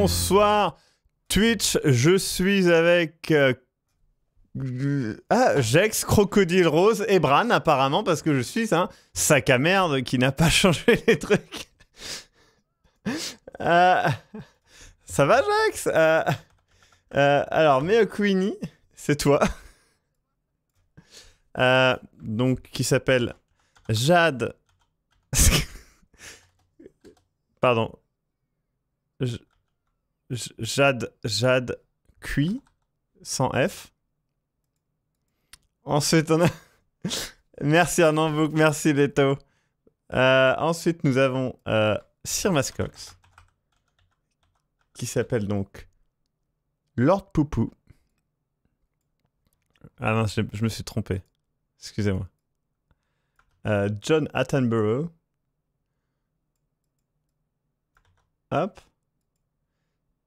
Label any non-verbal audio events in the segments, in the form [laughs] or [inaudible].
Bonsoir Twitch, je suis avec euh, ah, Jex, Crocodile Rose et Bran apparemment parce que je suis un sac à merde qui n'a pas [laughs] changé les trucs. Euh, ça va Jex euh, Alors Mea c'est toi. donc qui s'appelle Jade. [laughs] Pardon, Jade, Jade Cui, sans F. Ensuite, on a. [laughs] merci Arnaud Book, merci Leto. Euh, ensuite, nous avons euh, Sir Mascox, qui s'appelle donc Lord Poupou. Ah non, je, me suis trompé. Excusez-moi. Euh, John Attenborough. Hop.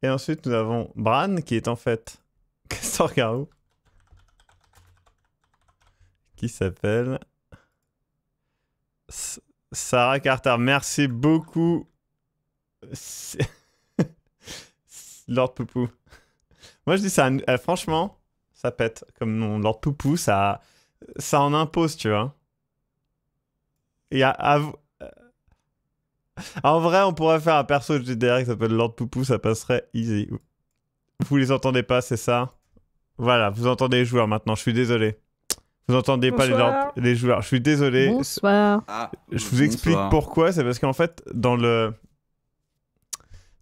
Et ensuite, nous avons Bran, qui est en fait [laughs] Castor Garou. Qui s'appelle... Sarah Carter, merci beaucoup. [laughs] Lord Poupou. Moi, je dis ça, eh, franchement, ça pète. Comme mon Lord Poupou, ça, ça en impose, tu vois. Il a à, vous... En vrai, on pourrait faire un perso de qui s'appelle Lord Poupou, ça passerait easy. Vous les entendez pas, c'est ça Voilà, vous entendez les joueurs maintenant, je suis désolé. Vous entendez pas les, joueurs, je suis désolé. Bonsoir. Ah, je vous explique pourquoi, c'est parce qu'en fait, dans le.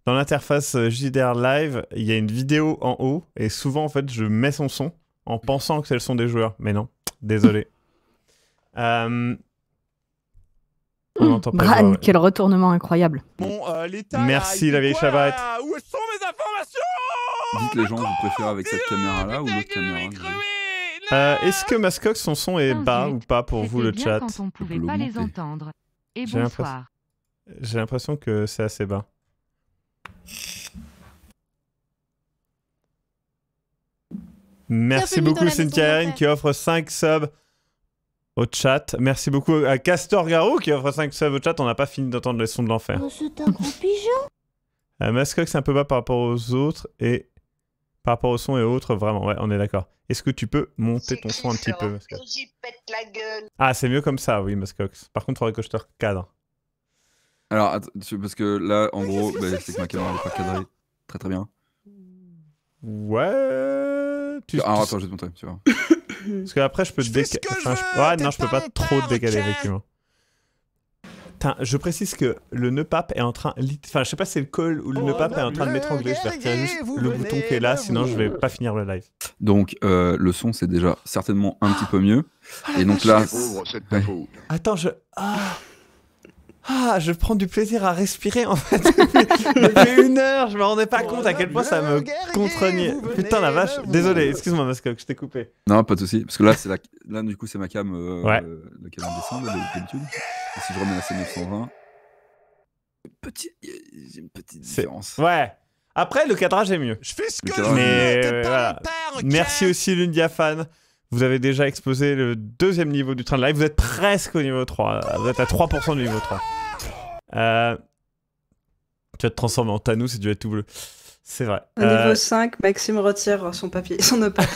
Dans l'interface JDR Live, il y a une vidéo en haut et souvent en fait je mets son son en pensant que c'est le son des joueurs, mais non, désolé. [laughs] euh, on mmh, pas Bran, quel retournement incroyable. Bon, euh, Merci la vieille Shabbat. Où sont mes informations Dites les gens, vous préférez avec cette caméra-là ou l'autre caméra euh, Est-ce que Mascox, son son est bas ou pas pour vous le chat pouvait pas les entendre. Et bonsoir. J'ai l'impression que c'est assez bas. Merci beaucoup Cynthia qui offre 5 subs au chat. Merci beaucoup à Castor Garou qui offre 5 subs au chat. On n'a pas fini d'entendre les sons de l'enfer. c'est un gros pigeon. Euh, Mascox, c'est un peu bas par rapport aux autres et par rapport aux son et autres, vraiment, ouais, on est d'accord. Est-ce que tu peux monter ton son un petit peu, Mascox Ah, c'est mieux comme ça, oui, Mascox. Par contre, faudrait que je te cadre. Alors, parce que là, en gros, bah, c'est que ma caméra n'est pas cadrée très très bien. Ouais. Tu, ah, attends, je vais te montrer, tu vois. [laughs] Hmm. Parce que après, je peux décaler. Ouais, non, je peux pas, trop te décaler, effectivement. Tain, je précise que le nœud pape est en train. Enfin, je sais pas si c'est le col ou le oh, est en train de m'étrangler. Je vais retirer juste le bouton qui est là, sinon je vais pas finir le live. Donc, euh, le son, c'est déjà certainement un petit peu mieux. Et donc là. Ah, Attends, je. Ah ah, je prends du plaisir à respirer en fait depuis, [laughs] une heure. Je me rendais pas compte à quel point ça me contraignait. Putain la vache. Désolé, excuse-moi Mascoc, je t'ai coupé. Non, pas de souci, parce que là c'est du coup c'est ma cam, de euh, ouais. euh, la cam en d'habitude. Si je remets la C920, petit, j'ai une petite différence. Ouais. Après le cadrage est mieux. Je fais ce que je veux. Mais euh, Merci aussi fan. Vous avez déjà explosé le deuxième niveau du train de live. Vous êtes presque au niveau 3. Vous êtes à 3% du niveau 3. Euh, tu vas te transformer en tanou, c'est tu être tout bleu. C'est vrai. Au niveau 5, euh, Maxime retire son papier, son [laughs] opal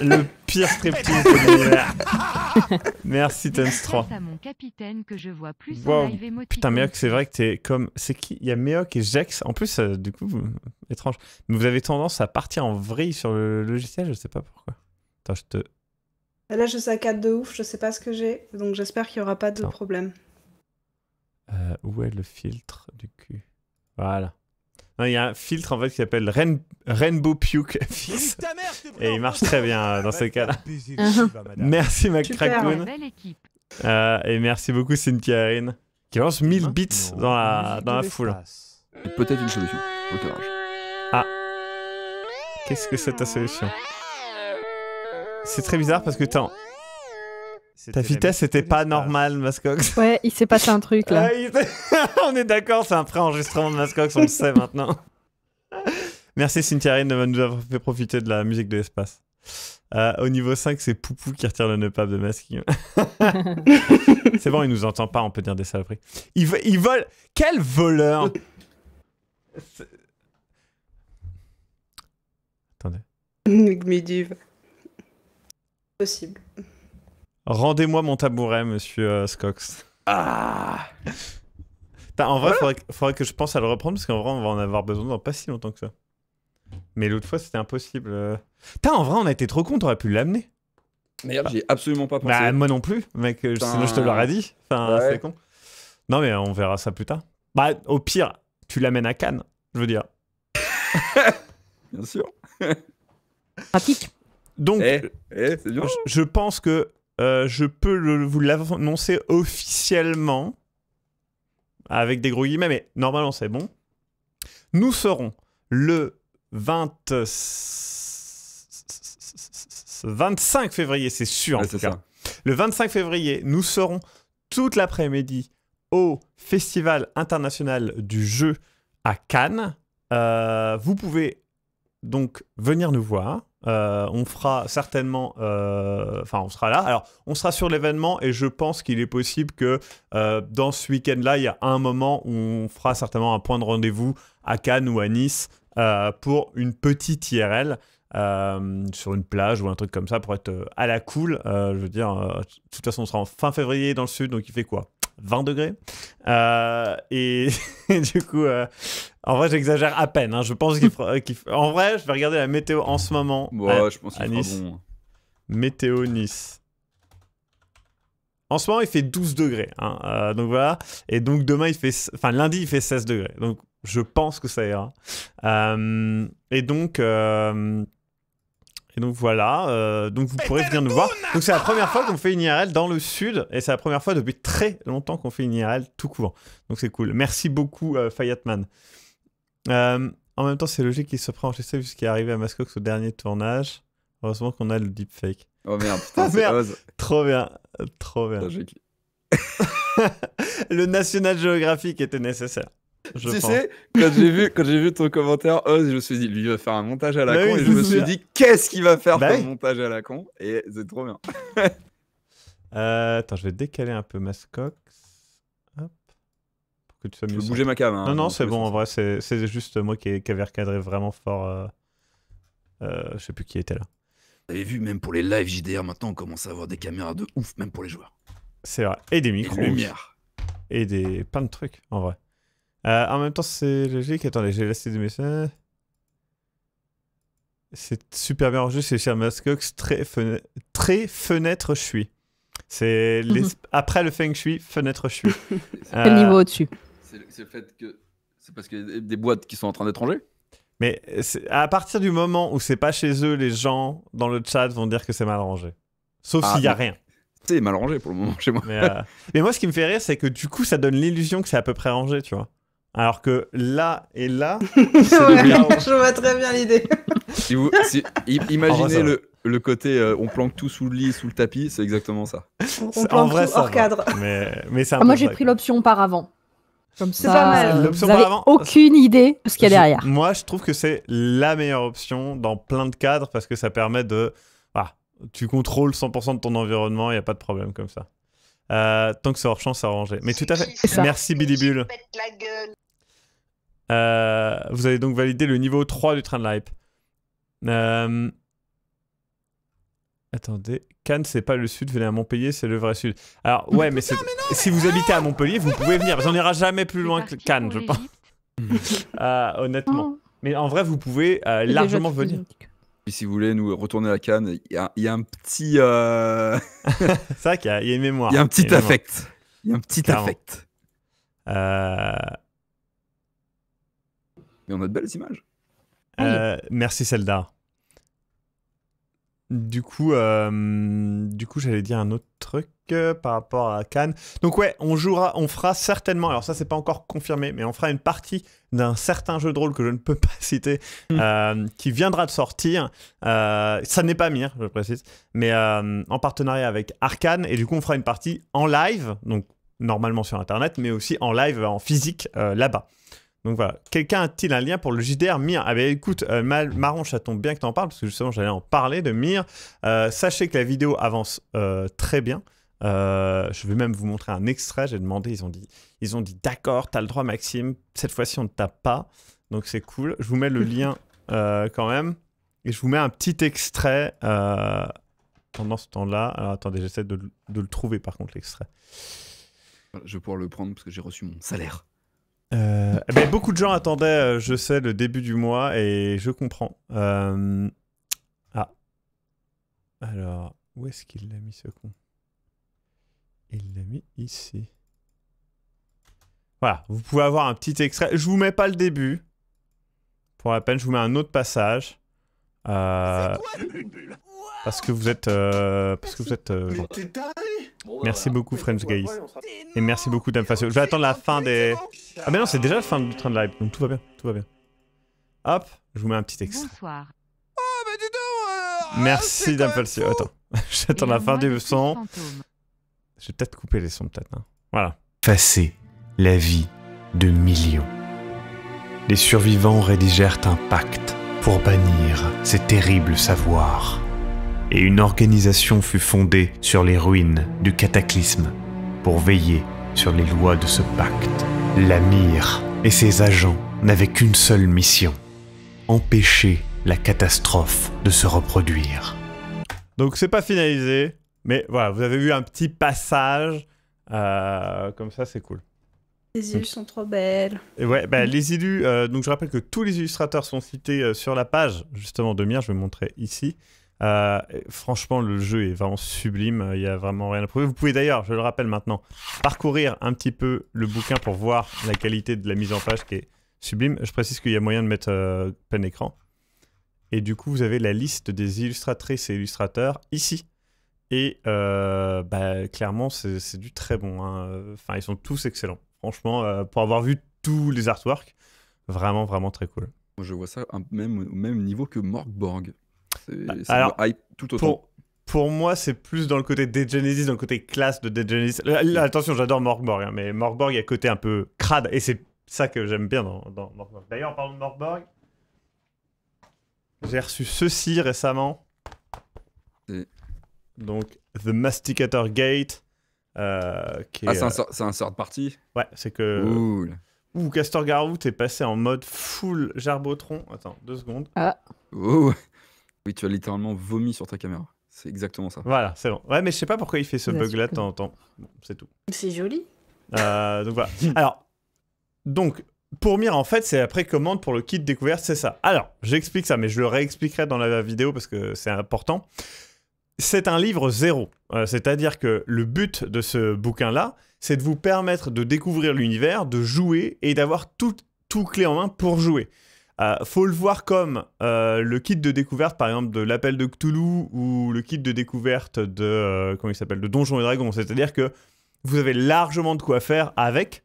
le pire striptease de l'univers. Merci Tenstro. Wow. Putain, Méoc, c'est vrai que t'es comme. C'est qui Il y a Méoc et Jex. En plus, euh, du coup, étrange. Mais vous avez tendance à partir en vrille sur le logiciel, je sais pas pourquoi. Attends, je te. Là, je saccade de ouf, je sais pas ce que j'ai. Donc, j'espère qu'il y aura pas de problème. Euh, où est le filtre du cul Voilà il y a un filtre en fait qui s'appelle Rainbow Puke [laughs] Et il marche très bien euh, dans ces cas-là. Uh-huh. merci Mac euh, et merci beaucoup Cynthia Erin qui lance 1000 hein bits dans la, dans la foule. Peut-être une solution Ah. Qu'est-ce que c'est ta solution C'est très bizarre parce que t'as ta vitesse n'était pas normale, Mascox. [laughs] Ouais, il s'est passé un truc là. Ah, [laughs] on est d'accord, c'est un pré-enregistrement de Mascox, on le sait maintenant. [laughs] Merci Cynthia de nous avoir fait profiter de la musique de l'espace. Euh, au niveau 5, c'est Poupou qui retire le nœud de masque. c'est bon, il nous entend pas, on peut dire des saloperies. Il, il vole. Quel voleur Attendez. impossible Possible. Rendez-moi mon tabouret, monsieur euh, Scox. Ah En vrai, il faudrait, que je pense à le reprendre parce qu'en vrai, on va en avoir besoin dans pas si longtemps que ça. Mais l'autre fois, c'était impossible. Euh. Putain, en vrai, on a été trop con, t'aurais pu l'amener. Mais j'ai absolument pas pensé. Bah, moi non plus, mec, euh, sinon je te l'aurais dit. Enfin, c'est con. Non, mais on verra ça plus tard. Bah, au pire, tu l'amènes à Cannes, je veux dire. Bien sûr. Pratique. Donc, eh, eh, je pense que euh, je peux vous l'annoncer officiellement avec des gros guillemets, mais normalement c'est bon. Nous serons le 25 février, c'est sûr en tout cas. Le 25 février, nous serons toute l'après-midi au Festival international du jeu à Cannes. Euh, vous pouvez donc venir nous voir. Euh, on fera certainement, euh, enfin, on sera là. Alors, on sera sur l'événement et je pense qu'il est possible que euh, dans ce week-end-là, il y a un moment où on fera certainement un point de rendez-vous à Cannes ou à Nice pour une petite IRL. sur une plage ou un truc comme ça pour être à la cool. je veux dire, de toute façon, on sera en fin février dans le sud, donc il fait quoi 20 degrés. Euh, et, [laughs] du coup, euh, en vrai, j'exagère à peine. Hein. Je pense qu'il en vrai, je vais regarder la météo en ce moment. à, je pense nice. Bon. Hein. Météo Nice. En ce moment, il fait 12 degrés. Hein. Euh, donc voilà. Et donc demain, il fait. Enfin, lundi, il fait 16 degrés. Donc je pense que ça ira. et donc. Et donc voilà, euh, donc vous pourrez venir nous voir. Donc c'est la première fois ah. qu'on fait une IRL dans le sud et c'est la première fois depuis très longtemps qu'on fait une IRL tout court. Donc c'est cool. Merci beaucoup euh, Fayatman. Euh, en même temps, c'est logique qu'il se prend en puisqu'il est arrivé à Mascox au dernier tournage. Heureusement qu'on a le deepfake. Oh merde, putain, [laughs] ah, Trop bien, trop bien. [laughs] le National Geographic était nécessaire tu sais, quand j'ai vu, j'ai vu ton commentaire, Oz, je me suis dit, lui, il va faire un montage à la bah con. et je me suis dit, qu'est-ce qu'il va faire bah montage à la con Et c'est trop bien. Euh, attends, je vais décaler un peu Mascox. Pour que tu sois mieux. Je vais bouger ma cam. Hein, non, non, c'est bon. En vrai, c'est juste moi qui, qui avais recadré vraiment fort. Euh, euh, je sais plus qui était là. Vous avez vu, même pour les lives JDR, maintenant, on commence à avoir des caméras de ouf, même pour les joueurs. C'est vrai. Et des micros. Et des Et des... plein de trucs, en vrai. Euh, en même temps, c'est logique. Attendez, j'ai laissé des messages. C'est super bien rangé c'est Sherman Très, très fenêtre, je suis. C'est mhm. après le feng shui, fenêtre, je suis. [laughs] Euh, niveau au-dessus C'est le, fait que. C'est parce qu'il y a des boîtes qui sont en train d'être rangées mais euh, à partir du moment où c'est pas chez eux, les gens dans le chat vont dire que c'est mal rangé. Sauf ah, s'il y a rien. C'est mal rangé pour le moment chez moi. mais moi, ce qui me fait rire, c'est que du coup, ça donne l'illusion que c'est à peu près rangé, tu vois. Alors que là et là, [laughs] je vois très bien l'idée. imaginez le, côté euh, on planque tout sous le lit, sous le tapis, c'est exactement ça. On planque tout hors cadre. Mais, mais ah, moi j'ai pris l'option auparavant. Comme pas mal. Euh, vous aucune idée de ce qu'il y a derrière. moi, je trouve que c'est la meilleure option dans plein de cadres parce que ça permet de, ah, tu contrôles 100% de ton environnement, il n'y a pas de problème comme ça. Euh, tant que c'est hors champ, c'est arrangé. Mais tout à fait. Merci Billy Bull. Euh, vous avez donc validé le niveau 3 du train de live euh, Attendez, Cannes, c'est pas le sud, venez à Montpellier, c'est le vrai sud. Alors, ouais, mais, si vous habitez à Montpellier, vous pouvez venir. Vous n'en irez jamais plus loin que Cannes, je pense. [laughs] Euh, honnêtement. Oh. Mais en vrai, vous pouvez largement venir. Et si vous voulez nous retourner à Cannes, il y, a un petit. Euh... [laughs] c'est vrai qu'il y, a une mémoire. Il y a un petit affect. Il y a un petit affect. Euh. Et on a de belles images. Ah, euh, merci Zelda. Du coup, euh, du coup, j'allais dire un autre truc euh, par rapport à Cannes. Donc ouais, on jouera, on fera certainement. Alors ça, c'est pas encore confirmé, mais on fera une partie d'un certain jeu de rôle que je ne peux pas [laughs] citer, hmm. qui viendra de sortir. ça n'est pas Mire, je précise, mais en partenariat avec Arkane. Et du coup, on fera une partie en live, donc normalement sur Internet, mais aussi en live en physique là-bas. Donc voilà, quelqu'un a-t-il un lien pour le JDR Mire Ah ben écoute, euh, Marron, Marron Chaton, bien que t'en parles, parce que justement j'allais en parler de Mire. Euh, sachez que la vidéo avance euh, très bien. je vais même vous montrer un extrait, j'ai demandé, ils ont dit, ils ont dit d'accord, t'as le droit Maxime, cette fois-ci on ne tape pas, donc c'est cool. Je vous mets le lien quand même, et je vous mets un petit extrait pendant ce temps-là. Alors attendez, j'essaie de, de le trouver par contre l'extrait. Je vais pouvoir le prendre parce que j'ai reçu mon salaire. Euh, eh ben, beaucoup de gens attendaient, euh, je sais, le début du mois et je comprends. Euh... Ah. Alors, où est-ce qu'il l'a mis ce con Il l'a mis ici. Voilà, vous pouvez avoir un petit extrait. Je vous mets pas le début. Pour la peine, je vous mets un autre passage. Euh... Parce que vous êtes. Euh, parce que vous êtes. Euh, merci beaucoup French Guys Et merci beaucoup Dame Facio. Je vais attendre la fin des... Ah mais non, c'est déjà la fin du train de live, donc tout va bien, tout va bien. Hop, je vous mets un petit extrait. Bonsoir. Oh mais du donc euh, ah, Merci Dame Facio. Attends, [laughs] j'attends la fin du son. Je vais peut-être couper les sons, peut-être. Hein. Voilà. Facer la vie de millions. Les survivants rédigèrent un pacte pour bannir ces terribles savoirs et une organisation fut fondée sur les ruines du cataclysme pour veiller sur les lois de ce pacte. La Mire et ses agents n'avaient qu'une seule mission, empêcher la catastrophe de se reproduire. Donc c'est pas finalisé, mais voilà, vous avez vu un petit passage, euh, comme ça c'est cool. Les illus sont trop belles. Et ouais, bah, mm. les illus, euh, donc je rappelle que tous les illustrateurs sont cités euh, sur la page justement de Mire, je vais montrer ici. Euh, franchement, le jeu est vraiment sublime. Il n'y a vraiment rien à prouver. Vous pouvez d'ailleurs, je le rappelle maintenant, parcourir un petit peu le bouquin pour voir la qualité de la mise en page qui est sublime. Je précise qu'il y a moyen de mettre euh, plein écran. Et du coup, vous avez la liste des illustratrices et illustrateurs ici. Et euh, bah, clairement, c'est du très bon. Hein. Enfin, ils sont tous excellents. Franchement, pour avoir vu tous les artworks, vraiment, vraiment très cool. Je vois ça même, au même niveau que Morgborg. Bah, alors, tout Pour, moi, c'est plus dans le côté Dead Genesis, dans le côté classe de Dead Genesis. Mm. attention, j'adore Morgborg, hein, mais Morgborg, il y a côté un peu crade, et c'est ça que j'aime bien dans, Morgborg. D'ailleurs, en parlant de Morgborg, j'ai reçu ceci récemment. Donc, The Masticator Gate. Euh, ah, c'est un, euh, sort de partie Ouais, c'est que. ou Ouh, Castor Garou, t'es passé en mode full Jarbotron Attends, deux secondes. Ah. Ouh. Oui, tu as littéralement vomi sur ta caméra. C'est exactement ça. Voilà, c'est bon. Ouais, mais je sais pas pourquoi il fait ce bug-là de temps en temps. c'est tout. C'est joli. Euh, donc voilà. [laughs] Alors, donc, pour Mire, en fait, c'est la précommande pour le kit découverte, c'est ça. Alors, j'explique ça, mais je le réexpliquerai dans la vidéo parce que c'est important. C'est un livre zéro. Euh, c'est-à-dire que le but de ce bouquin-là, c'est de vous permettre de découvrir l'univers, de jouer et d'avoir tout, tout clé en main pour jouer. Euh, faut le voir comme euh, le kit de découverte, par exemple, de l'appel de Cthulhu ou le kit de découverte de, euh, comment il s'appelle, de Donjons et Dragons. C'est-à-dire que vous avez largement de quoi faire avec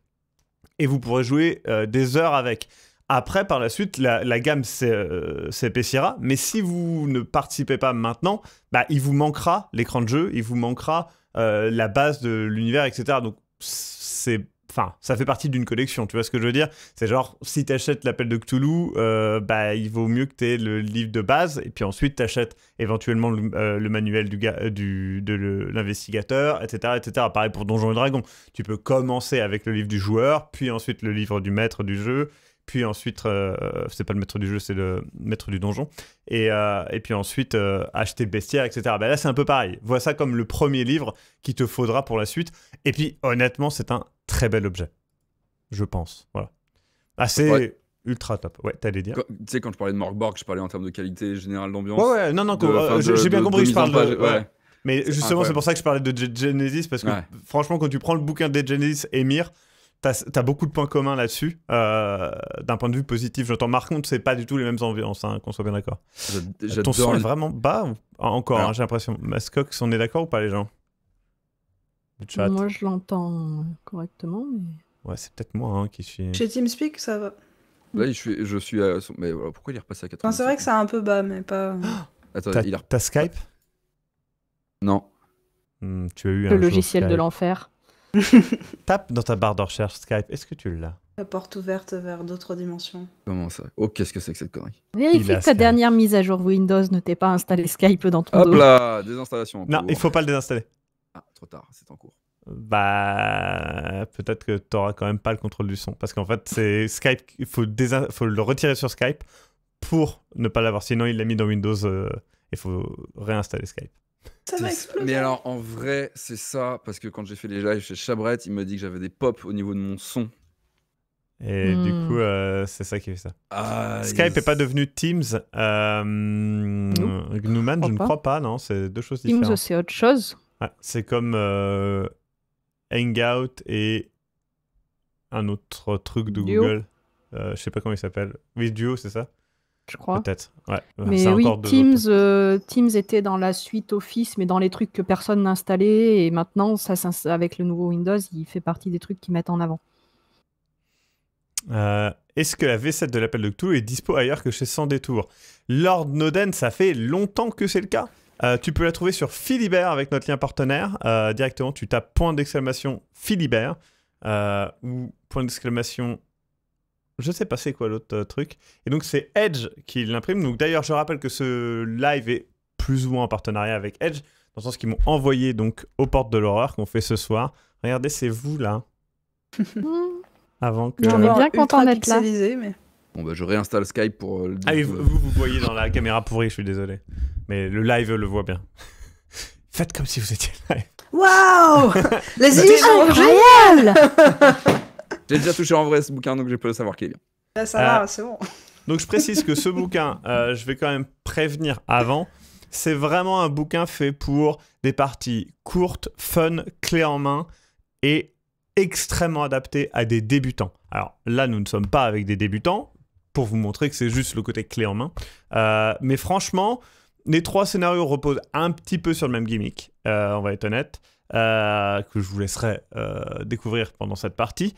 et vous pourrez jouer des heures avec. Après, par la suite, la, gamme s'épaissira, mais si vous ne participez pas maintenant, bah, il vous manquera l'écran de jeu, il vous manquera la base de l'univers, etc. Donc, c'est enfin, ça fait partie d'une collection, tu vois ce que je veux dire C'est genre, si t'achètes l'appel de Cthulhu, euh, bah, il vaut mieux que t'aies le livre de base, et puis ensuite t'achètes éventuellement le, euh, manuel du, euh, de l'investigateur, etc., etc. Pareil pour Donjons et Dragons, tu peux commencer avec le livre du joueur, puis ensuite le livre du maître du jeu, puis ensuite, c'est pas le maître du jeu, c'est le maître du donjon, et, et puis ensuite acheter le bestiaire, etc. Bah, là, c'est un peu pareil. Vois ça comme le premier livre qu'il te faudra pour la suite. Et puis, honnêtement, c'est un très bel objet. Je pense. Voilà. Assez. Ah, ultra top. Ouais, t'allais dire. Tu sais, quand je parlais de Morgborg, je parlais en termes de qualité générale d'ambiance. Ouais, ouais, non, non, euh, j'ai bien compris, que je parle Mais justement, c'est pour ça que je parlais de Genesis, parce que franchement, quand tu prends le bouquin de Genesis et Mir, t'as beaucoup de points communs là-dessus, euh, d'un point de vue positif. J'entends, par contre, c'est pas du tout les mêmes ambiances, hein, qu'on soit bien d'accord. Ton son est vraiment bas, encore, hein, j'ai l'impression. Mascox, on est d'accord ou pas, les gens moi, je l'entends euh, correctement, mais... Ouais, c'est peut-être moi hein, qui suis... Chez TeamSpeak, ça va. Là, bah, je suis, je suis à... Mais pourquoi il est repassé à 80 enfin, C'est vrai que c'est un peu bas, mais pas... Attends, t'as, il t'as Skype Non. Hmm, tu as eu Le logiciel de l'enfer. [laughs] [laughs] Tape dans ta barre de recherche Skype. Est-ce que tu l'as La porte ouverte vers d'autres dimensions. Comment ça Oh, qu'est-ce que c'est que cette connerie Vérifie que ta dernière mise à jour Windows ne t'ait pas installé Skype dans ton Hop dos. Hop là Désinstallation. Non, il ne faut pas le désinstaller. Ah, trop tard, c'est en cours. Bah, peut-être que tu auras quand même pas le contrôle du son. Parce qu'en fait, c'est [laughs] Skype, il faut, le retirer sur Skype pour ne pas l'avoir. Sinon, il l'a mis dans Windows euh, il faut réinstaller Skype. Ça va exploser. Mais alors, en vrai, c'est ça. Parce que quand j'ai fait les lives chez Chabrette, il m'a dit que j'avais des pops au niveau de mon son. Et hmm. du coup, euh, c'est ça qui fait ça. Skype n'est pas devenu Teams. Euh, je ne crois pas, non, c'est deux choses différentes. Teams, c'est autre chose c'est comme euh, Hangout et un autre truc de Google. Je euh, je sais pas comment il s'appelle. Oui, Duo, c'est ça Je crois. Peut-être. Ouais. Mais oui, Teams, euh, Teams était dans la suite Office, mais dans les trucs que personne n'installait. Et maintenant, ça, avec le nouveau Windows, il fait partie des trucs qu'ils mettent en avant. Est-ce que la V7 de l'appel de Cthulhu est dispo ailleurs que chez Sans Détour Lord Noden, ça fait longtemps que c'est le cas euh, tu peux la trouver sur Philibert avec notre lien partenaire. Euh, directement, tu tapes point d'exclamation Philibert euh, ou point d'exclamation. Je sais pas c'est quoi l'autre truc. Et donc c'est Edge qui l'imprime. Donc d'ailleurs, je rappelle que ce live est plus ou moins en partenariat avec Edge, dans le sens qu'ils m'ont envoyé donc aux portes de l'horreur qu'on fait ce soir. Regardez, c'est vous là. [laughs] Avant que. On est bien content d'être là. Bon, bah, je réinstalle Skype pour. Euh, ah, vous, vous, voyez dans la caméra pourrie, je suis désolé. Mais le live le voit bien. [laughs] Faites comme si vous étiez live. Waouh [laughs] Les images sont [laughs] J'ai déjà touché en vrai ce bouquin, donc je peux le savoir qui est bien. Ah, ça va, euh, c'est bon. Donc je précise que ce bouquin, euh, je vais quand même prévenir avant, c'est vraiment un bouquin fait pour des parties courtes, fun, clés en main et extrêmement adapté à des débutants. Alors là, nous ne sommes pas avec des débutants, pour vous montrer que c'est juste le côté clé en main. Euh, mais franchement, les trois scénarios reposent un petit peu sur le même gimmick, euh, on va être honnête, euh, que je vous laisserai découvrir pendant cette partie.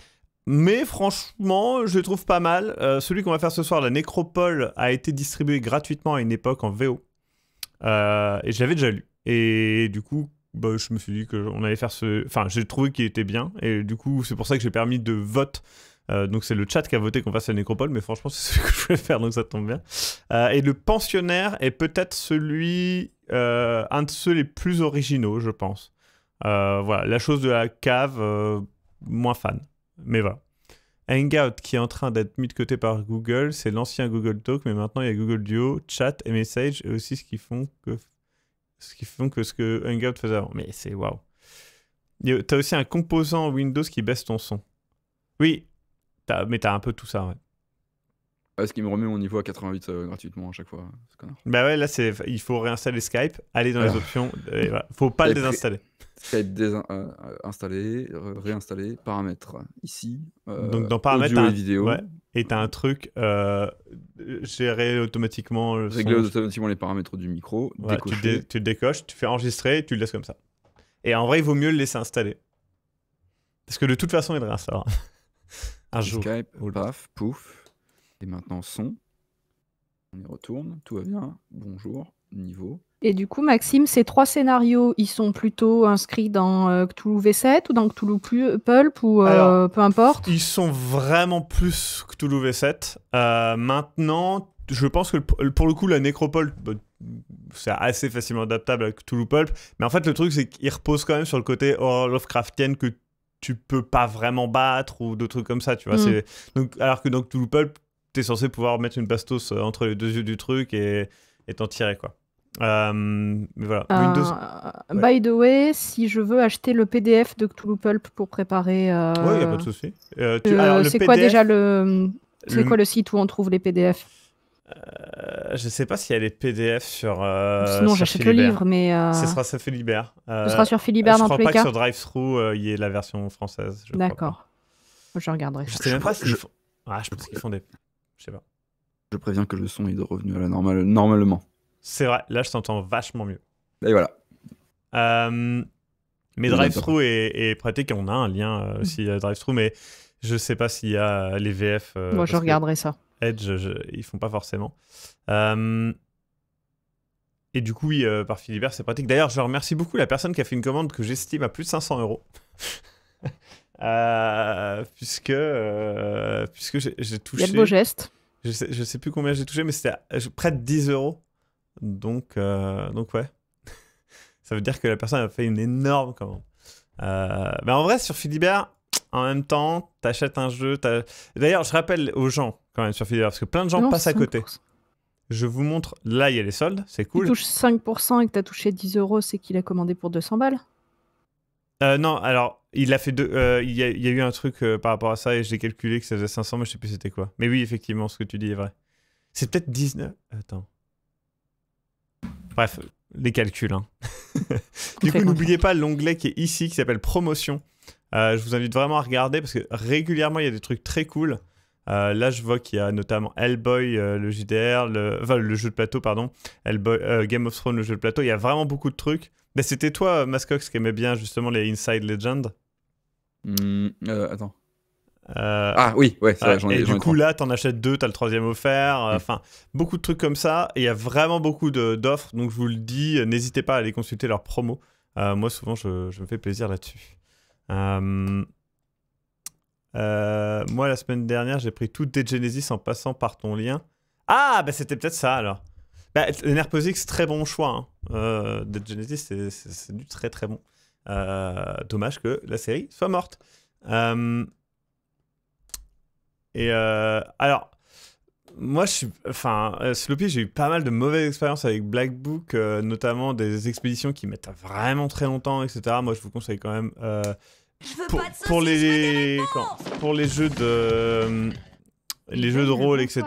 Mais franchement, je trouve pas mal. celui qu'on va faire ce soir, la Nécropole, a été distribué gratuitement à une époque en VO. et j'avais déjà lu. Et du coup, bah, je me suis dit qu'on allait faire ce... Enfin, j'ai trouvé qu'il était bien. Et du coup, c'est pour ça que j'ai permis de vote euh, donc c'est le chat qui a voté qu'on fasse la nécropole, mais franchement [laughs] c'est ce que je voulais faire, donc ça tombe bien. Euh, et le pensionnaire est peut-être celui, euh, un de ceux les plus originaux, je pense. voilà, la chose de la cave, moins fan, mais voilà. Hangout qui est en train d'être mis de côté par Google, c'est l'ancien Google Talk, mais maintenant il y a Google Duo, Chat et Message, et aussi ce qui font que ce qui font que ce que Hangout faisait avant. Mais c'est waouh. T'as aussi un composant Windows qui baisse ton son. Oui, mais t'as un peu tout ça, ouais. qu'il ce qui me remet mon niveau à 88 euh, gratuitement à chaque fois, hein, ce Bah ouais, là, c'est, il faut réinstaller Skype, aller dans les options, il faut pas le désinstaller. Skype désinstaller, euh, réinstaller, paramètres. Euh, ici, Donc dans paramètres, audio et vidéo. et t'as un truc, gérer automatiquement Régler automatiquement les paramètres du micro, tu, le décoches, tu fais enregistrer, tu le laisses comme ça. Et en vrai, il vaut mieux le laisser installer. Parce que de toute façon, il reste [laughs] ça. Un jour. paf, pouf. Et maintenant, son. On y retourne, tout va bien. Bonjour, niveau. Et du coup, Maxime, ces trois scénarios, ils sont plutôt inscrits dans euh, Cthulhu V7 ou dans Cthulhu Pulp ou euh, peu importe Ils sont vraiment plus Cthulhu V7. Euh, maintenant, je pense que pour le coup, la nécropole, c'est assez facilement adaptable à Cthulhu Pulp. Mais en fait, le truc, c'est qu'il repose quand même sur le côté Lovecraftien que tu peux pas vraiment battre ou de trucs comme ça, tu vois. Mm. Donc, alors que dans Cthulhu tu t'es censé pouvoir mettre une bastos euh, entre les deux yeux du truc et t'en tirer, quoi. Euh, mais voilà. Euh, by the way, si je veux acheter le PDF de Cthulhu Pulp pour préparer. Euh... Oui, il a pas de souci. C'est quoi déjà le. C'est quoi le site où on trouve les PDF euh, je sais pas s'il y a les PDF sur. Euh, Sinon, j'achète le livre, mais. Euh, ce sera sur Philibert. Euh, ce sera sur Philibert dans tous les cas. crois pas que sur Thru il y ait la version française. D'accord. Je regarderai. Je sais même pas s'ils font. Ah, je pense qu'ils font des. Je sais pas. Je préviens que le son est revenu à la normale normalement. C'est vrai. Là, je t'entends vachement mieux. Et voilà. Mais Drive est, est, pratique. On a un lien aussi à Thru mais je sais pas s'il y a les VF. Moi, je regarderai ça. Edge, je, ils font pas forcément. Euh, et du coup, oui, euh, par Philibert, c'est pratique. D'ailleurs, je remercie beaucoup la personne qui a fait une commande que j'estime à plus de 500 euros. [laughs] Euh, puisque puisque j'ai touché. Il y a gestes. Je sais, je sais plus combien j'ai touché, mais c'était près de 10 euros. Donc, donc ouais. [laughs] Ça veut dire que la personne a fait une énorme commande. mais ben, en vrai, sur Philibert, en même temps, tu achètes un jeu. D'ailleurs, je rappelle aux gens, sur parce que plein de gens passent à côté. Je vous montre, là il y a les soldes, c'est cool. Tu touches 5% et que tu as touché 10 euros, c'est qu'il a commandé pour 200 balles euh, Non, alors il a fait deux. Euh, il, y a, eu un truc euh, par rapport à ça et j'ai calculé que ça faisait 500, mais je sais plus c'était quoi. Mais oui, effectivement, ce que tu dis est vrai. C'est peut-être 19. Attends. Bref, les calculs. Hein. [laughs] du coup, n'oubliez pas l'onglet qui est ici, qui s'appelle Promotion. je vous invite vraiment à regarder parce que régulièrement, il y a des trucs très cool. Euh, là, je vois qu'il y a notamment Hellboy, euh, le JDR, le... jeu de plateau, pardon, euh, Game of Thrones, le jeu de plateau. Il y a vraiment beaucoup de trucs. c'était toi, Mascox, qui aimait bien justement les Inside Legends mm, attends. ah oui, ouais, ah, du coup, là, là, t'en achètes deux, t'as le troisième offert. Mm. Enfin, beaucoup de trucs comme ça. il y a vraiment beaucoup d'offres. Donc, je vous le dis, n'hésitez pas à aller consulter leurs promos. moi, souvent, je, je me fais plaisir là-dessus. Euh, moi, la semaine dernière, j'ai pris tout Dead Genesis en passant par ton lien. Ah, bah c'était peut-être ça alors. Bah, Nerposix, très bon choix. Hein. Euh, Dead Genesis, c'est du très très bon. Euh, dommage que la série soit morte. et alors, moi, je suis. Enfin, Sloppy, j'ai eu pas mal de mauvaises expériences avec Black Book, notamment des expéditions qui mettent vraiment très longtemps, etc. Moi, je vous conseille quand même pour, les pour les jeux de euh, les jeux de rôle, etc.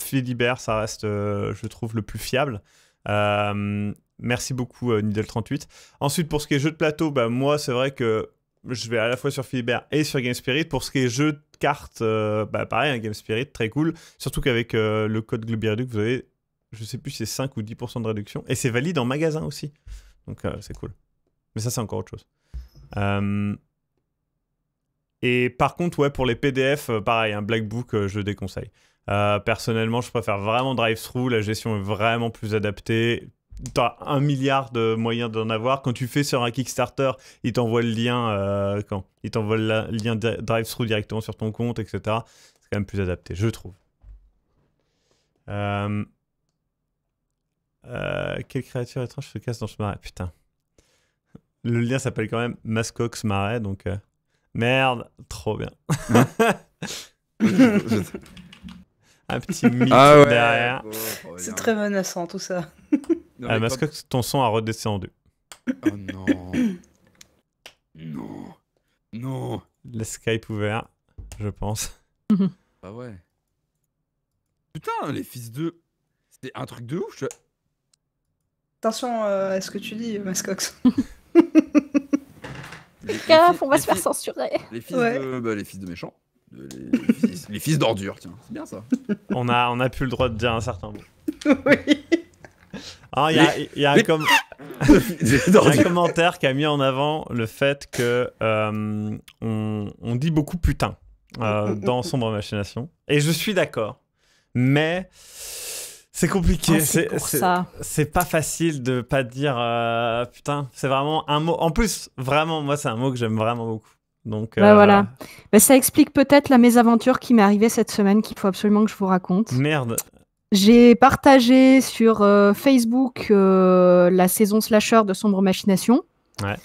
Philibert, ça reste, euh, je trouve, le plus fiable. Euh, merci beaucoup, Nidel 38 Ensuite, pour ce qui est jeu de plateau, bah, moi, c'est vrai que je vais à la fois sur Philibert et sur Game Spirit. Pour ce qui est jeu de cartes, bah, pareil, un hein, Game Spirit, très cool. Surtout qu'avec le code Globirduc, vous avez, je sais plus, si c'est 5 ou 10% de réduction. Et c'est valide en magasin aussi. Donc, c'est cool. Mais ça, c'est encore autre chose. Euh, et par contre, ouais, pour les PDF, euh, pareil, un blackbook Black Book, euh, je déconseille. personnellement, je préfère vraiment drive through La gestion est vraiment plus adaptée t'as un milliard de moyens d'en avoir. Quand tu fais sur un Kickstarter, il t'envoie le lien euh, quand il t'envoie le lien drive-through directement sur ton compte, etc. C'est quand même plus adapté, je trouve. quelle créature étrange se casse dans ce marais Putain. Le lien s'appelle quand même Mascox Marais, donc euh, merde, trop bien. [laughs] Un petit mythe ah derrière. c'est très menaçant tout ça. Euh, Mascox, ton son a redescendu. Oh non. non. Non. Le Skype ouvert, je pense. Bah ouais. Putain, les fils de. C'était un truc de ouf. Attention euh, à ce que tu dis, Mascox. [laughs] on va se faire censurer. Les fils, de, bah, les fils de méchants. Euh, les fils, d'ordures, tiens, c'est bien ça. On a, on a plus le droit de dire un certain mot. [laughs] oui. Ah, il y a, un, [laughs] commentaire qui a mis en avant le fait que euh, on, dit beaucoup putain euh, dans Sombre Machination. Et je suis d'accord. Mais c'est compliqué, ah, c'est pas facile de pas dire euh, putain, c'est vraiment un mot. En plus, vraiment, moi, c'est un mot que j'aime vraiment beaucoup. Donc, bah, euh, voilà. Bah, ça explique peut-être la mésaventure qui m'est arrivée cette semaine qu'il faut absolument que je vous raconte. Merde. J'ai partagé sur euh, Facebook la saison slasher de Sombre Machination. Ouais.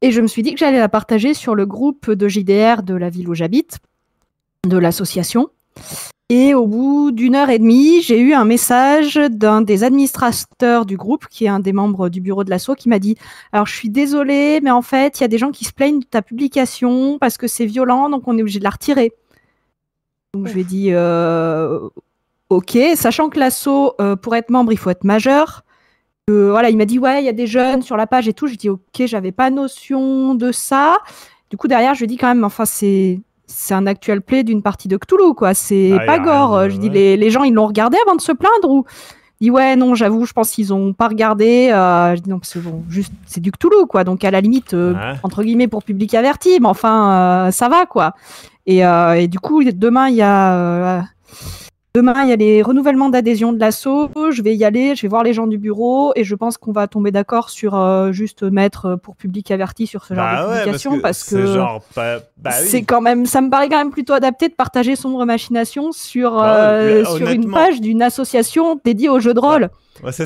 Et je me suis dit que j'allais la partager sur le groupe de JDR de la ville où j'habite, de l'association. Et au bout d'une heure et demie, j'ai eu un message d'un des administrateurs du groupe, qui est un des membres du bureau de l'assaut, qui m'a dit Alors, je suis désolée, mais en fait, il y a des gens qui se plaignent de ta publication parce que c'est violent, donc on est obligé de la retirer. Donc, je lui ai dit euh, Ok, sachant que l'assaut, euh, pour être membre, il faut être majeur. voilà, il m'a dit Ouais, il y a des jeunes sur la page et tout. Je lui ai dit Ok, j'avais pas notion de ça. Du coup, derrière, je lui ai dit quand même Enfin, c'est c'est un actuel play d'une partie de Cthulhu, quoi. C'est pas gore. je dis, les, les, gens, ils l'ont regardé avant de se plaindre ou dit ouais non j'avoue je pense qu'ils ont pas regardé euh, je dis non parce que bon juste c'est du Cthulhu quoi donc à la limite euh, entre guillemets pour public averti mais enfin euh, ça va quoi et, et du coup demain il y a Demain, il y a les renouvellements d'adhésion de l'assaut. Je vais y aller, je vais voir les gens du bureau et je pense qu'on va tomber d'accord sur euh, juste mettre euh, pour public averti sur ce genre parce que, c'est quand même, ça me paraît quand même plutôt adapté de partager sombre machination ah euh, sur, une page d'une association dédiée au jeu de rôle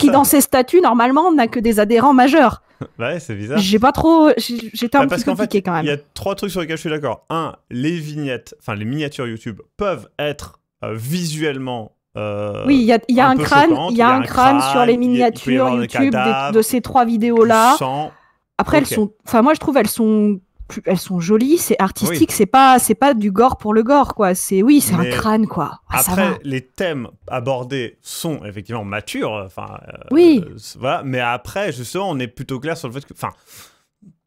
qui dans ses statuts normalement n'a que des adhérents majeurs. [laughs] ouais, c'est bizarre. J'ai pas trop, j'étais un bah, peu quand même. Il y a trois trucs sur lesquels je suis d'accord. Un, les vignettes, enfin les miniatures YouTube peuvent être euh, visuellement euh, oui, il y a, un, crâne, Il y a un, crâne, sur les miniatures YouTube de ces trois vidéos-là. Après, elles sont, enfin moi je trouve elles sont, elles sont jolies, c'est artistique, c'est pas, c'est pas du gore pour le gore quoi. C'est oui, c'est un crâne quoi. Ah, après, les thèmes abordés sont effectivement matures, enfin. Euh, oui. mais après justement, on est plutôt clair sur le fait que, enfin.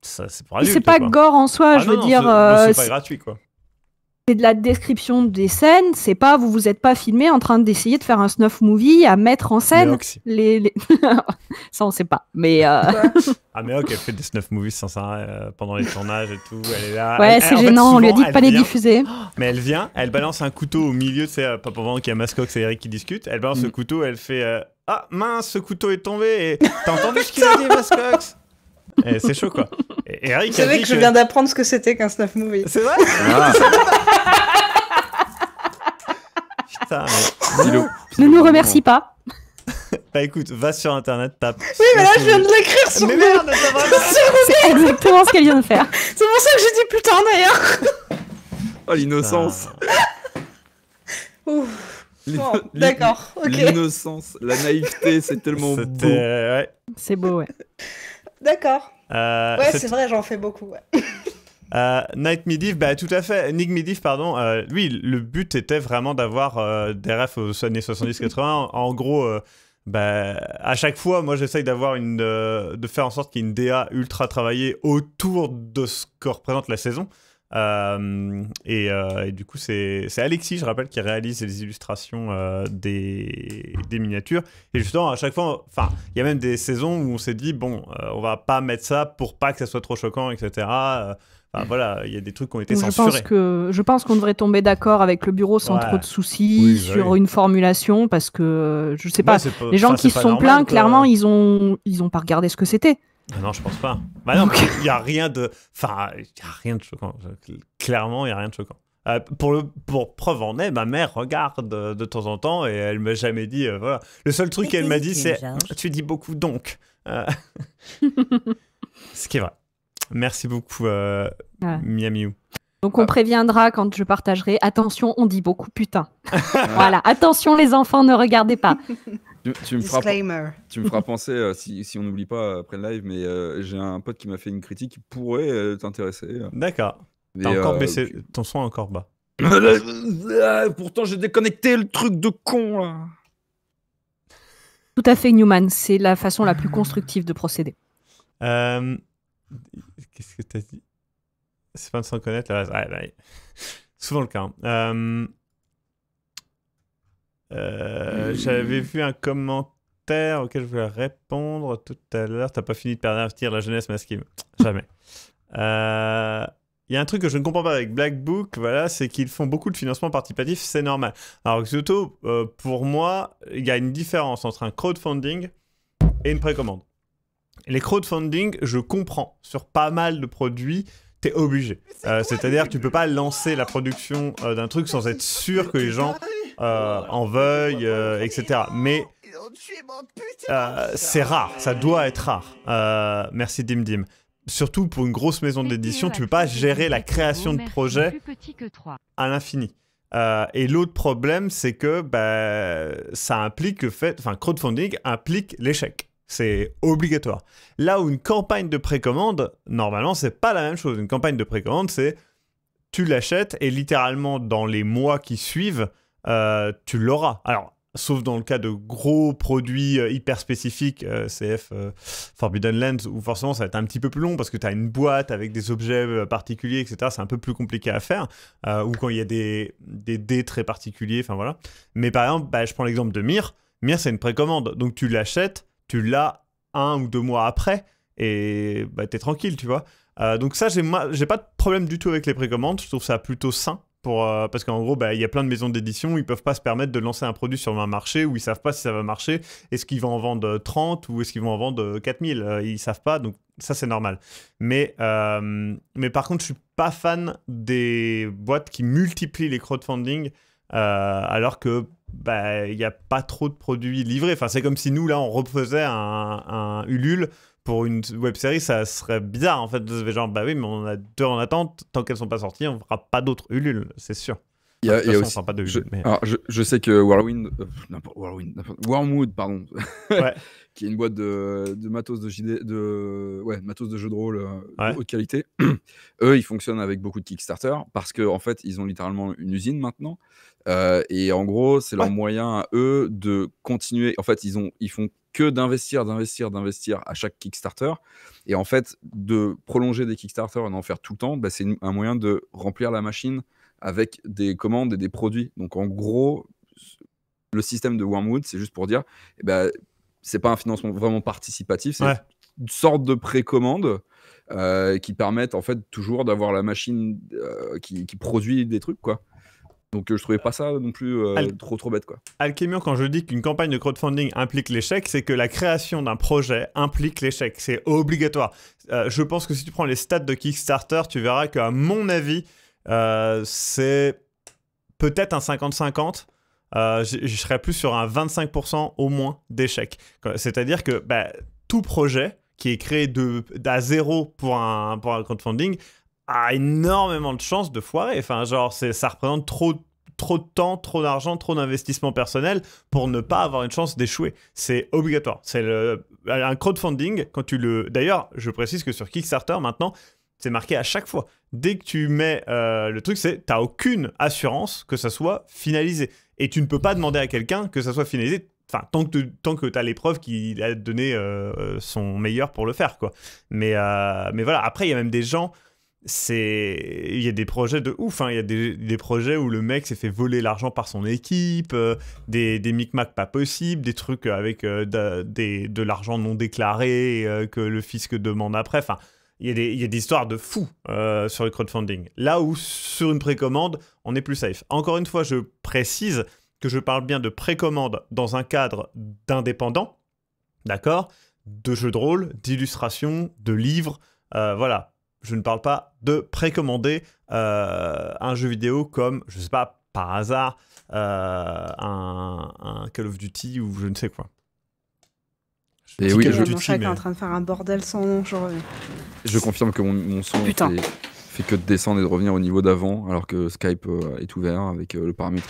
C'est pas, gore en soi, ah je veux dire. C'est pas gratuit, quoi c'est de la description des scènes, c'est pas vous vous êtes pas filmé en train d'essayer de faire un snuff movie à mettre en scène les, [laughs] ça on sait pas mais euh, [laughs] ah mais ok elle fait des snuff movies sans ça euh, pendant les tournages et tout elle est là ouais c'est gênant on lui a dit de pas les diffuser [gasps] mais elle vient elle balance un couteau au milieu c'est euh, pas pas pendant qu'il y a Mascox et Eric qui discutent elle balance le mm. couteau elle fait ah mince ce couteau est tombé et [laughs] t'as entendu ce qu'il a dit Mascox eh, c'est chaud quoi. Et [laughs] Eric que, je viens d'apprendre ce que c'était qu'un snuff movie. C'est vrai ah. [laughs] Putain, Ne nous remercie pas. [laughs] Bah écoute, va sur internet, tape. Oui, mais là je viens de l'écrire sur. Mais le... va C'est exactement ce qu'elle vient de faire. C'est pour ça que j'ai dit putain d'ailleurs. Oh l'innocence. D'accord, ok. L'innocence, la naïveté, c'est tellement beau. C'est beau, ouais. D'accord. Euh, ouais, c'est vrai, j'en fais beaucoup. [laughs] Euh, Night Midif bah, tout à fait. Nick midif pardon. Oui, euh, le but était vraiment d'avoir des refs aux années 70-80. [laughs] En, gros, bah, à chaque fois, moi, j'essaye d'avoir une, de faire en sorte qu'il y ait une DA ultra travaillée autour de ce que représente la saison. Euh, euh, et, du coup, c'est Alexis, je rappelle, qui réalise les illustrations euh, des, des, miniatures. Et justement, à chaque fois, enfin, il y a même des saisons où on s'est dit, bon, on va pas mettre ça pour pas que ça soit trop choquant, etc. voilà, il y a des trucs qui ont été censurés. Je pense que je pense qu'on devrait tomber d'accord avec le bureau sans trop de soucis sur une formulation parce que je sais pas, les gens qui se sont plaints, clairement, ils ont ils ont pas regardé ce que c'était. Ah non, je pense pas. Bah non, il n'y a rien de. Enfin, il a rien de choquant. Clairement, il n'y a rien de choquant. Euh, pour, le, pour preuve en est, ma mère regarde de temps en temps et elle m'a jamais dit. Euh, voilà. Le seul truc qu'elle m'a dit, c'est Tu dis beaucoup donc. Euh, [laughs] ce qui est vrai. Merci beaucoup, euh, Miamiou. Donc on préviendra quand je partagerai. Attention, on dit beaucoup putain. [laughs] voilà, attention les enfants, ne regardez pas. [laughs] Tu, me feras, penser, euh, si, on n'oublie pas euh, après le live, mais euh, j'ai un pote qui m'a fait une critique qui pourrait t'intéresser. D'accord. encore baissé, ton son est encore bas. [laughs] Pourtant, j'ai déconnecté le truc de con Tout à fait, Newman. C'est la façon la plus constructive de procéder. Qu'est-ce que t'as dit C'est pas de s'en connaître souvent le cas. Hein. Euh, j'avais vu un commentaire auquel je voulais répondre tout à l'heure. T'as pas fini de perdre pervertir la jeunesse masquée. [laughs] Jamais. Il euh, y a un truc que je ne comprends pas avec Black Book, voilà, c'est qu'ils font beaucoup de financement participatif, c'est normal. Alors surtout euh, pour moi, il y a une différence entre un crowdfunding et une précommande. Les crowdfunding, je comprends, sur pas mal de produits, t'es obligé. C'est-à-dire, tu peux pas lancer la production d'un truc sans être sûr que les gens euh, en veuille, euh, etc. Mais euh, c'est rare, ça doit être rare. merci Dim Dim. Surtout pour une grosse maison d'édition, tu ne peux pas gérer la création de projets à l'infini. et l'autre problème, c'est que bah, ça implique le fait, enfin, crowdfunding implique l'échec. C'est obligatoire. Là où une campagne de précommande, normalement, c'est pas la même chose. Une campagne de précommande, c'est tu l'achètes et littéralement dans les mois qui suivent, euh, tu l'auras. Alors, sauf dans le cas de gros produits euh, hyper spécifiques, euh, CF Forbidden Lands, où forcément ça va être un petit peu plus long parce que tu as une boîte avec des objets particuliers, etc. C'est un peu plus compliqué à faire, ou quand il y a des, des dés très particuliers, enfin voilà. Mais par exemple, bah, je prends l'exemple de Mir. Mir, c'est une précommande, donc tu l'achètes, tu l'as un ou deux mois après, et bah, tu es tranquille, tu vois. donc ça, j'ai pas de problème du tout avec les précommandes, je trouve ça plutôt sain. Euh, parce qu'en gros, bah, il y a plein de maisons d'édition, ils peuvent pas se permettre de lancer un produit sur un marché où ils savent pas si ça va marcher. Est-ce qu'ils vont en vendre 30 euh, ou est-ce qu'ils vont en vendre 4000 euh, Ils savent pas, donc ça c'est normal. Mais, mais par contre, je suis pas fan des boîtes qui multiplient les crowdfunding alors que bah, il n'y a pas trop de produits livrés. Enfin, c'est comme si nous, là, on refaisait un Ulule pour une web série, ça serait bizarre en fait de se genre bah oui, mais on a deux en attente, tant qu'elles sont pas sorties, on fera pas d'autres Ulule, c'est sûr. Il y a, aussi, pas de je, mais... je, sais que Warwind, euh, pardon, [laughs] qui est une boîte de, de matos de JD, de ouais, matos de jeux de rôle euh, ouais. haute qualité. [clears throat] Eux, ils fonctionnent avec beaucoup de Kickstarter parce que en fait, ils ont littéralement une usine maintenant. Euh, et en gros, c'est leur moyen à eux de continuer. En fait, ils, ont, ils font que d'investir, d'investir, d'investir à chaque Kickstarter. Et en fait, de prolonger des Kickstarters et d'en faire tout le temps, bah, c'est un moyen de remplir la machine avec des commandes et des produits. Donc en gros, le système de Wormwood, c'est juste pour dire, eh bah, c'est pas un financement vraiment participatif, c'est une sorte de précommande euh, qui permettent en fait toujours d'avoir la machine euh, qui, qui, produit des trucs quoi. Donc euh, je trouvais pas ça non plus euh, trop trop bête quoi. quand je dis qu'une campagne de crowdfunding implique l'échec, c'est que la création d'un projet implique l'échec, c'est obligatoire. Euh, je pense que si tu prends les stats de Kickstarter, tu verras qu'à mon avis, c'est peut-être un 50-50. je serais plus sur un 25% au moins d'échec. C'est-à-dire que bah, tout projet qui est créé de, d'à zéro pour un, pour un crowdfunding a énormément de chances de foirer. Enfin, genre, c'est, ça représente trop, de trop de temps, trop d'argent, trop d'investissement personnel pour ne pas avoir une chance d'échouer. C'est obligatoire. C'est un crowdfunding quand tu le. D'ailleurs, je précise que sur Kickstarter maintenant, c'est marqué à chaque fois. Dès que tu mets euh, le truc, c'est t'as aucune assurance que ça soit finalisé et tu ne peux pas demander à quelqu'un que ça soit finalisé. Enfin, tant que tu tant que as les preuves qu'il a donné euh, son meilleur pour le faire, quoi. Mais, euh, mais voilà, après, il y a même des gens c'est il y a des projets de ouf hein. il y a des, projets où le mec s'est fait voler l'argent par son équipe euh, des, micmacs pas possibles des trucs avec euh, de, l'argent non déclaré euh, que le fisc demande après enfin il y a des, histoires de fous sur le crowdfunding là où sur une précommande on est plus safe encore une fois je précise que je parle bien de précommande dans un cadre d'indépendant d'accord de jeux de rôle d'illustration, de livres voilà je ne parle pas de précommander euh, un jeu vidéo comme, je ne sais pas, par hasard, euh, un, Call of Duty ou je ne sais quoi. Et oui, Call je... Duty, chat est en train de faire un bordel sans nom, euh. Je confirme que mon, son ne Fait, que de descendre et de revenir au niveau d'avant, alors que Skype est ouvert avec le paramètre.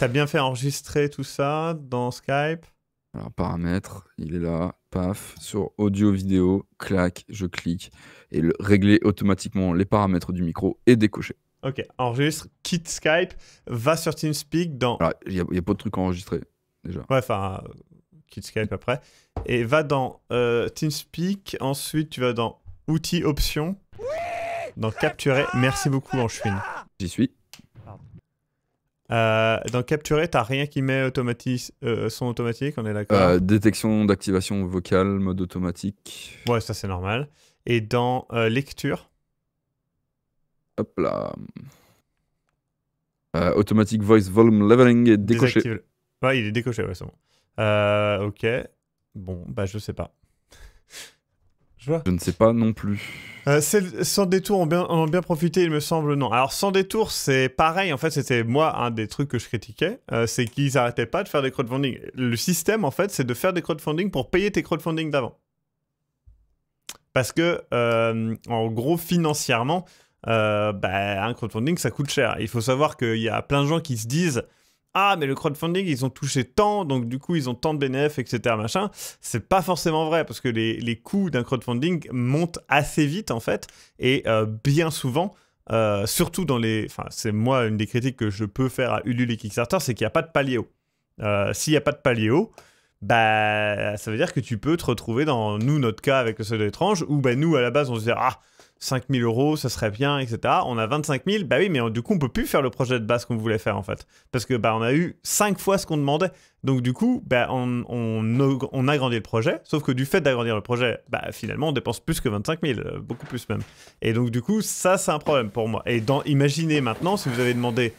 as bien fait enregistrer tout ça dans Skype Alors, paramètre, il est là, paf, sur audio, vidéo, clac, je clique et régler automatiquement les paramètres du micro et décocher. Ok, enregistre, kit Skype, va sur TeamSpeak dans. Il n'y a, pas de truc enregistré déjà. Ouais, enfin, Skype après. Et va dans euh, TeamSpeak, ensuite tu vas dans Outils, Options, dans Capturer. Ah, merci beaucoup, Anchuine. J'y suis. Euh, dans Capturer, t'as rien qui met euh, son automatique, on est d'accord Détection d'activation vocale, mode automatique. Ouais, ça c'est normal et dans euh, lecture. Hop là. Euh, automatic voice volume leveling est décoché. Ouais, il est décoché, ouais, c'est bon. Euh, ok. Bon, bah je sais pas. [laughs] je vois. Je ne sais pas non plus. sans détour, on bien, a bien profité, il me semble, non. Alors sans détour, c'est pareil. En fait, c'était moi un des trucs que je critiquais, c'est qu'ils arrêtaient pas de faire des crowdfunding. Le système, en fait, c'est de faire des crowdfunding pour payer tes crowdfunding d'avant. Parce que, euh, en gros, financièrement, euh, bah, un crowdfunding, ça coûte cher. Il faut savoir qu'il y a plein de gens qui se disent ah, mais le crowdfunding, ils ont touché tant, donc du coup, ils ont tant de bénéfices, etc. Machin. C'est pas forcément vrai, parce que les, les coûts d'un crowdfunding montent assez vite, en fait, et euh, bien souvent, surtout dans les. Enfin, c'est moi, une des critiques que je peux faire à Ulule et Kickstarter, c'est qu'il n'y a pas de palier haut. S'il n'y a pas de palier haut, bah ça veut dire que tu peux te retrouver dans nous notre cas avec le seuil étrange où bah, nous à la base on se disait ah 5000 euros ça serait bien etc on a 25 000 bah oui mais du coup on peut plus faire le projet de base qu'on voulait faire en fait parce que bah on a eu 5 fois ce qu'on demandait donc du coup bah on, on, agrandit le projet sauf que du fait d'agrandir le projet bah finalement on dépense plus que 25 000 euh, beaucoup plus même et donc du coup ça c'est un problème pour moi et dans imaginez maintenant si vous avez demandé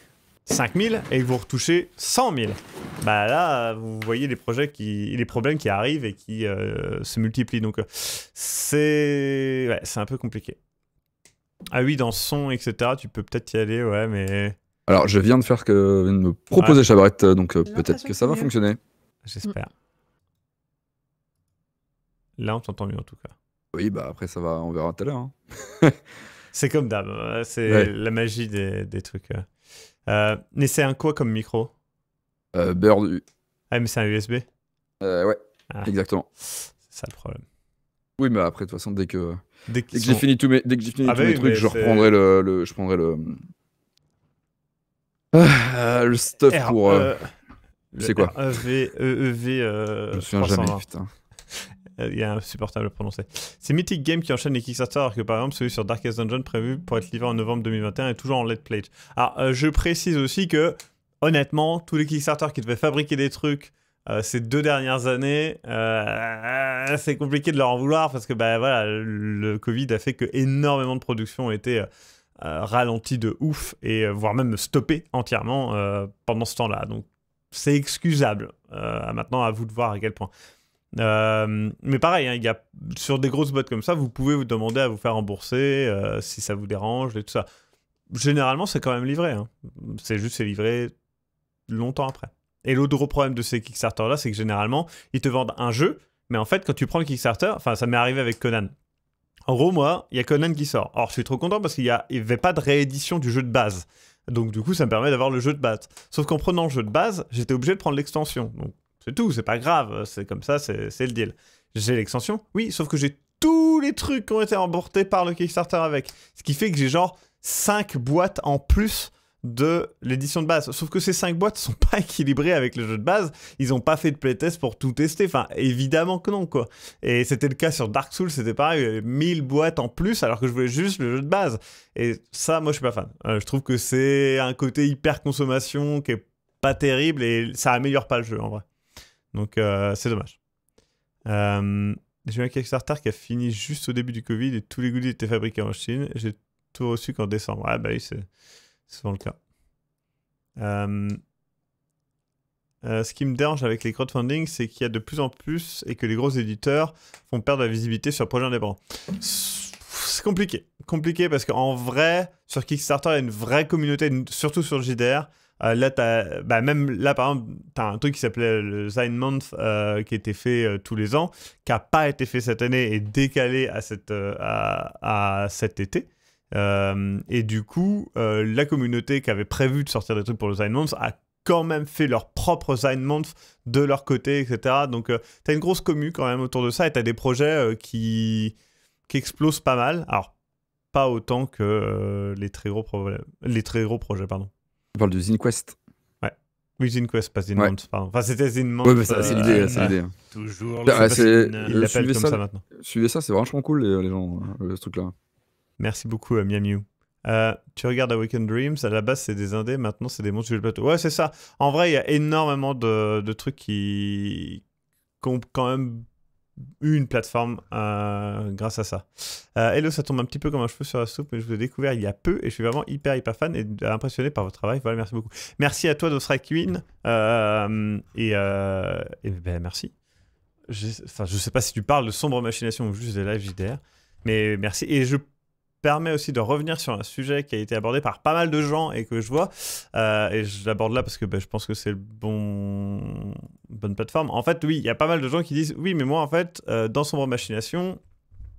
5000 et que vous retouchez 100 000, bah là, vous voyez les projets qui, les problèmes qui arrivent et qui euh, se multiplient. Donc, c'est, ouais, c'est un peu compliqué. Ah oui, dans son, etc. Tu peux peut-être y aller, ouais, mais. Alors, je viens de faire que me proposer Chabrette, donc euh, peut-être que ça va fonctionner. J'espère. Mm. Là, on t'entend mieux en tout cas. Oui, bah après, ça va, on verra tout à l'heure. Hein. [laughs] c'est comme d'hab, hein, c'est la magie des, des trucs. Euh. Euh, mais c'est un quoi comme micro euh, Bird. Ah, mais c'est un USB euh, Ouais, ah. exactement. C'est ça le problème. Oui, mais après, de toute façon, dès que, dès, que j'ai fini tous mes, dès que j'ai fini ah, tous bah trucs, je reprendrai le, le, je prendrai le. Ah, le stuff e pour. Euh, c'est quoi e v -E -E euh, je me souviens jamais, putain. Euh, il y a insupportable à prononcer. C'est Mythic Game qui enchaîne les Kickstarter, alors que par exemple celui sur Darkest Dungeon prévu pour être livré en novembre 2021 est toujours en late plate Alors euh, je précise aussi que, honnêtement, tous les Kickstarter qui devaient fabriquer des trucs euh, ces deux dernières années, c'est compliqué de leur en vouloir parce que bah, voilà, le Covid a fait que énormément de productions ont été. ralenties de ouf et voire même stoppées entièrement pendant ce temps-là. Donc c'est excusable. maintenant, à vous de voir à quel point. Euh, mais pareil, hein, y a, sur des grosses bottes comme ça, vous pouvez vous demander à vous faire rembourser euh, si ça vous dérange et tout ça. Généralement, c'est quand même livré. Hein. C'est juste c'est livré longtemps après. Et l'autre gros problème de ces Kickstarter-là, c'est que généralement, ils te vendent un jeu, mais en fait, quand tu prends le Kickstarter, enfin, ça m'est arrivé avec Conan. En gros, moi, il y a Conan qui sort. Or, je suis trop content parce qu'il n'y avait pas de réédition du jeu de base. Donc, du coup, ça me permet d'avoir le jeu de base. Sauf qu'en prenant le jeu de base, j'étais obligé de prendre l'extension. Donc, c'est tout, c'est pas grave, c'est comme ça, c'est le deal. J'ai l'extension, oui, sauf que j'ai tous les trucs qui ont été emportés par le Kickstarter avec. Ce qui fait que j'ai genre 5 boîtes en plus de l'édition de base. Sauf que ces 5 boîtes sont [laughs] pas équilibrées avec le jeu de base. Ils ont pas fait de playtest pour tout tester. Enfin, évidemment que non, quoi. Et c'était le cas sur Dark Souls, c'était pareil. 1000 boîtes en plus alors que je voulais juste le jeu de base. Et ça, moi, je suis pas fan. Euh, je trouve que c'est un côté hyper consommation qui est pas terrible et ça améliore pas le jeu en vrai. Donc, euh, c'est dommage. Euh, j'ai eu un Kickstarter qui a fini juste au début du Covid et tous les goodies étaient fabriqués en Chine. J'ai tout reçu qu'en décembre. Ah, bah oui, c'est souvent le cas. Euh, ce qui me dérange avec les crowdfunding, c'est qu'il y a de plus en plus et que les gros éditeurs font perdre la visibilité sur projet indépendants. C'est compliqué. Compliqué parce qu'en vrai, sur Kickstarter, il y a une vraie communauté, surtout sur le JDR, euh, là, ben, même là, par exemple, tu as un truc qui s'appelait le Zine Month euh, qui était fait euh, tous les ans, qui n'a pas été fait cette année et décalé à, cette, à, cet été. et du coup, la communauté qui avait prévu de sortir des trucs pour le Zine Month a quand même fait leur propre Zine Month de leur côté, etc. Donc, tu as une grosse commu quand même autour de ça et tu as des projets qui, qui explosent pas mal. Alors, pas autant que les, très gros les très gros projets, pardon parle parle de ZinQuest. Ouais. Oui, ZinQuest, pas Zinmont Ouais. Enfin, c'était Zine Ouais, bah, c'est euh, l'idée. c'est l'idée. Toujours. Bah, il suivez comme ça, maintenant. Suivez ça, c'est vachement cool, les, gens, ce euh, truc-là. Merci beaucoup, euh, Miamiu. tu regardes Awaken Dreams, à la base c'est des indés, maintenant c'est des monstres sur le plateau. Ouais, c'est ça. En vrai, il y a énormément de, de trucs qui, qui ont quand même une plateforme euh, grâce à ça. Euh, hello, ça tombe un petit peu comme un cheveu sur la soupe, mais je vous ai découvert il y a peu et je suis vraiment hyper, hyper fan et impressionné par votre travail. Voilà, merci beaucoup. Merci à toi, Dostrike Queen. Euh, et, ben, merci. Je, enfin, sais pas si tu parles de sombre machination ou juste des lives JDR, mais merci. Et je permet aussi de revenir sur un sujet qui a été abordé par pas mal de gens et que je vois. Euh, et je l'aborde là parce que bah, je pense que c'est le bon bonne plateforme. En fait, oui, il y a pas mal de gens qui disent oui, mais moi en fait, euh, dans Sombre Machination,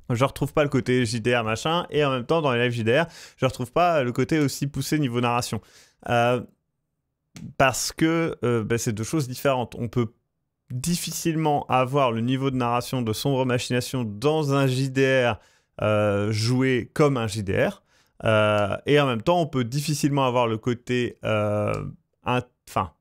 je retrouve pas le côté JDR machin et en même temps dans les lives JDR, je retrouve pas le côté aussi poussé niveau narration. Euh, parce que bah, c'est deux choses différentes. On peut difficilement avoir le niveau de narration de Sombre Machination dans un JDR euh, jouer comme un JDR. Euh, et en même temps, on peut difficilement avoir le côté euh, enfin,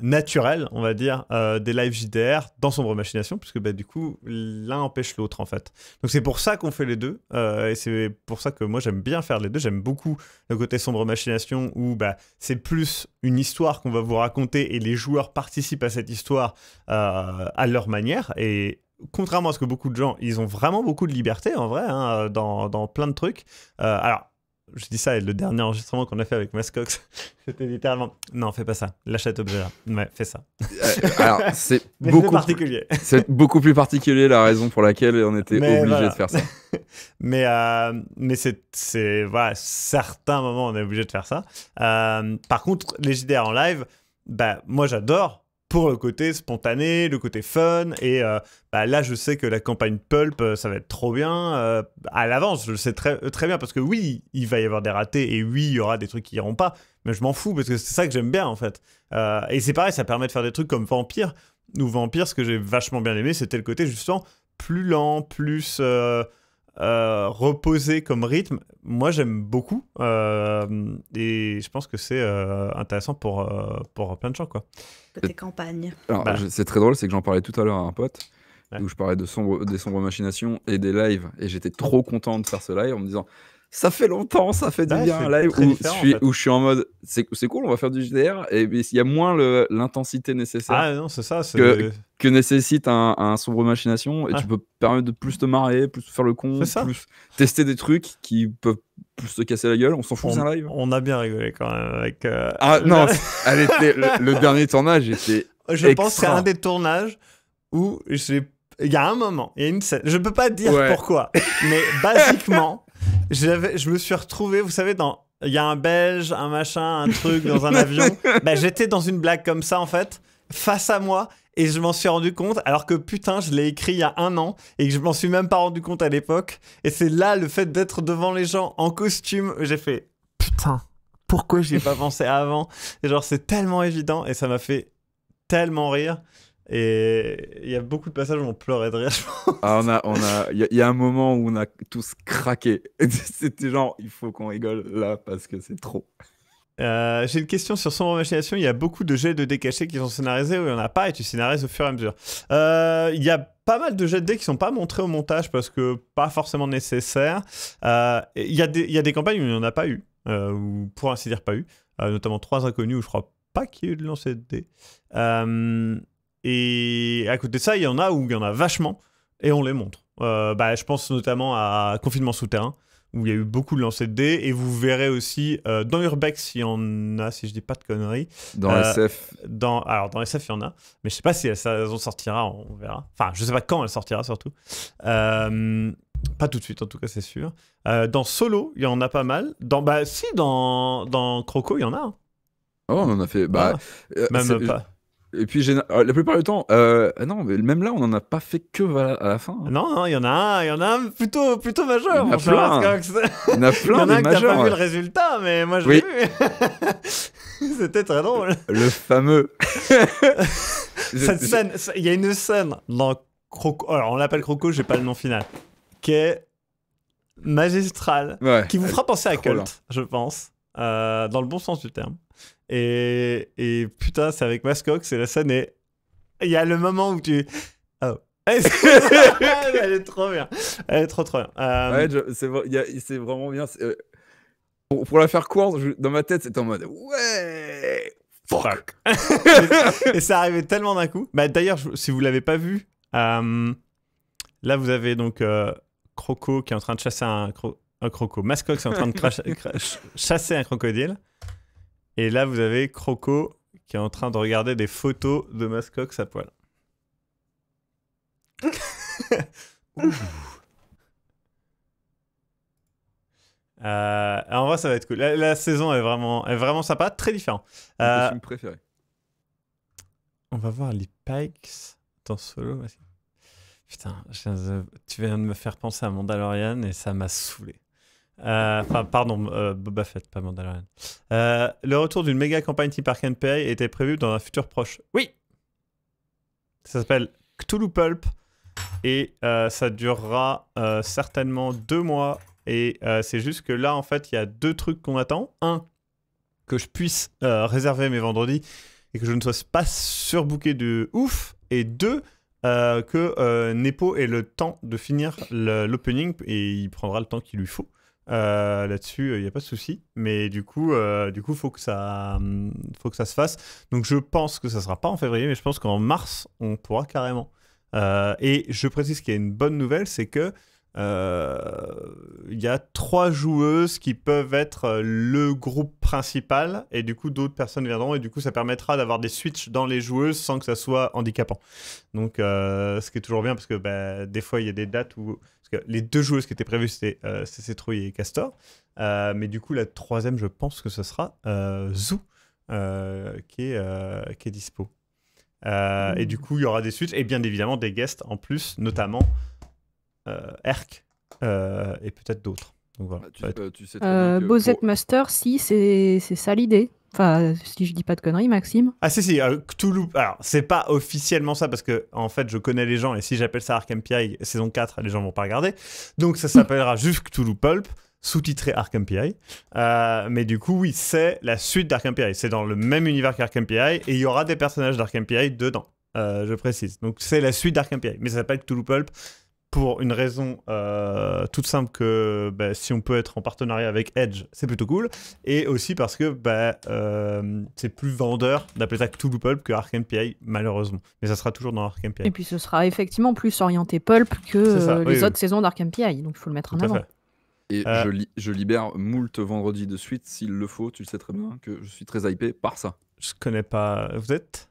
naturel, on va dire, des live JDR dans Sombre Machination, puisque bah, du coup, l'un empêche l'autre en fait. Donc c'est pour ça qu'on fait les deux, et c'est pour ça que moi j'aime bien faire les deux. J'aime beaucoup le côté Sombre Machination où bah, c'est plus une histoire qu'on va vous raconter et les joueurs participent à cette histoire à leur manière. Et contrairement à ce que beaucoup de gens, ils ont vraiment beaucoup de liberté en vrai, hein, euh, dans, dans, plein de trucs. Euh, alors, je dis ça, et le dernier enregistrement qu'on a fait avec Mascox, [laughs] c'était littéralement non, fais pas ça, lâche cet objet-là, ouais, fais ça. Euh, alors, [laughs] c'est beaucoup, particulier. [laughs] c'est beaucoup plus particulier la raison pour laquelle on était obligé de faire ça. mais mais c'est, voilà, certains moments on est obligé de faire ça. par contre, les JDR en live, bah, moi j'adore pour le côté spontané, le côté fun. Et euh, bah, là, je sais que la campagne Pulp, euh, ça va être trop bien. Euh, à l'avance, je le sais très, très bien, parce que oui, il va y avoir des ratés, et oui, il y aura des trucs qui iront pas, mais je m'en fous, parce que c'est ça que j'aime bien, en fait. et c'est pareil, ça permet de faire des trucs comme Vampire. nous Vampire, ce que j'ai vachement bien aimé, c'était le côté justement plus lent, plus... Euh, reposer comme rythme, moi j'aime beaucoup euh, et je pense que c'est euh, intéressant pour, pour plein de gens. Quoi. Côté campagne. Bah. C'est très drôle, c'est que j'en parlais tout à l'heure à un pote. Où je parlais de sombre, des sombres machinations et des lives. Et j'étais trop content de faire ce live en me disant ça fait longtemps, ça fait du bien. un live suis, où je suis en mode, c'est cool, on va faire du JDR, et il y a moins l'intensité nécessaire. Ah, ça. Que, nécessite un, sombre machination, et tu peux permettre de plus te marrer, plus faire le con, plus tester des trucs qui peuvent plus te casser la gueule. On s'en fout on, live. On a bien rigolé quand même avec. Euh, ah non, [laughs] le, dernier tournage était. Je pense que c'est un des tournages où il y a un moment, il y a une scène. Je peux pas dire pourquoi, mais basiquement, [laughs] je me suis retrouvé, vous savez, dans il y a un belge, un machin, un truc dans un avion. [laughs] Bah, j'étais dans une blague comme ça en fait, face à moi, et je m'en suis rendu compte, alors que putain, je l'ai écrit il y a un an et que je m'en suis même pas rendu compte à l'époque. Et c'est là le fait d'être devant les gens en costume, j'ai fait putain, pourquoi ai pas pensé avant et Genre c'est tellement évident et ça m'a fait tellement rire. Et il y a beaucoup de passages où on pleurait de rire, Ah, on a, on a, il y, a un moment où on a tous craqué. [laughs] C'était genre, il faut qu'on rigole là parce que c'est trop. Euh, j'ai une question sur son Imagination Il y a beaucoup de jets de dés cachés qui sont scénarisés ou il n'y en a pas et tu scénarises au fur et à mesure. Euh, il y a pas mal de jets de dés qui sont pas montrés au montage parce que pas forcément nécessaire euh, Il euh, y, y, a des campagnes où il n'y en a pas eu, ou pour ainsi dire pas eu, notamment trois inconnus où je crois pas qu'il y ait eu de lancer de dés. Et à côté de ça, il y en a où il y en a vachement et on les montre. Euh, bah, je pense notamment à Confinement Souterrain où il y a eu beaucoup de lancers de dés et vous verrez aussi euh, dans Urbex s'il y en a si je dis pas de conneries dans euh, SF dans alors dans SF il y en a mais je sais pas si elle, ça, on sortira on verra enfin je sais pas quand elle sortira surtout pas tout de suite en tout cas c'est sûr dans Solo il y en a pas mal dans bah si dans dans Croco il y en a hein. Oh, on en a fait. Bah, ah, même pas. Et puis, euh, la plupart du temps, euh, non, mais même là, on n'en a pas fait que à la, fin. Hein. Non, non, il y en a un, il y en a plutôt, plutôt majeur. Il y en a [laughs] plein. Il a plein. un pas vu le résultat, mais moi je vu. [laughs] C'était très drôle. Le fameux. [laughs] il y a une scène dans Croco. Alors, on l'appelle Croco, j'ai pas le nom final. Qui est magistrale. qui vous fera penser à Cult, je pense. Euh, dans le bon sens du terme. Et, et putain, c'est avec Mascox et la scène est. Il y a le moment où tu. Oh. [laughs] Elle est trop bien. Elle est trop trop bien. Euh, ouais, c'est vraiment bien. Euh, pour, la faire courte, dans ma tête, c'était en mode Ouais Fuck [laughs] et, ça arrivait tellement d'un coup. Bah, D'ailleurs, si vous l'avez pas vu, euh, là vous avez donc Croco qui est en train de chasser un, un Croco. Mascox est en train de [laughs] chasser un crocodile. Et là, vous avez Croco qui est en train de regarder des photos de Mascox à poil. [laughs] Euh, en vrai, ça va être cool. La, saison est vraiment, est vraiment sympa, très différent. Euh, film préféré. On va voir les Pikes dans solo. Putain, tu viens de me faire penser à Mandalorian et ça m'a saoulé. Euh, enfin, pardon, euh, Boba Fett, pas Mandalorian. Euh, le retour d'une méga campagne type Park and était prévu dans un futur proche. Oui Ça s'appelle Cthulhu Pulp. Et ça durera certainement deux mois. Et c'est juste que là, en fait, il y a deux trucs qu'on attend. Un, que je puisse réserver mes vendredis et que je ne sois pas surbooké de ouf. Et deux, que Nepo ait le temps de finir l'opening et il prendra le temps qu'il lui faut. Euh, là-dessus, il euh, n'y a pas de souci. Mais du coup, euh, faut que ça, hum, faut que ça se fasse. Donc, je pense que ça sera pas en février, mais je pense qu'en mars, on pourra carrément. et je précise qu'il y a une bonne nouvelle, c'est que euh, il y a trois joueuses qui peuvent être euh, le groupe principal et du coup d'autres personnes viendront et du coup ça permettra d'avoir des switches dans les joueuses sans que ça soit handicapant. Donc euh, ce qui est toujours bien parce que bah, des fois il y a des dates où les deux joueuses qui étaient prévues c'était Cétrouille et Castor, mais du coup la troisième je pense que ce sera Zou qui est qui dispo. et du coup, il y aura des switches et bien évidemment des guests en plus, notamment euh, Erk euh, et peut-être d'autres. Donc voilà, Master, si, c'est ça l'idée. Enfin, si je dis pas de conneries, Maxime. Ah si si, euh, Cthulhu. Alors c'est pas officiellement ça parce que en fait je connais les gens et si j'appelle ça Arkham PI saison 4, les gens vont pas regarder. Donc ça s'appellera [laughs] juste Cthulhu Pulp, sous-titré Arkham PI. mais du coup oui, c'est la suite d'Arkham PI. C'est dans le même univers qu'Arkham PI et il y aura des personnages d'Arkham PI dedans. je précise. Donc c'est la suite d'Arkham PI, mais ça s'appelle Cthulhu Pulp pour une raison euh, toute simple que bah, si on peut être en partenariat avec Edge, c'est plutôt cool. Et aussi parce que bah, euh, c'est plus vendeur d'appeler ça Cthulhu Pulp que Arkham PI, malheureusement. Mais ça sera toujours dans Arkham PI. Et puis ce sera effectivement plus orienté Pulp que les autres saisons d'Arkham PI, donc il faut le mettre en avant. Et euh, je, je, libère moult vendredi de suite s'il le faut. Tu le sais très bien que je suis très hypé par ça. Je connais pas. Vous êtes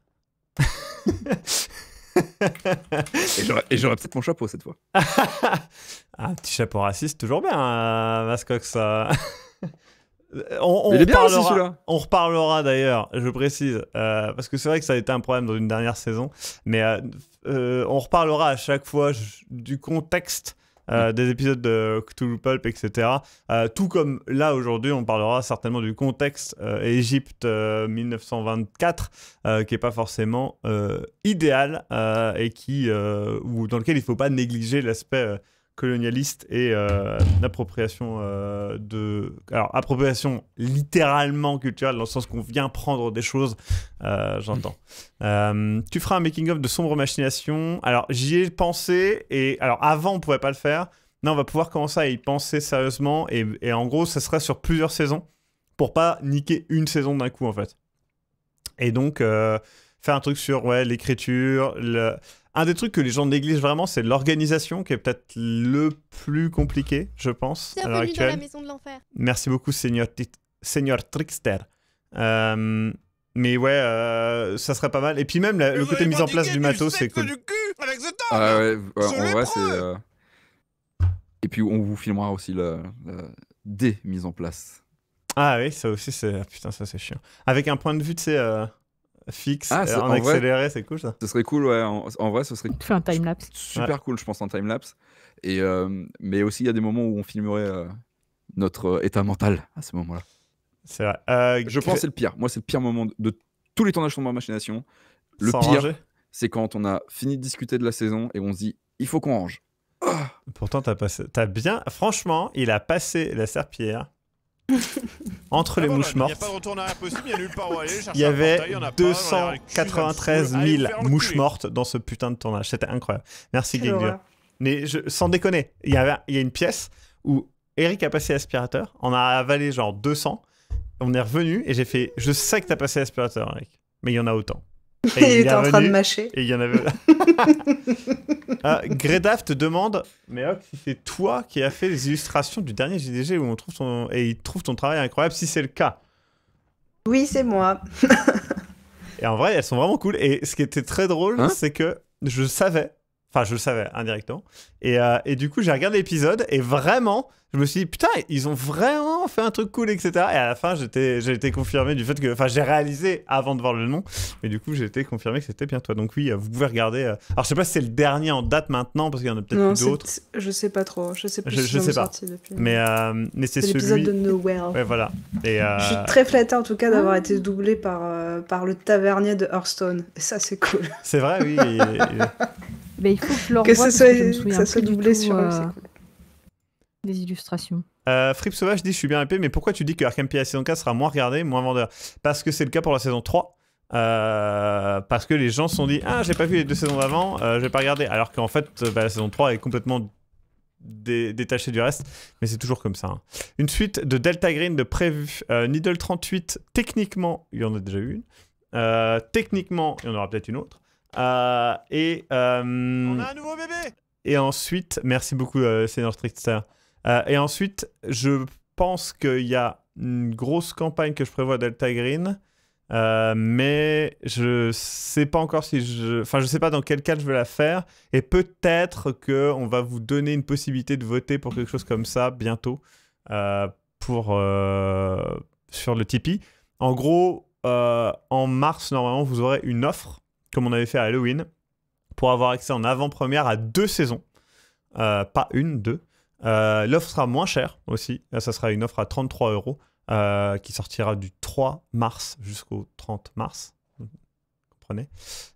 [laughs] et j'aurais peut-être mon chapeau cette fois. un [laughs] ah, petit chapeau raciste, toujours bien, euh, Mascox. [laughs] On, on, reparlera, on, reparlera, d'ailleurs, je précise, euh, parce que c'est vrai que ça a été un problème dans une dernière saison, mais euh, euh, on reparlera à chaque fois du contexte euh, des épisodes de Cthulhu Pulp, etc. Euh, tout comme là aujourd'hui, on parlera certainement du contexte euh, Égypte 1924, qui n'est pas forcément idéal et qui, ou dans lequel il ne faut pas négliger l'aspect colonialiste et euh, d'appropriation euh, de alors appropriation littéralement culturelle dans le sens qu'on vient prendre des choses euh, j'entends euh, tu feras un making of de sombre machination alors j'y ai pensé et alors avant on pouvait pas le faire non on va pouvoir commencer à y penser sérieusement et, et en gros ça sera sur plusieurs saisons pour pas niquer une saison d'un coup en fait et donc faire un truc sur ouais l'écriture le un des trucs que les gens négligent vraiment, c'est l'organisation qui est peut-être le plus compliqué, je pense, Bienvenue à la maison de l'enfer. Merci beaucoup, Seigneur, Trickster. Euh, mais ouais, euh, ça serait pas mal. Et puis même le côté mise en place du, matos, c'est cool. Du cul ah ouais, c'est. Euh, Et puis on vous filmera aussi la, dé mise en place. Ah oui, ça aussi, c'est. Ah, putain, ça c'est chiant. Avec un point de vue, tu sais fixe ah, en, accéléré, c'est cool ça. Ce serait cool, ouais. En, vrai, ce serait tu fais un time -lapse. super cool, je pense, en time lapse. Et euh, mais aussi, il y a des moments où on filmerait euh, notre euh, état mental à ce moment-là. je pense pense c'est le pire. Moi, c'est le pire moment de, tous les tournages sur ma machination. Le pire, c'est quand on a fini de discuter de la saison et on se dit, il faut qu'on range. Ah. Pourtant, t'as passé... as bien. Franchement, il a passé la serpillère entre les ah, mouches mortes. Il y, avait 293 000 mouches mortes dans ce putain de tournage. C'était incroyable. Merci Gegdur. Mais je, sans déconner, il y, avait, il y a une pièce où Eric a passé l'aspirateur, on a avalé genre 200, on est revenu et j'ai fait Je sais que t'as passé aspirateur, Eric, mais il y en a autant. Et il, était en train de mâcher. Et il y en avait. [laughs] ah, Gredaft demande Mais hop, si c'est toi qui as fait les illustrations du dernier JDG où on trouve ton... et il trouve ton travail incroyable, si c'est le cas. Oui, c'est moi. [laughs] et en vrai, elles sont vraiment cool. Et ce qui était très drôle, hein c'est que je savais, enfin, je le savais indirectement. Et, euh, et du coup, j'ai regardé l'épisode et vraiment, je me suis dit, putain, ils ont vraiment fait un truc cool, etc. Et à la fin, j'ai été confirmé du fait que. Enfin, j'ai réalisé avant de voir le nom, mais du coup, j'ai été confirmé que c'était bien toi. Donc, oui, euh, vous pouvez regarder. Euh, alors, je sais pas si c'est le dernier en date maintenant, parce qu'il y en a peut-être d'autres. Je sais pas trop. Je sais plus je, si je sais pas. sorti depuis. Mais, euh, mais c'est celui. l'épisode de Nowhere. Ouais, voilà. Et, euh, Je suis très flatté, en tout cas, d'avoir ah. été doublé par, par le tavernier de Hearthstone. Et ça, c'est cool. C'est vrai, oui. [laughs] Mais il faut que ça soit, doublé sur eux, cool des illustrations. Euh, Fripp Sauvage dit Je suis bien épais, mais pourquoi tu dis que Arkham PI saison 4 sera moins regardé, moins vendeur Parce que c'est le cas pour la saison 3. Euh, parce que les gens se sont dit Ah, j'ai pas vu les deux saisons d'avant, euh, je vais pas regarder. Alors qu'en fait, bah, la saison 3 est complètement détachée du reste, mais c'est toujours comme ça. Hein. Une suite de Delta Green de prévu. Needle 38, techniquement, il y en a déjà eu une. techniquement, il y en aura peut-être une autre. et. On a un nouveau bébé Et ensuite, merci beaucoup, Seigneur Trickster. Euh, et ensuite, je pense qu'il y a une grosse campagne que je prévois Delta Green. Euh, mais je sais pas encore si je, enfin je sais pas dans quel cas je vais la faire et peut-être que on va vous donner une possibilité de voter pour quelque chose comme ça bientôt euh, pour sur le Tipeee. En gros, en mars normalement vous aurez une offre comme on avait fait à Halloween pour avoir accès en avant-première à deux saisons, pas une, deux. Euh, l'offre sera moins chère aussi. ça sera une offre à 33 euros euh, qui sortira du 3 mars jusqu'au 30 mars. Vous comprenez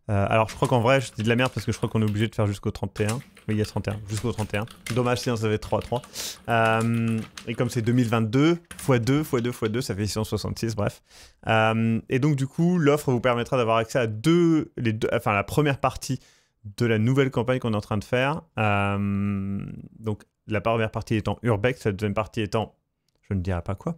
euh, Alors, je crois qu'en vrai, je dis de la merde parce que je crois qu'on est obligé de faire jusqu'au 31. Oui, il y a 31, jusqu'au 31. Dommage si on avait 3 à 3. et comme c'est 2022, x 2, x 2, x 2, ça fait 666, bref. et donc du coup, l'offre vous permettra d'avoir accès à deux, les enfin la première partie de la nouvelle campagne qu'on est en train de faire. Euh, donc la première partie étant urbex, la deuxième partie étant je ne dirais pas quoi,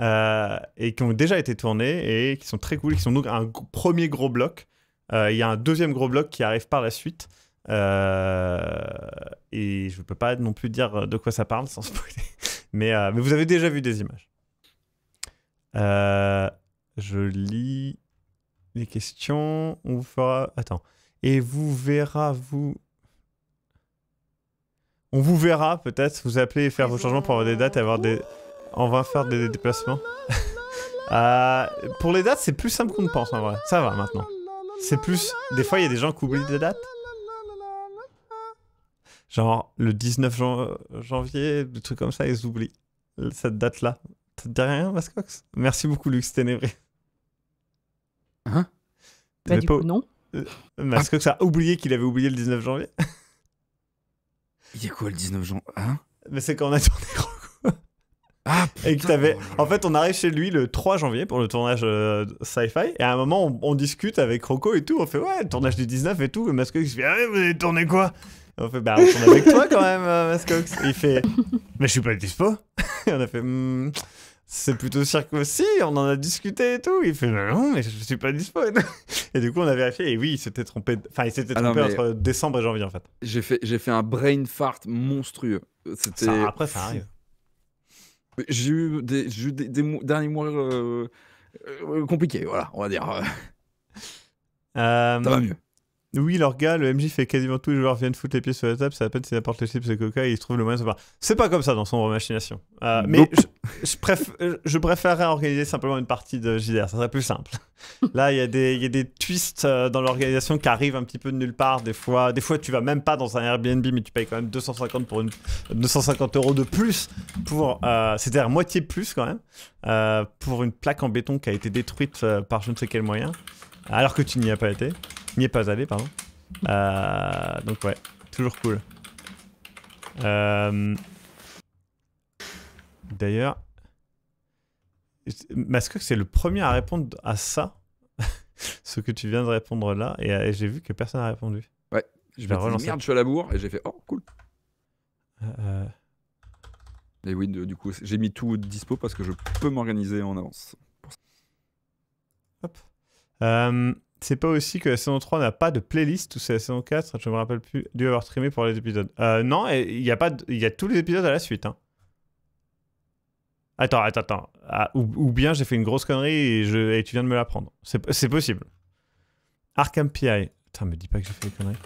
euh, et qui ont déjà été tournées et qui sont très cool, qui sont donc un premier gros bloc. Euh, il y a un deuxième gros bloc qui arrive par la suite. Euh, et je ne peux pas non plus dire de quoi ça parle sans [laughs] spoiler. Mais, mais vous avez déjà vu des images. je lis les questions. On vous fera. Attends. Et vous verra, vous on vous verra peut-être, vous appelez et faire vos changements pour avoir des dates et avoir des... On va faire des déplacements. [laughs] Euh, pour les dates, c'est plus simple qu'on ne pense en vrai. Ça va maintenant. C'est plus... Des fois, il y a des gens qui oublient des dates. Genre le 19 janvier, des trucs comme ça, ils oublient cette date-là. Ça dit rien, Mascox Merci beaucoup, Lux Ténébré. Hein Bah du pas... coup, non. Euh, Mascox a oublié qu'il avait oublié le 19 janvier. [laughs] Il y a quoi le 19 janvier hein Mais c'est quand on a tourné [laughs] Rocco. Ah, et que En fait, on arrive chez lui le 3 janvier pour le tournage euh, sci-fi. Et à un moment, on, discute avec Rocco et tout. On fait ouais, le tournage du 19 et tout. Et Mascox fait ah, vous avez tourné quoi On fait bah, on tourne avec toi quand même, Maskox. Euh, Mascox. il fait mais je suis pas dispo. [laughs] et on a fait. Hmm c'est plutôt cirque aussi, on en a discuté et tout. Il fait, non, mais je suis pas dispo. [laughs] Et du coup, on a vérifié. Et oui, il s'était trompé. Enfin, il s'était ah trompé entre décembre et janvier, en fait. J'ai fait, j'ai fait un brain fart monstrueux. C'était. après, ça arrive. J'ai eu des, des, derniers mois euh, euh, compliqués, voilà, on va dire. Euh, ça va mieux. Oui, leur gars, le MJ fait quasiment tout, les joueurs viennent foutre les pieds sur la table, c'est à peine s'il apporte les chips et coca et il se trouve le moyen de savoir. C'est pas comme ça dans son Machination. Euh, mais je, je, préférerais organiser simplement une partie de JDR, ça serait plus simple. [laughs] Là, il y, a des, twists euh, dans l'organisation qui arrivent un petit peu de nulle part. Des fois, des fois, tu vas même pas dans un Airbnb, mais tu payes quand même 250, pour une... 250 euros de plus, pour, euh, c'est-à-dire moitié plus quand même, euh, pour une plaque en béton qui a été détruite par je ne sais quel moyen, alors que tu n'y as pas été n'y est pas allé, pardon. Euh, donc ouais, toujours cool. Euh, d'ailleurs, que c'est le premier à répondre à ça, [laughs] ce que tu viens de répondre là, euh, et, j'ai vu que personne n'a répondu. Ouais, je, vais relancer. Merde, je suis à la bourre, et j'ai fait oh cool. Euh... Et oui, du coup, j'ai mis tout dispo parce que je peux m'organiser en avance. Hop c'est pas aussi que la saison 3 n'a pas de playlist ou c'est la saison 4, je me rappelle plus, dû avoir streamé pour les épisodes. Euh, non, il y, a pas il y a tous les épisodes à la suite. Hein. Attends, attends, attends. Ah, ou, bien j'ai fait une grosse connerie et, je, tu viens de me prendre. C'est possible. Arkham PI. Putain, me dis pas que j'ai fait des conneries.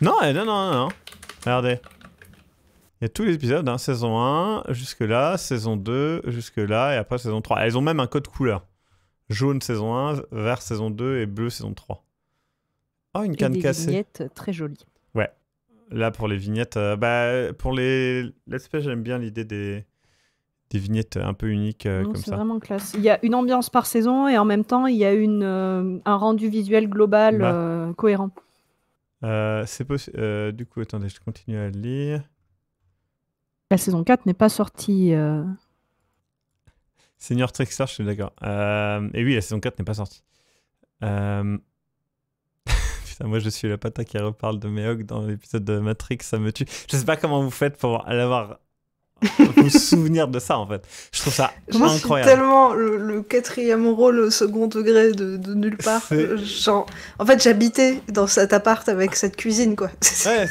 Non, eh, non, non, non, non. Regardez. Il y a tous les épisodes, hein, saison 1 jusque-là, saison 2 jusque-là et après saison 3. Elles ont même un code couleur. Jaune saison 1, vert saison 2 et bleu saison 3. Oh, ah, une et canne des vignettes euh, très jolies. Ouais. Là, pour les vignettes, euh, bah, pour les Let's j'aime bien l'idée des... des vignettes un peu uniques euh, comme ça. C'est vraiment classe. Il y a une ambiance par saison et en même temps, il y a une, un rendu visuel global bah. cohérent. c'est du coup, attendez, je continue à lire. La saison 4 n'est pas sortie Senior Trickster, je suis d'accord. Euh, et oui, la saison 4 n'est pas sortie. Euh, [laughs] putain, moi je suis la pata qui reparle de Meog dans l'épisode de Matrix, ça me tue. Je sais pas comment vous faites pour avoir un [laughs] souvenir de ça en fait. Je trouve ça moi, incroyable. C'est tellement le, quatrième rôle au second degré de, nulle part. en fait, j'habitais dans cet appart avec cette cuisine quoi. [laughs] Ouais,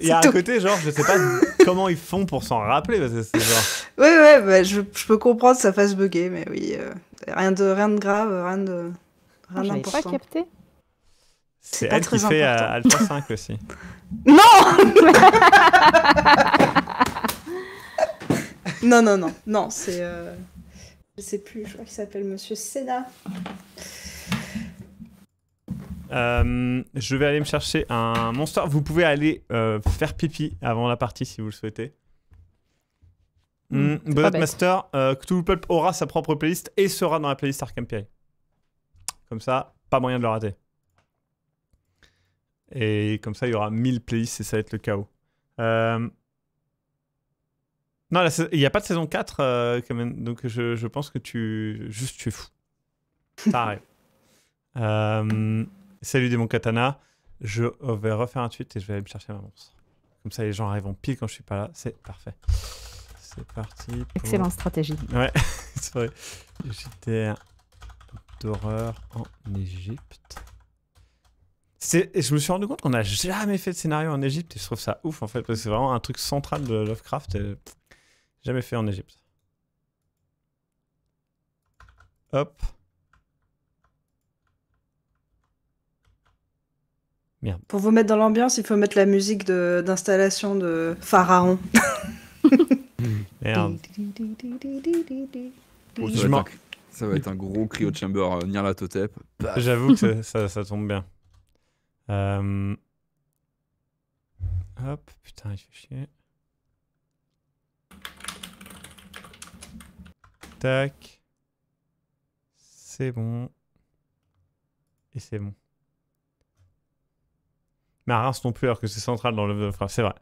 il y a un côté, genre, je sais pas [laughs] comment ils font pour s'en rappeler. Parce que c'est genre... Ouais, ouais, bah, je, peux comprendre que ça fasse bugger, mais oui. Euh, rien, de, rien de grave, rien de. Rien d'important. pas capté. C'est, elle qui fait euh, Alpha 5 [laughs] aussi. Non [laughs] Non, non, non. Non, c'est. Euh, je sais plus, je crois qu'il s'appelle Monsieur Sénat. Euh, je vais aller me chercher un monster Vous pouvez aller euh, faire pipi avant la partie si vous le souhaitez. Mmh, Bonnet Master, euh, Cthulhu Pulp aura sa propre playlist et sera dans la playlist Arkham Piri. Comme ça, pas moyen de le rater. Et comme ça, il y aura 1000 playlists et ça va être le chaos. Non, il n'y a pas de saison 4 quand même, donc je, pense que tu. Juste, tu es fou. Ça arrive. euh... Salut mon katana. Je vais refaire un tweet et je vais aller me chercher ma monstre. Comme ça, les gens en pile quand je suis pas là. C'est parfait. C'est parti. Excellente stratégie. Ouais, c'est [laughs] vrai. J'étais d'horreur en Égypte. Et je me suis rendu compte qu'on n'a jamais fait de scénario en Égypte et je trouve ça ouf en fait parce que c'est vraiment un truc central de Lovecraft. Jamais fait en Égypte. Hop. Pour vous mettre dans l'ambiance, il faut mettre la musique d'installation de, Pharaon. [laughs] Merde. Oh, ça, va être un gros cri au chamber euh, J'avoue que ça, [laughs] tombe bien. Euh, hop, putain, il fait chier. Tac. C'est bon. Et c'est bon mais à non plus, alors que c'est central dans le. Enfin, c'est vrai.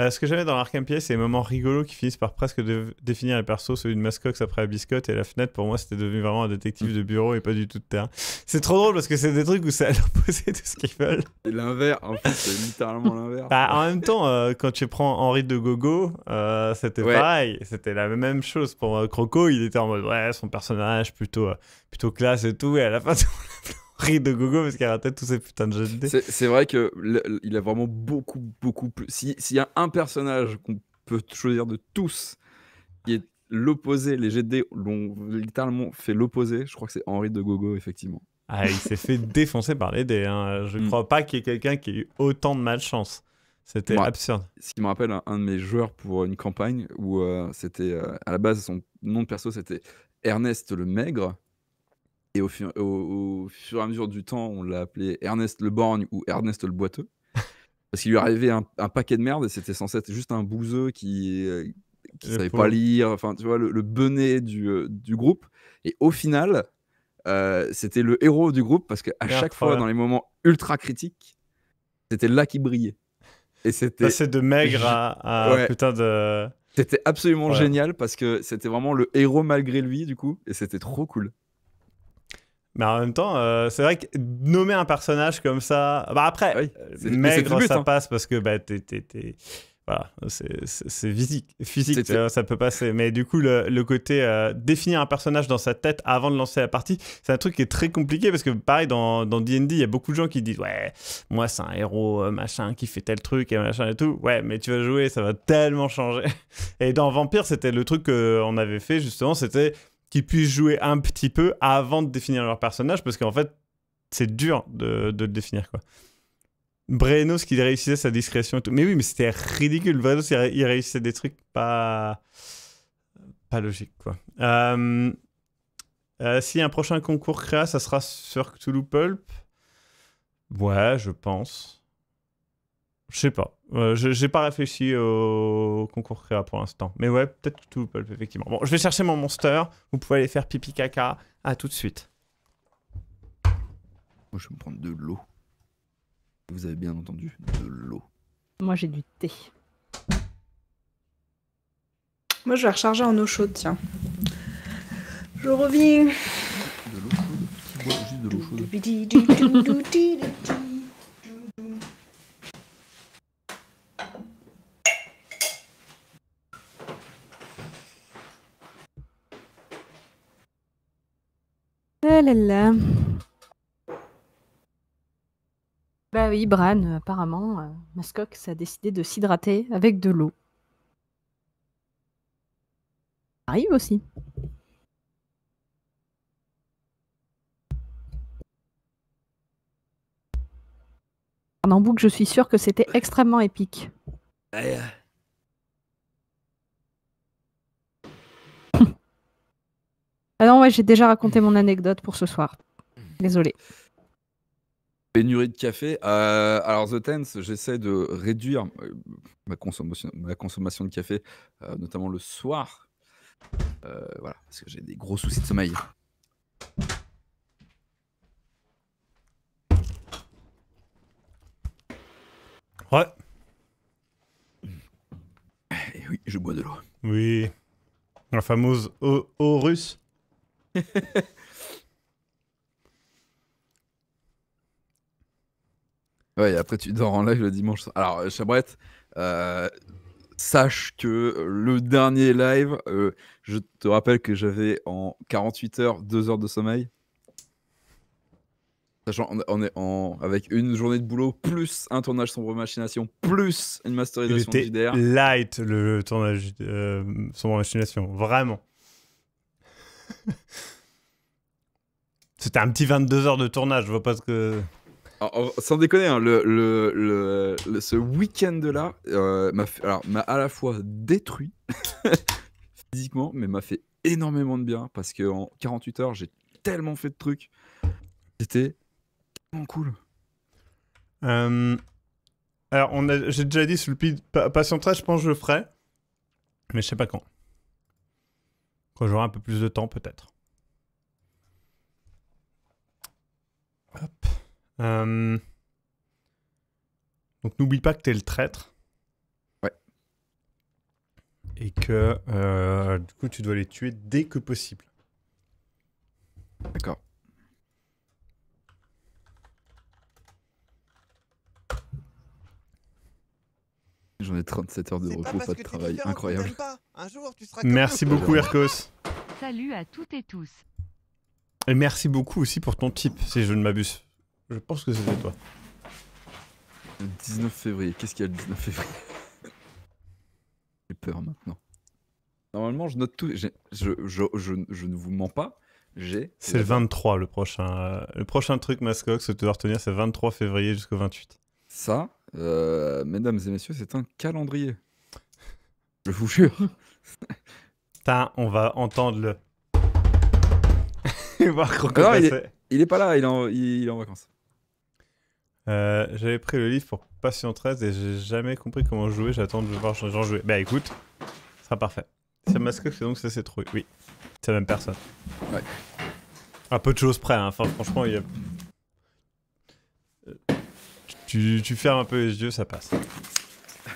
Euh, ce que j'avais dans l'Arkham Pied, c'est les moments rigolos qui finissent par presque définir les persos, celui de Mascox après Biscotte et la fenêtre. Pour moi, c'était devenu vraiment un détective mm. de bureau et pas du tout de terrain. C'est trop drôle parce que c'est des trucs où c'est à l'opposé de ce qu'ils veulent. L'inverse, en fait, c'est littéralement l'inverse. Bah, en même temps, euh, quand tu prends Henri de Gogo, euh, c'était pareil. C'était la même chose pour Croco. Il était en mode, ouais, son personnage plutôt, plutôt classe et tout. Et à la fin, [laughs] Henri de gogo parce qu'il ratait tous ces putains de jets C'est vrai que il a vraiment beaucoup, beaucoup plus. S'il y a un personnage qu'on peut choisir de tous, qui est l'opposé, les GD l'ont littéralement fait l'opposé, je crois que c'est Henri de gogo, effectivement. Ah, il s'est fait [laughs] défoncer par les dés. Hein. Je ne mm. crois pas qu'il y ait quelqu'un qui ait eu autant de malchance. C'était absurde. Ce qui me rappelle un, de mes joueurs pour une campagne où euh, c'était euh, à la base son nom de perso c'était Ernest le Maigre et au, fur, et à mesure du temps, on l'a appelé Ernest le Borgne ou Ernest le Boiteux. [laughs] Parce qu'il lui arrivait un, un, paquet de merde et c'était censé être juste un bouseux qui, ne euh, savait pas lire, enfin, tu vois, le, le benet du, euh, du, groupe. Et au final, euh, c'était le héros du groupe parce qu'à chaque fois, dans les moments ultra critiques, c'était là qui brillait. Et c'était. Passer de maigre à, putain de. C'était absolument génial parce que c'était vraiment le héros malgré lui, du coup, et c'était trop cool. Mais en même temps, euh, c'est vrai que nommer un personnage comme ça. Bah après, ah euh, mais maigre, ça hein. passe parce que bah, Voilà, c'est physique. physique ça peut passer. Mais du coup, le, côté euh, définir un personnage dans sa tête avant de lancer la partie, c'est un truc qui est très compliqué parce que, pareil, dans DD, il y a beaucoup de gens qui disent Ouais, moi, c'est un héros, machin, qui fait tel truc et machin et tout. Ouais, mais tu vas jouer, ça va tellement changer. [laughs] Et dans Vampire, c'était le truc qu'on avait fait justement, c'était qui puissent jouer un petit peu avant de définir leur personnage, parce qu'en fait, c'est dur de, de, le définir, quoi. Brenos qui réussissait sa discrétion et tout. Mais oui, mais c'était ridicule. Brenos, il, réussissait des trucs pas. pas logiques, quoi. Euh, euh, si un prochain concours créa, ça sera sur Cthulhu Pulp. Ouais, je pense. Je sais pas. j'ai pas réfléchi au concours créa pour l'instant. Mais ouais, peut-être tout, effectivement. Bon, je vais chercher mon monster. Vous pouvez aller faire pipi caca. À tout de suite. Moi, je vais me prendre de l'eau. Vous avez bien entendu, de l'eau. Moi, j'ai du thé. Moi, je vais recharger en eau chaude, tiens. Je reviens. De l'eau chaude juste de l'eau chaude là. Bah oui, Bran, apparemment, euh, Mascox a décidé de s'hydrater avec de l'eau. Arrive aussi. Pendant je suis sûre que c'était extrêmement épique. Ah non, j'ai déjà raconté mon anecdote pour ce soir. Désolé. Pénurie de café. Euh, alors, The Tense, j'essaie de réduire euh, ma consommation, de café, euh, notamment le soir. voilà, parce que j'ai des gros soucis de sommeil. Ouais. Et eh oui, je bois de l'eau. Oui. La fameuse O. russe. [laughs] ouais, après tu dors en live le dimanche. Alors, euh, Chabrette, euh, sache que le dernier live, euh, je te rappelle que j'avais en 48 heures 2 heures de sommeil. Sachant on est en, avec une journée de boulot, plus un tournage sombre machination, plus une masterisation light le tournage sombre machination, vraiment. [laughs] C'était un petit 22 heures de tournage, je vois pas ce que. sans déconner, hein, le, le, le, ce week-end-là euh, m'a à la fois détruit [laughs] physiquement, mais m'a fait énormément de bien parce que en 48 heures, j'ai tellement fait de trucs. C'était tellement cool. Euh, alors, j'ai déjà dit, sur le patient je pense que je le ferai, mais je sais pas quand j'aurai un peu plus de temps, peut-être. Hop. Euh, donc n'oublie pas que tu es le traître. Ouais. Et que euh, du coup tu dois les tuer dès que possible. D'accord. J'en ai 37 heures de repos, pas, de travail. Incroyable. Merci beaucoup, Ercos. Salut à toutes et tous. Et merci beaucoup aussi pour ton type, si je ne m'abuse. Je pense que c'était toi. Le 19 février. Qu'est-ce qu'il y a le 19 février [laughs] J'ai peur maintenant. Normalement, je note tout. Je, je, ne vous mens pas. C'est le 23 le prochain. Euh, le prochain truc, Mascox, que tu dois retenir, c'est 23 février jusqu'au 28. Ça, euh, mesdames et messieurs, c'est un calendrier. [laughs] Je vous jure. Putain, [laughs] on va entendre le. [laughs] Ah il, est, il, est, pas là, il est en, il est en vacances. Euh, j'avais pris le livre pour Passion 13 et j'ai jamais compris comment jouer. J'attends de voir gens jouer. Bah écoute, ça sera parfait. C'est masque, c'est donc ça c'est trop. Oui, c'est la même personne. Ouais. Un peu de choses près, hein. enfin, franchement, il y a tu, fermes un peu les yeux, ça passe.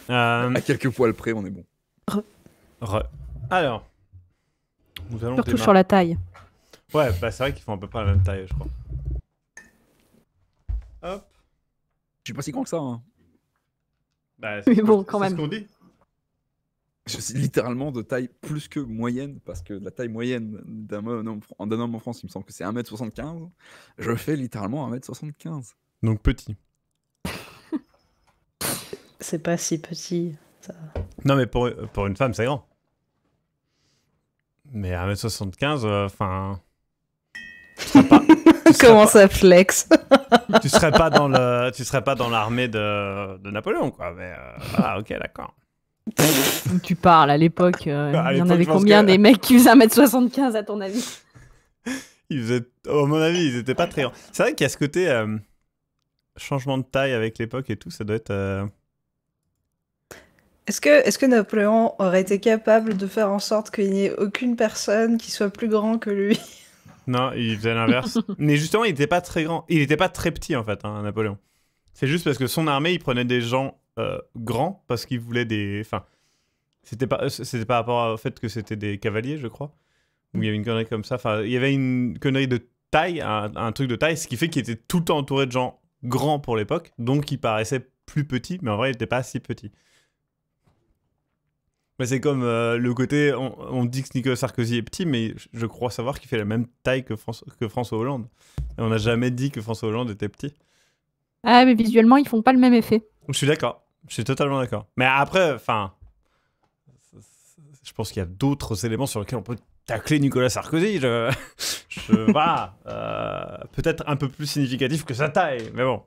Euh, à quelques poils près, on est bon. Re. Alors, nous allons Surtout sur la taille. Ouais, bah c'est vrai qu'ils font à peu près la même taille, je crois. Hop. Je suis pas si grand que ça. Hein. Bah, [laughs] Mais bon, quand même. ce qu'on dit. Je suis littéralement de taille plus que moyenne, parce que la taille moyenne d'un homme, homme, en France, il me semble que c'est 1m75. Je fais littéralement 1m75. Donc petit. C'est pas si petit. Ça. Non, mais pour, pour une femme, c'est grand. Mais 1m75, euh, enfin. Comment ça flex [laughs] Tu serais pas dans le, tu serais pas dans l'armée de... de, Napoléon, quoi. Mais ah, ok, d'accord. tu parles à l'époque. Euh, [laughs] il y en avait combien des mecs qui faisaient 1m75 à ton avis [laughs] ils faisaient... À mon avis, ils étaient pas très grands. C'est vrai qu'il y a ce côté changement de taille avec l'époque et tout. Ça doit être. Est-ce que, Napoléon aurait été capable de faire en sorte qu'il n'y ait aucune personne qui soit plus grand que lui Non, il faisait l'inverse. [laughs] Mais justement, il n'était pas très grand. Il n'était pas très petit, en fait, hein, Napoléon. C'est juste parce que son armée, il prenait des gens euh, grands parce qu'il voulait des. Enfin, c'était pas, c'était par rapport au fait que c'était des cavaliers, je crois. Où il y avait une connerie comme ça. Enfin, il y avait une connerie de taille, un, un truc de taille, ce qui fait qu'il était tout le temps entouré de gens grands pour l'époque. Donc, il paraissait plus petit, mais en vrai, il n'était pas si petit. Mais bah, c'est comme euh, le côté, on, dit que Nicolas Sarkozy est petit, mais je crois savoir qu'il fait la même taille que, François Hollande. Et on n'a jamais dit que François Hollande était petit. Ah, mais visuellement, ils font pas le même effet. Je suis d'accord. Je suis totalement d'accord. Mais après, enfin, je pense qu'il y a d'autres éléments sur lesquels on peut tacler Nicolas Sarkozy. Je, je sais [laughs] euh, peut-être un peu plus significatif que sa taille, mais bon.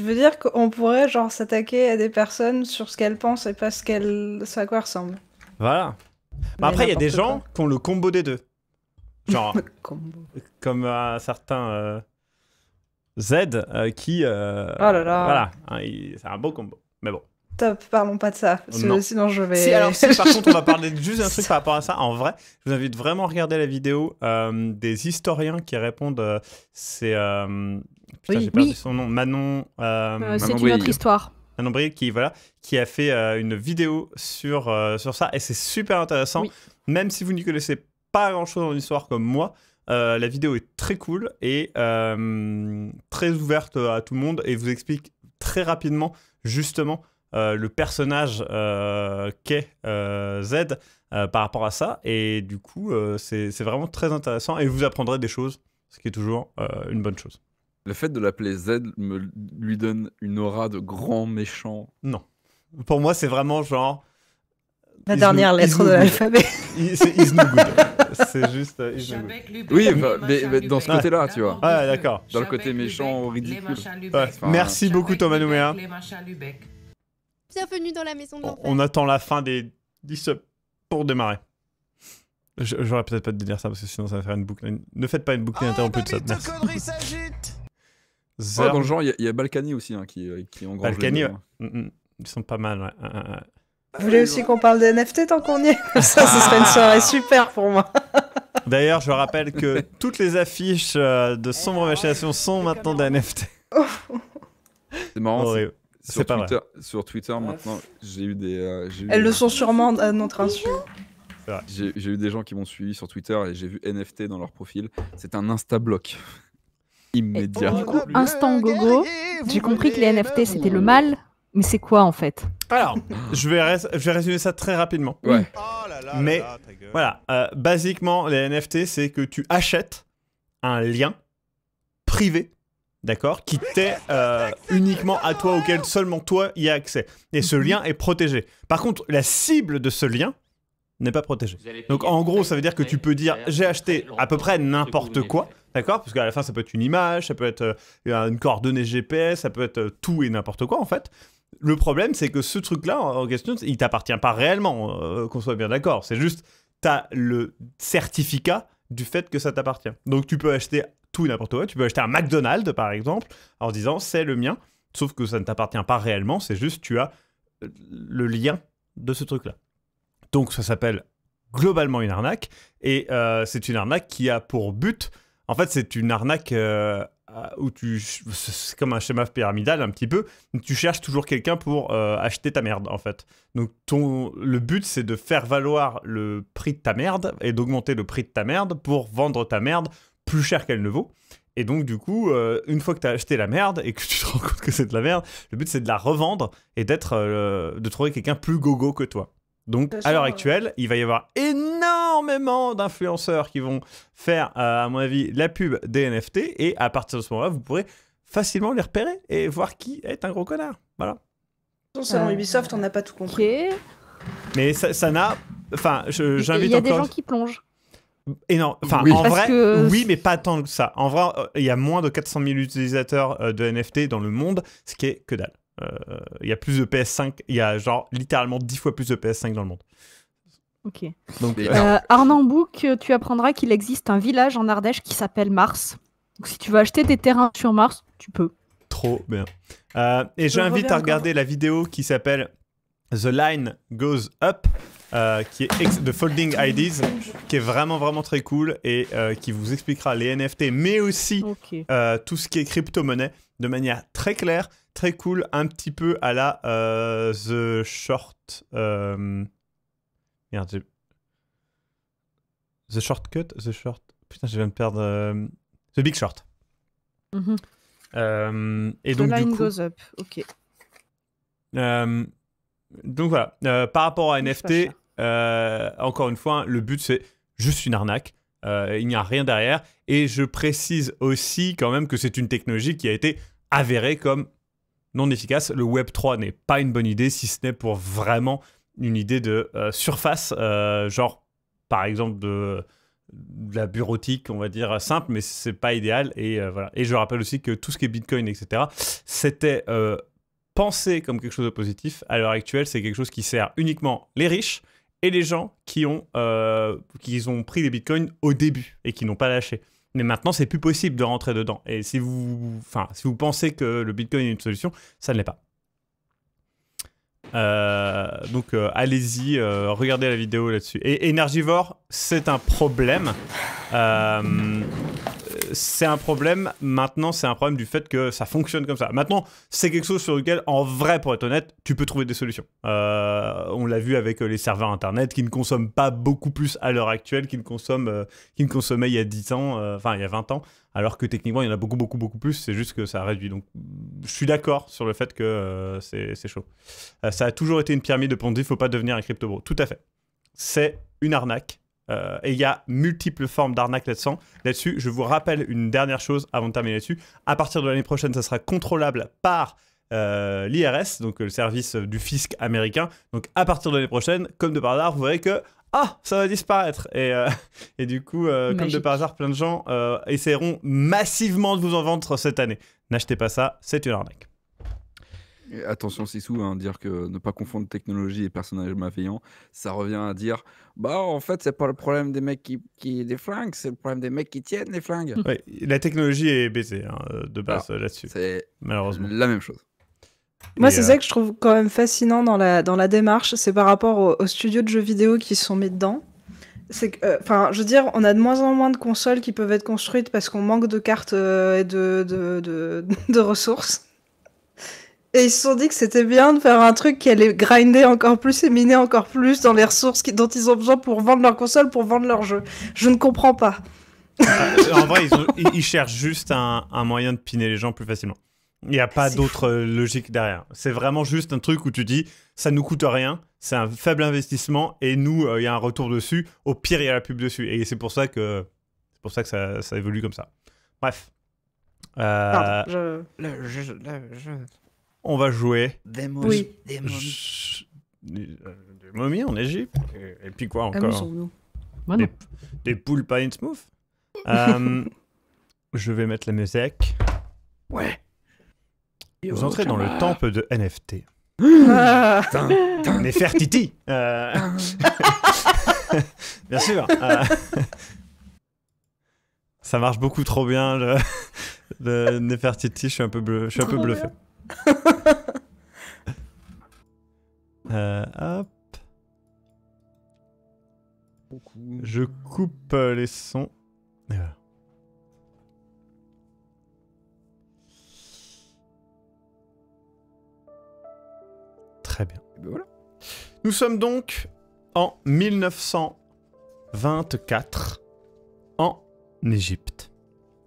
Je veux dire qu'on pourrait genre s'attaquer à des personnes sur ce qu'elles pensent et pas ce qu'elles, à quoi ressemblent. Voilà. Bah, Mais après, il y a des gens qui ont le combo des deux. Genre, [laughs] comme certains certain euh, Z euh, qui. Euh, oh voilà, hein, c'est un beau combo. Mais bon. Top, parlons pas de ça. Sinon, je vais. Si, alors, par [laughs] contre, on va parler juste d'un [laughs] truc par rapport à ça. En vrai, je vous invite vraiment à regarder la vidéo des historiens qui répondent. c'est oui, j'ai perdu son nom. Manon. Euh, euh, c'est une autre histoire. Manon Brie, qui, voilà, qui a fait euh, une vidéo sur, sur ça. Et c'est super intéressant. Même si vous n'y connaissez pas grand chose en histoire comme moi, la vidéo est très cool et très ouverte à tout le monde. Et vous explique très rapidement, justement, le personnage qu'est Z par rapport à ça. Et du coup, c'est vraiment très intéressant. Et vous apprendrez des choses, ce qui est toujours une bonne chose. Le fait de l'appeler Z me, lui donne une aura de grand méchant. Non. Pour moi, c'est vraiment genre. La dernière lettre de l'alphabet. [laughs] C'est C'est juste uh, Oui, bah, mais, dans ce côté-là, tu vois. Ah, d'accord. Dans le côté méchant, ridicule. Merci beaucoup, Thomas Nouméa. Bienvenue dans la maison de On attend la fin des 10 pour démarrer. J'aurais peut-être pas de dire ça parce que sinon ça va faire une boucle. Ne faites pas une boucle oh, ah, interrompue de ça. Merci genre, il y, a Balkany aussi hein, qui, euh, qui en grand Balkany, mm, mm. ils sont pas mal. Mm, Vous voulez aussi qu'on parle des NFT tant qu'on y est ça, ce serait une ah. soirée super pour moi. [laughs] D'ailleurs, je rappelle que toutes les affiches euh, de Sombre Machination sont maintenant des NFT. C'est marrant. Sur Twitter, sur Twitter, maintenant, j'ai eu des. Euh, Elles le sont sûrement à notre insu. J'ai eu des gens qui m'ont suivi sur Twitter et j'ai vu NFT dans leur profil. C'est un insta Instablock immédiat. du coup, instant gogo, j'ai compris que les NFT c'était le mal, mais c'est quoi en fait Alors, je vais, je vais résumer ça très rapidement. Oh mais voilà, euh, basiquement, les NFT c'est que tu achètes un lien privé d'accord, qui t'est euh, uniquement à toi, auquel seulement toi y as accès. Et ce mhm. lien est protégé. Par contre, la cible de ce lien n'est pas protégée. Donc en gros, ça veut dire que tu peux dire j'ai acheté à peu près n'importe quoi, D'accord Parce qu'à la fin, ça peut être une image, ça peut être euh, une coordonnée GPS, ça peut être euh, tout et n'importe quoi en fait. Le problème, c'est que ce truc-là, en question, il t'appartient pas réellement, euh, qu'on soit bien d'accord. C'est juste, tu as le certificat du fait que ça t'appartient. Donc tu peux acheter tout et n'importe quoi. Tu peux acheter un McDonald's, par exemple, en disant c'est le mien. Sauf que ça ne t'appartient pas réellement, c'est juste tu as le lien de ce truc-là. Donc ça s'appelle globalement une arnaque. Et c'est une arnaque qui a pour but en fait, c'est une arnaque euh, où tu. C'est comme un schéma pyramidal, un petit peu. Tu cherches toujours quelqu'un pour euh, acheter ta merde, en fait. Donc, le but, c'est de faire valoir le prix de ta merde et d'augmenter le prix de ta merde pour vendre ta merde plus cher qu'elle ne vaut. Et donc, du coup, euh, une fois que tu as acheté la merde et que [laughs] tu te rends compte que c'est de la merde, le but c'est de la revendre et d'être, de trouver quelqu'un plus gogo que toi. Donc, à l'heure actuelle, il va y avoir énormément d'influenceurs qui vont faire, euh, à mon avis, la pub des NFT. Et à partir de ce moment-là, vous pourrez facilement les repérer et voir qui est un gros connard. Voilà. Selon euh, Ubisoft, on n'a pas tout compris. Mais ça n'a. Enfin, j'invite Il y a des gens qui plongent. Et non, enfin, en vrai, oui, mais pas tant que ça. En vrai, euh, il y a moins de 400 000 utilisateurs de NFT dans le monde, ce qui est que dalle. Euh, il y a plus de PS5, il y a genre littéralement 10 fois plus de PS5 dans le monde. Ok. Donc, euh, euh, euh, tu apprendras qu'il existe un village en Ardèche qui s'appelle Mars. Donc, si tu veux acheter des terrains sur Mars, tu peux. Trop bien. et j'invite à regarder la vidéo qui s'appelle The Line Goes Up, qui est de Folding IDs, qui est vraiment vraiment très cool et qui vous expliquera les NFT, mais aussi tout ce qui est crypto-monnaie de manière très claire très cool, un petit peu à la euh, The Short. Euh... The Shortcut The Short. Putain, je viens de perdre. Euh, The Big Short. Mhm. Euh, et donc, line goes up, ok. donc voilà, par rapport à NFT, encore une fois, le but c'est juste une arnaque. il n'y a rien derrière. Et je précise aussi quand même que c'est une technologie qui a été avérée comme non efficace. Le Web 3 n'est pas une bonne idée, si ce n'est pour vraiment une idée de euh, surface, euh, genre par exemple de, la bureautique, on va dire simple, mais c'est pas idéal. Et euh, voilà. je rappelle aussi que tout ce qui est Bitcoin, etc., c'était pensé comme quelque chose de positif. À l'heure actuelle, c'est quelque chose qui sert uniquement les riches et les gens qui ont, qui ont pris des Bitcoins au début et qui n'ont pas lâché. Mais maintenant, c'est plus possible de rentrer dedans. Et si vous, enfin, si vous pensez que le Bitcoin est une solution, ça ne l'est pas. Euh, donc euh, allez-y, euh, regardez la vidéo là-dessus. Et énergivore, c'est un problème c'est un problème. Maintenant, c'est un problème du fait que ça fonctionne comme ça. Maintenant, c'est quelque chose sur lequel, en vrai, pour être honnête, tu peux trouver des solutions. Euh, on l'a vu avec euh, les serveurs Internet qui ne consomment pas beaucoup plus à l'heure actuelle qu'ils ne, euh, ne consommaient il y a 10 ans, enfin, il y a 20 ans, alors que techniquement, il y en a beaucoup, beaucoup, beaucoup plus. C'est juste que ça réduit. Donc, je suis d'accord sur le fait que c'est, chaud. ça a toujours été une pyramide de Ponzi. Il ne faut pas devenir un crypto-bro. Tout à fait. C'est une arnaque euh, et il y a multiples formes d'arnaques là-dessus. Là je vous rappelle une dernière chose avant de terminer là-dessus. À partir de l'année prochaine, ça sera contrôlable par euh, l'IRS, donc le service du fisc américain. Donc à partir de l'année prochaine, comme de par hasard, vous verrez que ah, ça va disparaître. Et, euh, [laughs] et du coup, comme de par hasard, plein de gens essaieront massivement de vous en vendre cette année. N'achetez pas ça, c'est une arnaque attention, Sissou, hein, dire que ne pas confondre technologie et personnage malveillant, ça revient à dire bah en fait, c'est pas le problème des mecs qui, qui des flingues, c'est le problème des mecs qui tiennent les flingues. la technologie est baisée hein, de base là-dessus. C'est malheureusement la même chose. Moi, c'est euh, ça que je trouve quand même fascinant dans la, dans la démarche, c'est par rapport aux, studios de jeux vidéo qui sont mis dedans c'est euh, enfin, je veux dire, on a de moins en moins de consoles qui peuvent être construites parce qu'on manque de cartes euh, et de, de, de [laughs] ressources. Et ils se sont dit que c'était bien de faire un truc qui allait grinder encore plus et miner encore plus dans les ressources dont ils ont besoin pour vendre leur console, pour vendre leur jeu. Je ne comprends pas. Euh, en vrai, ils, cherchent juste un, moyen de piner les gens plus facilement. Il n'y a pas d'autre euh, logique derrière. C'est vraiment juste un truc où tu dis, ça nous coûte rien, c'est un faible investissement et nous, euh, il y a un retour dessus. Au pire, il y a la pub dessus. Et c'est pour ça que, c'est pour ça, que ça, ça évolue comme ça. Bref. je on va jouer. Des momies. en Égypte. Et, puis quoi ah, encore des, poules pas in smooth. Euh, [laughs] je vais mettre la musique. Ouais. Vous entrez dans le temple de NFT. Ah. Nefertiti euh. [laughs] Bien sûr euh. Ça marche beaucoup trop bien le... Nefertiti, je suis un peu, je suis un peu bluffé. [laughs] Euh, Je coupe euh, les sons. Très bien. Ben Nous sommes donc en 1924 en Égypte.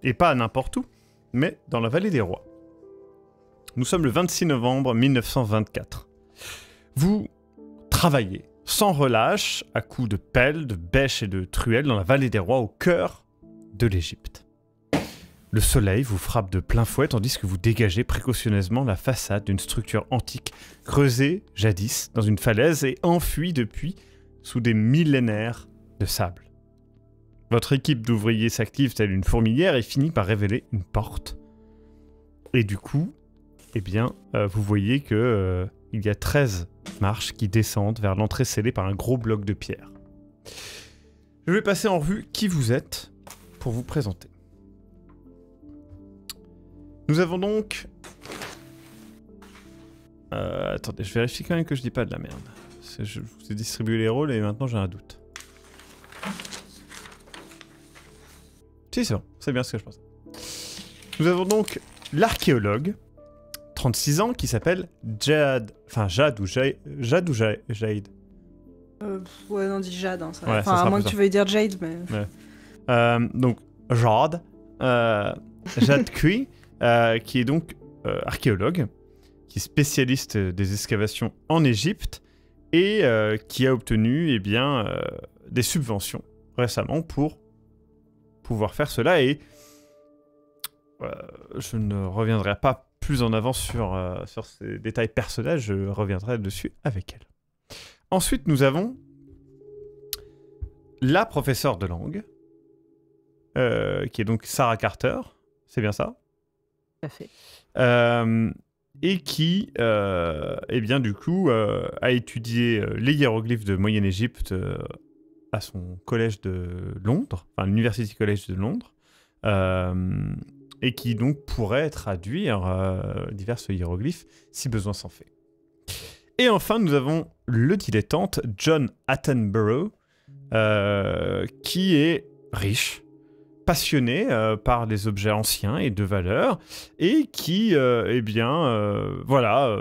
Et pas n'importe où, mais dans la vallée des rois. Nous sommes le 26 novembre 1924. Vous travaillez sans relâche, à coups de pelle, de bêches et de truelle, dans la vallée des rois, au cœur de l'Égypte. Le soleil vous frappe de plein fouet tandis que vous dégagez précautionneusement la façade d'une structure antique creusée jadis dans une falaise et enfuie depuis sous des millénaires de sable. Votre équipe d'ouvriers s'active telle une fourmilière et finit par révéler une porte. Et du coup, eh bien, euh, vous voyez que euh, il y a 13 marches qui descendent vers l'entrée scellée par un gros bloc de pierre. Je vais passer en revue qui vous êtes pour vous présenter. Nous avons donc... Euh, attendez, je vérifie quand même que je dis pas de la merde. Je vous ai distribué les rôles et maintenant j'ai un doute. Si, c'est bon, c'est bien ce que je pense. Nous avons donc l'archéologue, 36 ans qui s'appelle Jade. Enfin, Jade ou Jade. Jade ou Jade, euh, Ouais, non, dit Jade. Hein, enfin, à moins que tu veuilles dire Jade, mais. Euh, donc, Jade. Euh, Jade Cui, [laughs] qui est donc archéologue, qui est spécialiste des excavations en Égypte et qui a obtenu eh bien, des subventions récemment pour pouvoir faire cela. Et je ne reviendrai pas plus en avant sur, euh, sur ces détails personnels, je reviendrai dessus avec elle. Ensuite, nous avons la professeure de langue, euh, qui est donc Sarah Carter, c'est bien ça Tout fait. Euh, et qui, eh bien, du coup, a étudié les hiéroglyphes de Moyenne-Égypte à son collège de Londres, enfin l'University College de Londres et qui donc pourrait traduire euh, diverses hiéroglyphes si besoin s'en fait. Et enfin, nous avons le dilettante John Attenborough, euh, qui est riche, passionné euh, par les objets anciens et de valeur, et qui, eh bien, voilà,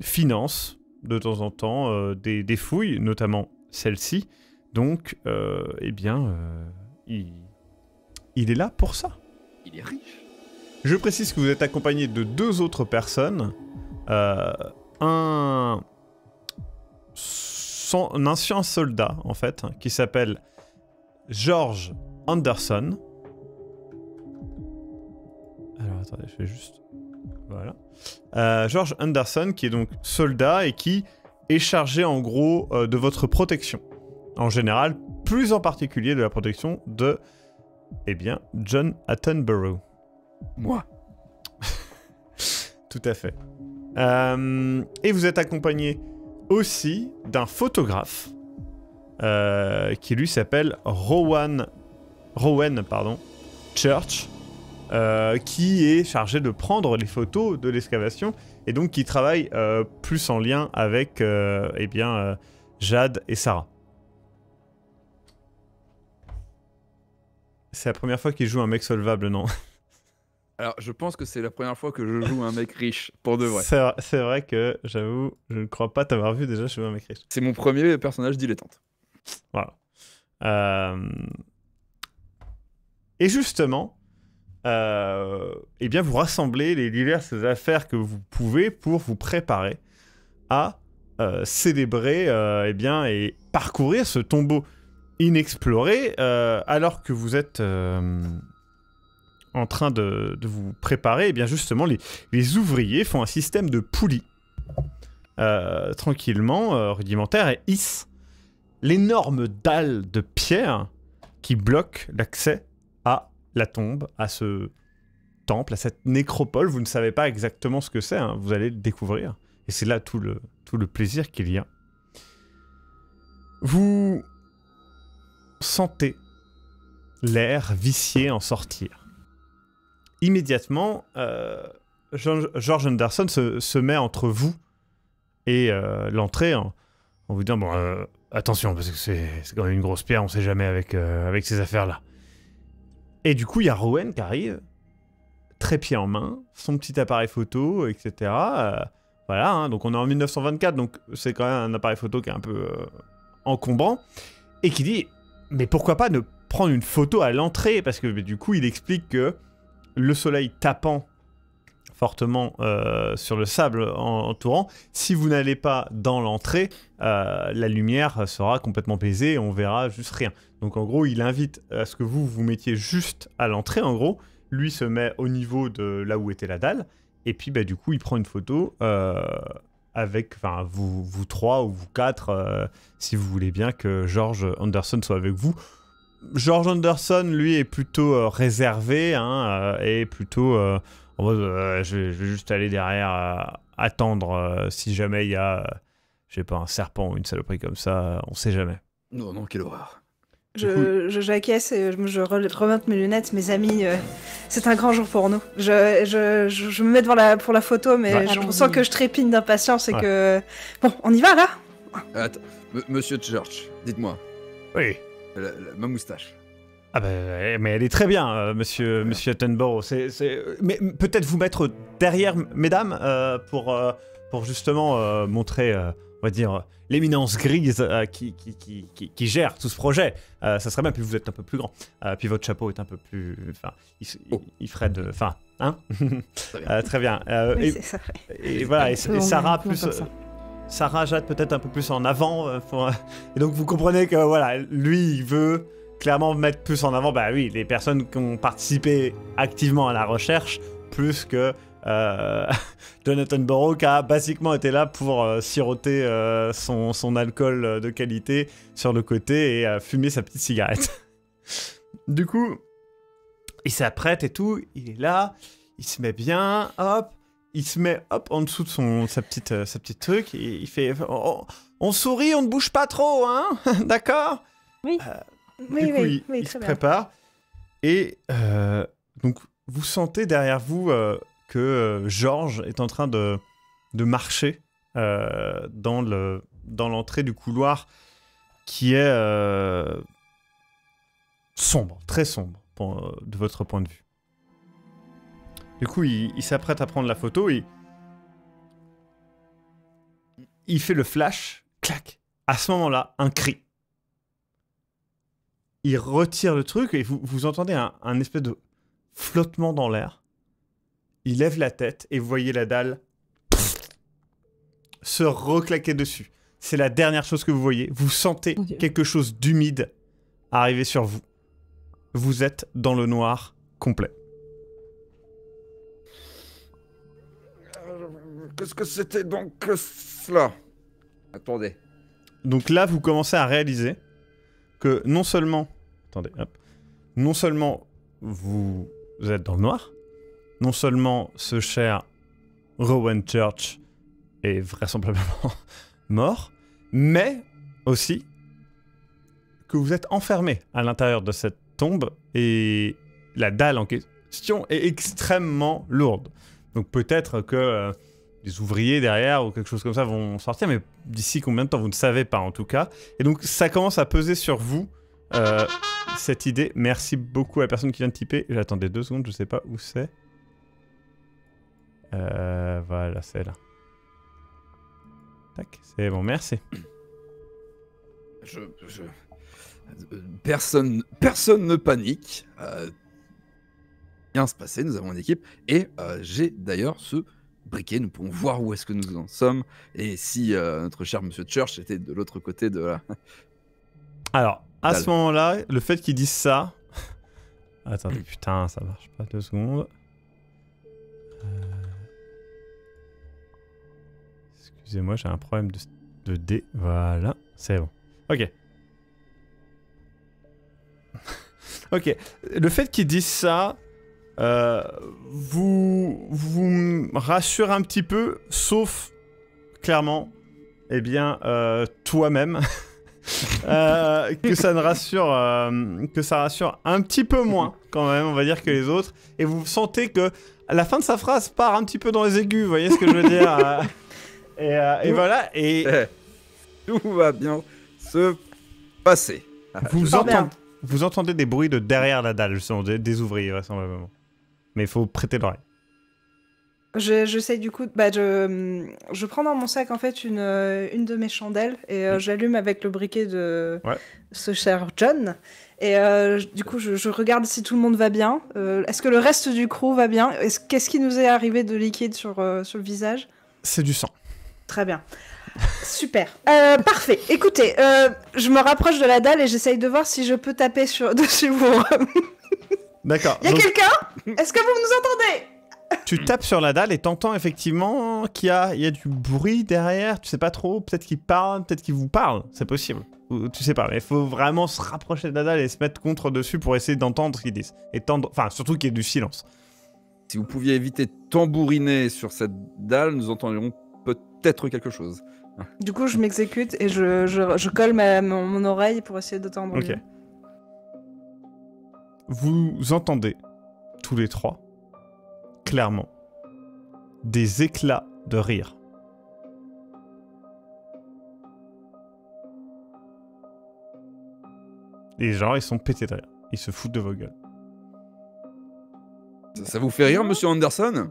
finance de temps en temps des, fouilles, notamment celle-ci. Donc, eh bien, il est là pour ça. Il est riche. Je précise que vous êtes accompagné de deux autres personnes. Euh, un... un ancien soldat, en fait, hein, qui s'appelle George Anderson. Alors attendez, je fais juste... Voilà. Euh, George Anderson, qui est donc soldat et qui est chargé en gros euh, de votre protection. En général, plus en particulier de la protection de, eh bien, John Attenborough. Moi. [laughs] Tout à fait. Euh, et vous êtes accompagné aussi d'un photographe euh, qui lui s'appelle Rowan, Rowan pardon, Church, euh, qui est chargé de prendre les photos de l'excavation et donc qui travaille plus en lien avec eh bien, Jade et Sarah. C'est la première fois qu'il joue un mec solvable, non [laughs] Alors, je pense que c'est la première fois que je joue un mec riche, pour de vrai. C'est vrai, que, j'avoue, je ne crois pas t'avoir vu déjà jouer un mec riche. C'est mon premier personnage dilettante. Voilà. Euh, et justement, euh, eh bien, vous rassemblez les diverses affaires que vous pouvez pour vous préparer à euh, célébrer eh bien, et parcourir ce tombeau inexploré alors que vous êtes en train de, vous préparer, et eh bien justement, les, ouvriers font un système de poulies euh, tranquillement, euh, rudimentaire, et hissent l'énorme dalle de pierre qui bloque l'accès à la tombe, à ce temple, à cette nécropole. Vous ne savez pas exactement ce que c'est, hein. vous allez le découvrir. Et c'est là tout le, tout le plaisir qu'il y a. Vous sentez l'air vicié en sortir immédiatement, euh, George Anderson se, se, met entre vous et euh, l'entrée en, vous disant Bon, euh, attention, parce que c'est quand même une grosse pierre, on sait jamais avec, avec ces affaires-là. Et du coup, il y a Rowan qui arrive, trépied en main, son petit appareil photo, etc. voilà, hein, donc on est en 1924, donc c'est quand même un appareil photo qui est un peu encombrant, et qui dit Mais pourquoi pas ne prendre une photo à l'entrée Parce que du coup, il explique que le soleil tapant fortement euh, sur le sable entourant. Si vous n'allez pas dans l'entrée, euh, la lumière sera complètement baisée et on verra juste rien. Donc en gros, il invite à ce que vous vous mettiez juste à l'entrée. En gros, lui se met au niveau de là où était la dalle et puis bah, du coup, il prend une photo euh, avec, vous, vous trois ou vous quatre, si vous voulez bien que George Anderson soit avec vous. George Anderson, lui, est plutôt euh, réservé hein, euh, et plutôt euh, en je, vais juste aller derrière, attendre si jamais il y a, je sais pas, un serpent ou une saloperie comme ça, on sait jamais. Non, oh non, quelle horreur. Je, je et je remonte mes lunettes, mes amis. c'est un grand jour pour nous. Je, me mets devant la, pour la photo, mais bah, je sens que je trépigne d'impatience et que. Bon, on y va là Monsieur George, dites-moi. Oui ma moustache. Ah ben, mais elle est très bien, euh, monsieur, monsieur Attenborough. C'est, Mais peut-être vous mettre derrière, mesdames, euh, pour, euh, pour justement montrer, on va dire, l'éminence grise qui qui, gère tout ce projet. ça serait bien, puis vous êtes un peu plus grand. puis votre chapeau est un peu plus... Enfin, il, oh. ferait de... Enfin, hein Très bien. et, voilà, et Sarah, plus... Sarah jette peut-être un peu plus en avant. Euh, euh, et donc vous comprenez que voilà, lui, il veut clairement mettre plus en avant, bah oui, les personnes qui ont participé activement à la recherche, plus que euh, [laughs] Jonathan Borrow qui a basiquement été là pour siroter son, son, alcool de qualité sur le côté et fumer sa petite cigarette. [laughs] du coup, il s'apprête et tout, il est là, il se met bien, hop, il se met en dessous de son sa petite euh, sa petite truc et il fait oh, oh, on, sourit, on ne bouge pas trop, hein, [laughs] d'accord Oui. Euh, oui, il, se prépare et euh, donc vous sentez derrière vous que Georges est en train de de marcher dans le dans l'entrée du couloir qui est sombre, très sombre de votre point de vue. Du coup, il, s'apprête à prendre la photo et il fait le flash, clac. À ce moment-là, un cri. Il retire le truc et vous, vous entendez un, un espèce de flottement dans l'air. Il lève la tête et vous voyez la dalle se reclaquer dessus. C'est la dernière chose que vous voyez. Vous sentez quelque chose d'humide arriver sur vous. Vous êtes dans le noir complet. Qu'est-ce que c'était donc que cela Attendez. Donc là, vous commencez à réaliser que non seulement... Attendez, hop. Non seulement vous, êtes dans le noir, non seulement ce cher Rowan Church est vraisemblablement [laughs] mort, mais aussi que vous êtes enfermé à l'intérieur de cette tombe et la dalle en question est extrêmement lourde. Donc peut-être que euh, des ouvriers derrière ou quelque chose comme ça vont sortir, mais d'ici combien de temps vous ne savez pas en tout cas. Et donc ça commence à peser sur vous euh, cette idée. Merci beaucoup à la personne qui vient de typer. J'attendais deux secondes, je sais pas où c'est. Euh, voilà, c'est là. Tac, c'est bon, merci. Personne, personne ne panique. Euh... Bien se passer, nous avons une équipe. Et euh, j'ai d'ailleurs ce briquet, nous pouvons voir où est-ce que nous en sommes et si euh, notre cher monsieur Church était de l'autre côté de la. [laughs] Alors, à ce moment-là, le fait qu'ils disent ça. [laughs] Attendez, putain, ça marche pas deux secondes. Euh, excusez-moi, j'ai un problème de, de dé. Voilà, c'est bon. Ok. [laughs] ok, le fait qu'ils disent ça, euh, vous, vous rassure un petit peu, sauf clairement, eh bien, euh, toi-même. [laughs] Euh, que ça ne rassure, que ça rassure un petit peu moins quand même, on va dire que les autres. Et vous sentez que la fin de sa phrase part un petit peu dans les aigus, vous voyez ce que je veux dire [laughs] et, voilà. Et [laughs] tout va bien se passer. Vous, vous entendez des bruits de derrière la dalle, justement, des, des ouvriers vraisemblablement mais il faut prêter l'oreille. Je, je, sais du coup, bah je, prends dans mon sac en fait une, euh, une de mes chandelles et euh, mm. j'allume avec le briquet de ce cher John. Et euh, du coup, je, regarde si tout le monde va bien. Est-ce que le reste du crew va bien Qu'est-ce qui nous est arrivé de liquide sur, sur le visage C'est du sang. Très bien. Super. parfait. Écoutez, je me rapproche de la dalle et j'essaye de voir si je peux taper sur, [laughs] dessus vous. D'accord. Il y a quelqu'un Est-ce que vous nous entendez tu tapes sur la dalle et t'entends effectivement qu'il y a, il y a du bruit derrière, tu sais pas trop, peut-être qu'il parle, peut-être qu'il vous parle, c'est possible. tu sais pas, mais il faut vraiment se rapprocher de la dalle et se mettre contre dessus pour essayer d'entendre ce qu'ils disent. Et tendre... Enfin, surtout qu'il y ait du silence. Si vous pouviez éviter de tambouriner sur cette dalle, nous entendrions peut-être quelque chose. Du coup, je m'exécute et je, colle mon, oreille pour essayer de tambouriner. ok vous entendez tous les trois, clairement, des éclats de rire. Les gens, ils sont pétés de rire. Ils se foutent de vos gueules. Ça, vous fait rire, monsieur Anderson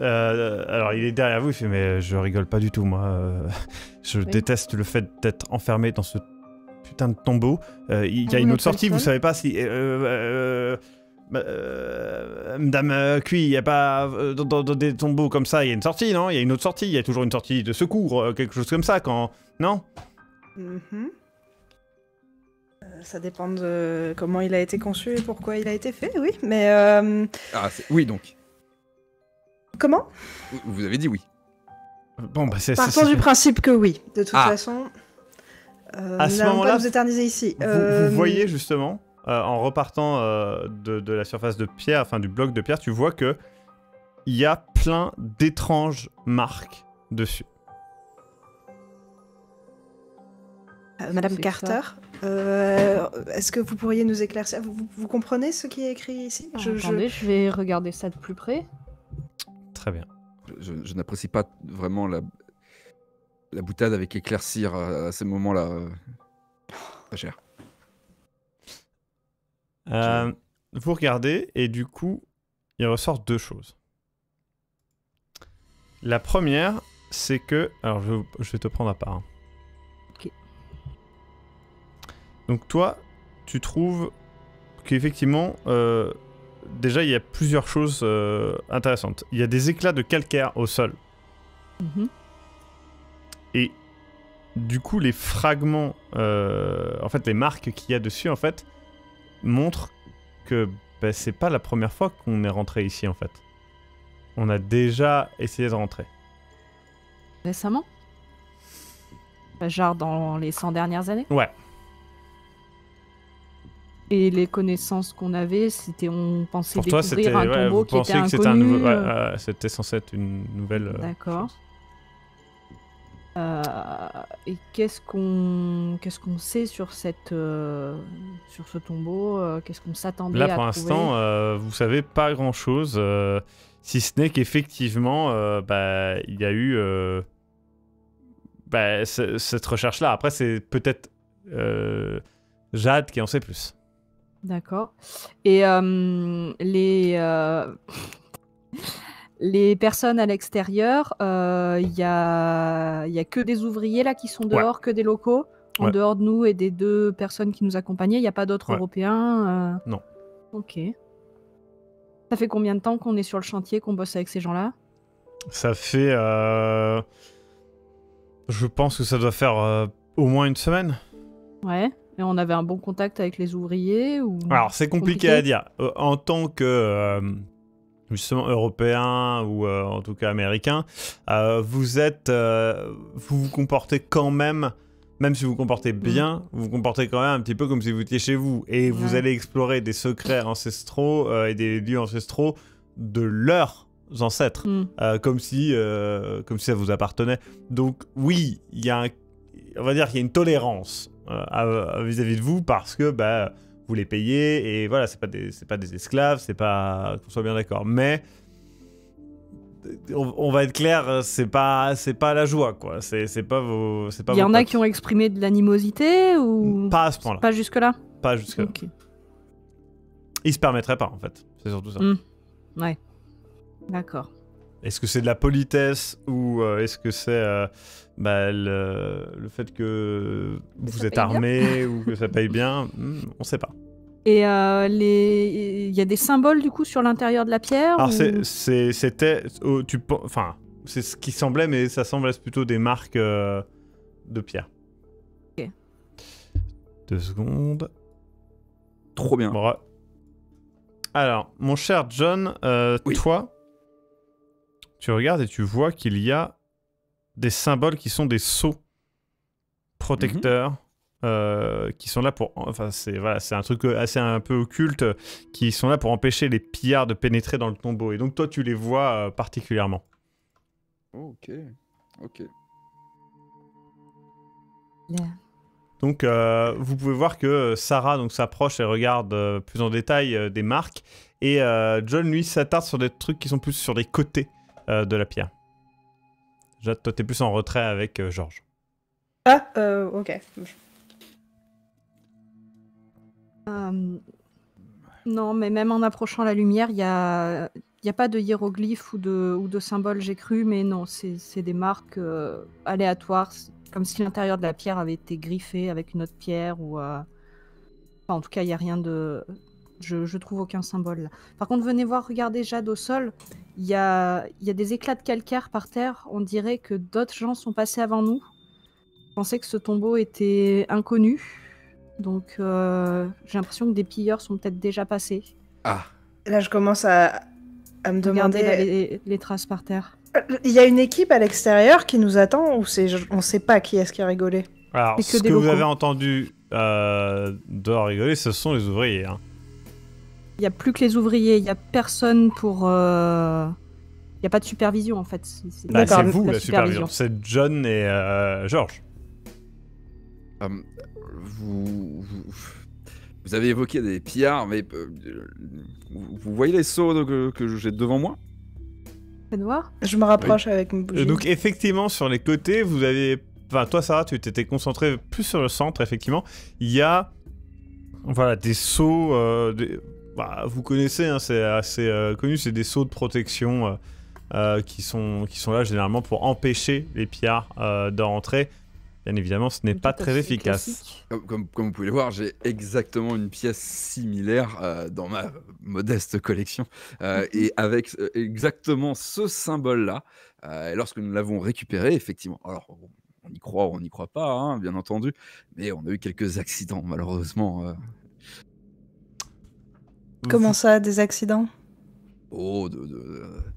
euh, alors il est derrière vous, il fait mais je rigole pas du tout moi. Euh, [laughs] je déteste le fait d'être enfermé dans ce putain de tombeau. Euh, il y a une autre sortie, vous savez pas si. Euh, euh, euh Madame Cui, il n'y a pas. dans, des tombeaux comme ça, il y a une sortie, non Il y a une autre sortie, il y a toujours une sortie de secours, quelque chose comme ça, quand. Non mhm. Ça dépend de comment il a été conçu et pourquoi il a été fait, oui, mais. Ah, oui, donc. Comment Vous avez dit oui. Bon, bah, c'est. Partons du principe que oui, de toute ah. façon. Euh, à ce moment-là, vous ici. Euh, voyez justement, euh, en repartant de, la surface de pierre, enfin du bloc de pierre, tu vois que il y a plein d'étranges marques dessus. Madame Carter, est-ce que vous pourriez nous éclaircir vous, comprenez ce qui est écrit ici je, Attendez, je... vais regarder ça de plus près. Très bien. je n'apprécie pas vraiment la, la boutade avec éclaircir euh, à, ce moment là euh, cher. Euh, vous regardez et du coup, il ressort deux choses. La première, c'est que... Alors, je, vais te prendre à part. Hein. Donc toi, tu trouves qu'effectivement, euh, déjà, il y a plusieurs choses intéressantes. Il y a des éclats de calcaire au sol. Mm-hmm. Et du coup, les fragments, euh, en fait, les marques qu'il y a dessus, en fait, montrent que bah, c'est pas la première fois qu'on est rentré ici, en fait. On a déjà essayé de rentrer. Récemment bah, Genre dans les 100 dernières années Ouais. Et les connaissances qu'on avait, c'était on pensait découvrir un tombeau qui était que inconnu. Euh. C'était censé être une nouvelle. Euh, D'accord. Euh, et qu'est-ce qu'on qu'est-ce qu'on sait sur cette euh, sur ce tombeau euh, Qu'est-ce qu'on s'attendait à Là, pour l'instant, vous savez pas grand-chose, si ce n'est qu'effectivement, bah, il y a eu bah, cette recherche-là. Après, c'est peut-être Jade qui en sait plus. D'accord. Et les [laughs] Les personnes à l'extérieur, il euh, n'y a, y a que des ouvriers là qui sont dehors, que des locaux. En dehors de nous et des deux personnes qui nous accompagnaient, il n'y a pas d'autres Européens. Euh. Non. Ok. Ça fait combien de temps qu'on est sur le chantier, qu'on bosse avec ces gens-là Ça fait. Euh, je pense que ça doit faire au moins une semaine. Ouais. Et on avait un bon contact avec les ouvriers ou... Alors, c'est compliqué à dire. En tant que justement européens ou euh, en tout cas américain, euh, vous êtes, euh, vous vous comportez quand même, même si vous vous comportez mm. bien, vous vous comportez quand même un petit peu comme si vous étiez chez vous et vous allez explorer des secrets ancestraux et des lieux ancestraux de leurs ancêtres, mm. comme si, comme si ça vous appartenait. Donc oui, il y a, on va dire qu'il y a une tolérance vis-à-vis -vis de vous parce que bah vous les payer et voilà, c'est pas des, pas des esclaves, c'est pas. qu'on soit bien d'accord. Mais. On, va être clair, c'est pas, c'est pas la joie, quoi. C'est pas vos. Il y en a qui ont exprimé de l'animosité ou. Mm, pas à ce point-là. Pas jusque-là Pas jusque-là. Ils se permettraient pas, en fait. C'est surtout ça. Mm. Ouais. D'accord. Est-ce que c'est de la politesse ou euh, est-ce que c'est euh, bah, le, le, fait que vous êtes armé ou que ça paye bien mm, On sait pas. Et euh, les... il y a des symboles du coup sur l'intérieur de la pierre c'était, oh, tu, enfin, c'est ce qui semblait, mais ça semblait plutôt des marques euh, de pierre. Deux secondes. Trop bien. alors, mon cher John, euh, toi, tu regardes et tu vois qu'il y a des symboles qui sont des sceaux mhm. protecteurs. Euh, qui sont là pour. Enfin, c'est voilà, c'est un truc assez un peu occulte qui sont là pour empêcher les pillards de pénétrer dans le tombeau. Et donc toi, tu les vois euh, particulièrement. Ok, ok. Donc euh, vous pouvez voir que Sarah donc s'approche et regarde plus en détail des marques et John lui s'attarde sur des trucs qui sont plus sur les côtés de la pierre. Jade, toi t'es plus en retrait avec George. Ah, ok. Euh, non, mais même en approchant la lumière, il n'y a, y a pas de hiéroglyphes ou de, ou de symboles, j'ai cru, mais non, c'est des marques euh, aléatoires, comme si l'intérieur de la pierre avait été griffé avec une autre pierre, ou... Euh, en tout cas, il a rien de... Je, ne trouve aucun symbole Par contre, venez voir, regardez Jade au sol. Il y a, y a des éclats de calcaire par terre. On dirait que d'autres gens sont passés avant nous. Je pensais que ce tombeau était inconnu, donc euh, j'ai l'impression que des pilleurs sont peut-être déjà passés. Ah. Là, je commence à, me demander... les, traces par terre. Euh, il y a une équipe à l'extérieur qui nous attend ou on ne sait pas qui est-ce qui a rigolé Alors, que ce que vous avez entendu euh, de rigoler, ce sont les ouvriers. Hein. Il n'y a plus que les ouvriers, il n'y a personne pour... Il n'y a pas de supervision en fait. C'est bah, vous la, supervision. C'est John et euh, George vous, vous, avez évoqué des pillards, mais euh, vous voyez les seaux que, j'ai devant moi noir Je me rapproche avec une bougie. Donc effectivement, sur les côtés, vous avez... Enfin, toi, Sarah, tu t'étais concentré plus sur le centre, effectivement. Il y a... Voilà, des seaux... Euh, bah, vous connaissez, hein, c'est assez euh, connu, c'est des seaux de protection qui, sont, qui sont là généralement pour empêcher les pillards d'entrer. Bien évidemment, ce n'est pas très efficace. Comme, vous pouvez le voir, j'ai exactement une pièce similaire euh, dans ma modeste collection. Euh, [laughs] et avec euh, exactement ce symbole-là, lorsque nous l'avons récupéré, effectivement, alors on y croit ou on n'y croit pas, hein, bien entendu, mais on a eu quelques accidents, malheureusement. Comment ça, des accidents Oh, de,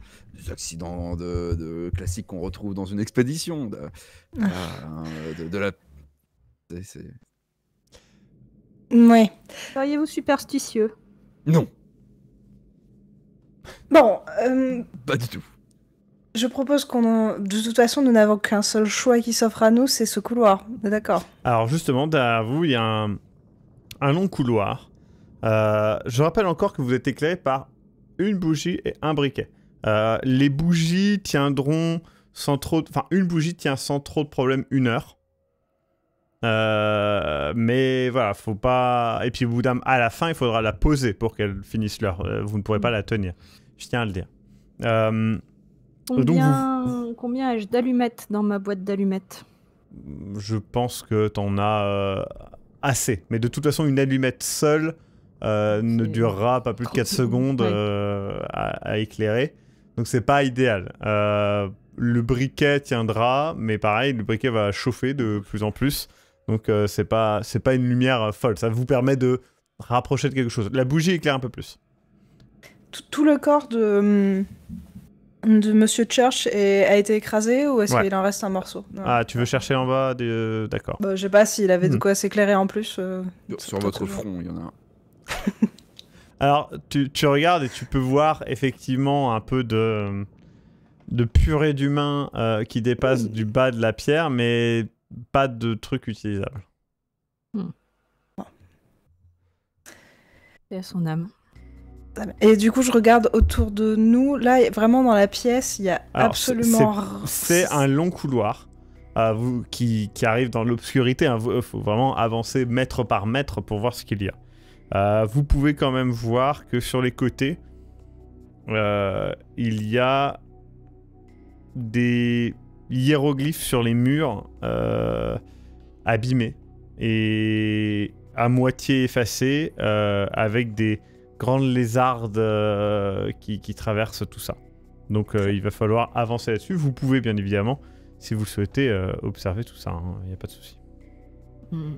accidents de, de classiques qu'on retrouve dans une expédition, de, ah. euh, la. Oui. Ouais. Seriez-vous superstitieux Non. Bon. Euh, Pas du tout. Je propose qu'on. De toute façon, nous n'avons qu'un seul choix qui s'offre à nous, c'est ce couloir. D'accord. Alors, justement, derrière vous, il y a un, long couloir. Euh, je rappelle encore que vous êtes éclairé par une bougie et un briquet. Euh, les bougies tiendront sans trop... Enfin, une bougie tient sans trop de problème une heure. Euh, mais voilà, faut pas... Et puis au bout d'un... À la fin, il faudra la poser pour qu'elle finisse l'heure. Euh, vous ne pourrez pas mm. la tenir. Je tiens à le dire. Combien, ai-je d'allumettes dans ma boîte d'allumettes Je pense que t'en as assez. Mais de toute façon, une allumette seule ne durera pas plus de 4 secondes à, éclairer. Donc c'est pas idéal. Euh, le briquet tiendra, mais pareil, le briquet va chauffer de plus en plus. Donc euh, c'est pas c'est pas une lumière euh, folle. Ça vous permet de rapprocher de quelque chose. La bougie éclaire un peu plus. Tout, le corps de hum, de Monsieur Church a été écrasé ou est-ce qu'il en reste un morceau Ah, tu veux chercher en bas D'accord. Bah, je sais pas s'il avait de hmm. quoi s'éclairer en plus. Sur votre front, il y en a un. [laughs] Alors, tu, tu, regardes et tu peux voir effectivement un peu de, de purée d'humain euh, qui dépasse du bas de la pierre, mais pas de truc utilisable. Hmm. Et à son âme. Et du coup, je regarde autour de nous. Là, vraiment dans la pièce, il y a absolument. C'est un long couloir euh, qui, arrive dans l'obscurité. Il hein, faut vraiment avancer mètre par mètre pour voir ce qu'il y a. Euh, vous pouvez quand même voir que sur les côtés, euh, il y a des hiéroglyphes sur les murs euh, abîmés et à moitié effacés avec des grandes lézardes qui, traversent tout ça. Donc il va falloir avancer là-dessus. Vous pouvez bien évidemment, si vous le souhaitez, observer tout ça. Hein. Il n'y a pas de souci. Hmm.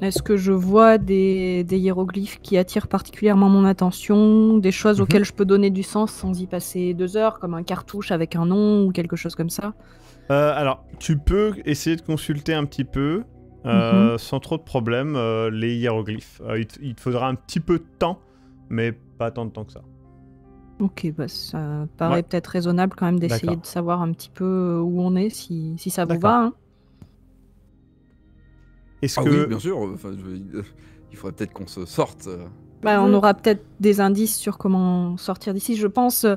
Est-ce que je vois des, hiéroglyphes qui attirent particulièrement mon attention, des choses mhm. auxquelles je peux donner du sens sans y passer deux heures, comme un cartouche avec un nom ou quelque chose comme ça euh, Alors, tu peux essayer de consulter un petit peu, euh, mhm. sans trop de problèmes, euh, les hiéroglyphes. Il, te faudra un petit peu de temps, mais pas tant de temps que ça. Ok, bah, ça paraît peut-être raisonnable quand même d'essayer de savoir un petit peu où on est, si, ça vous va. Hein. Est-ce ah que... oui, bien sûr. Il faudrait peut-être qu'on se sorte. Euh. Bah, on aura peut-être des indices sur comment sortir d'ici. Je pense, euh,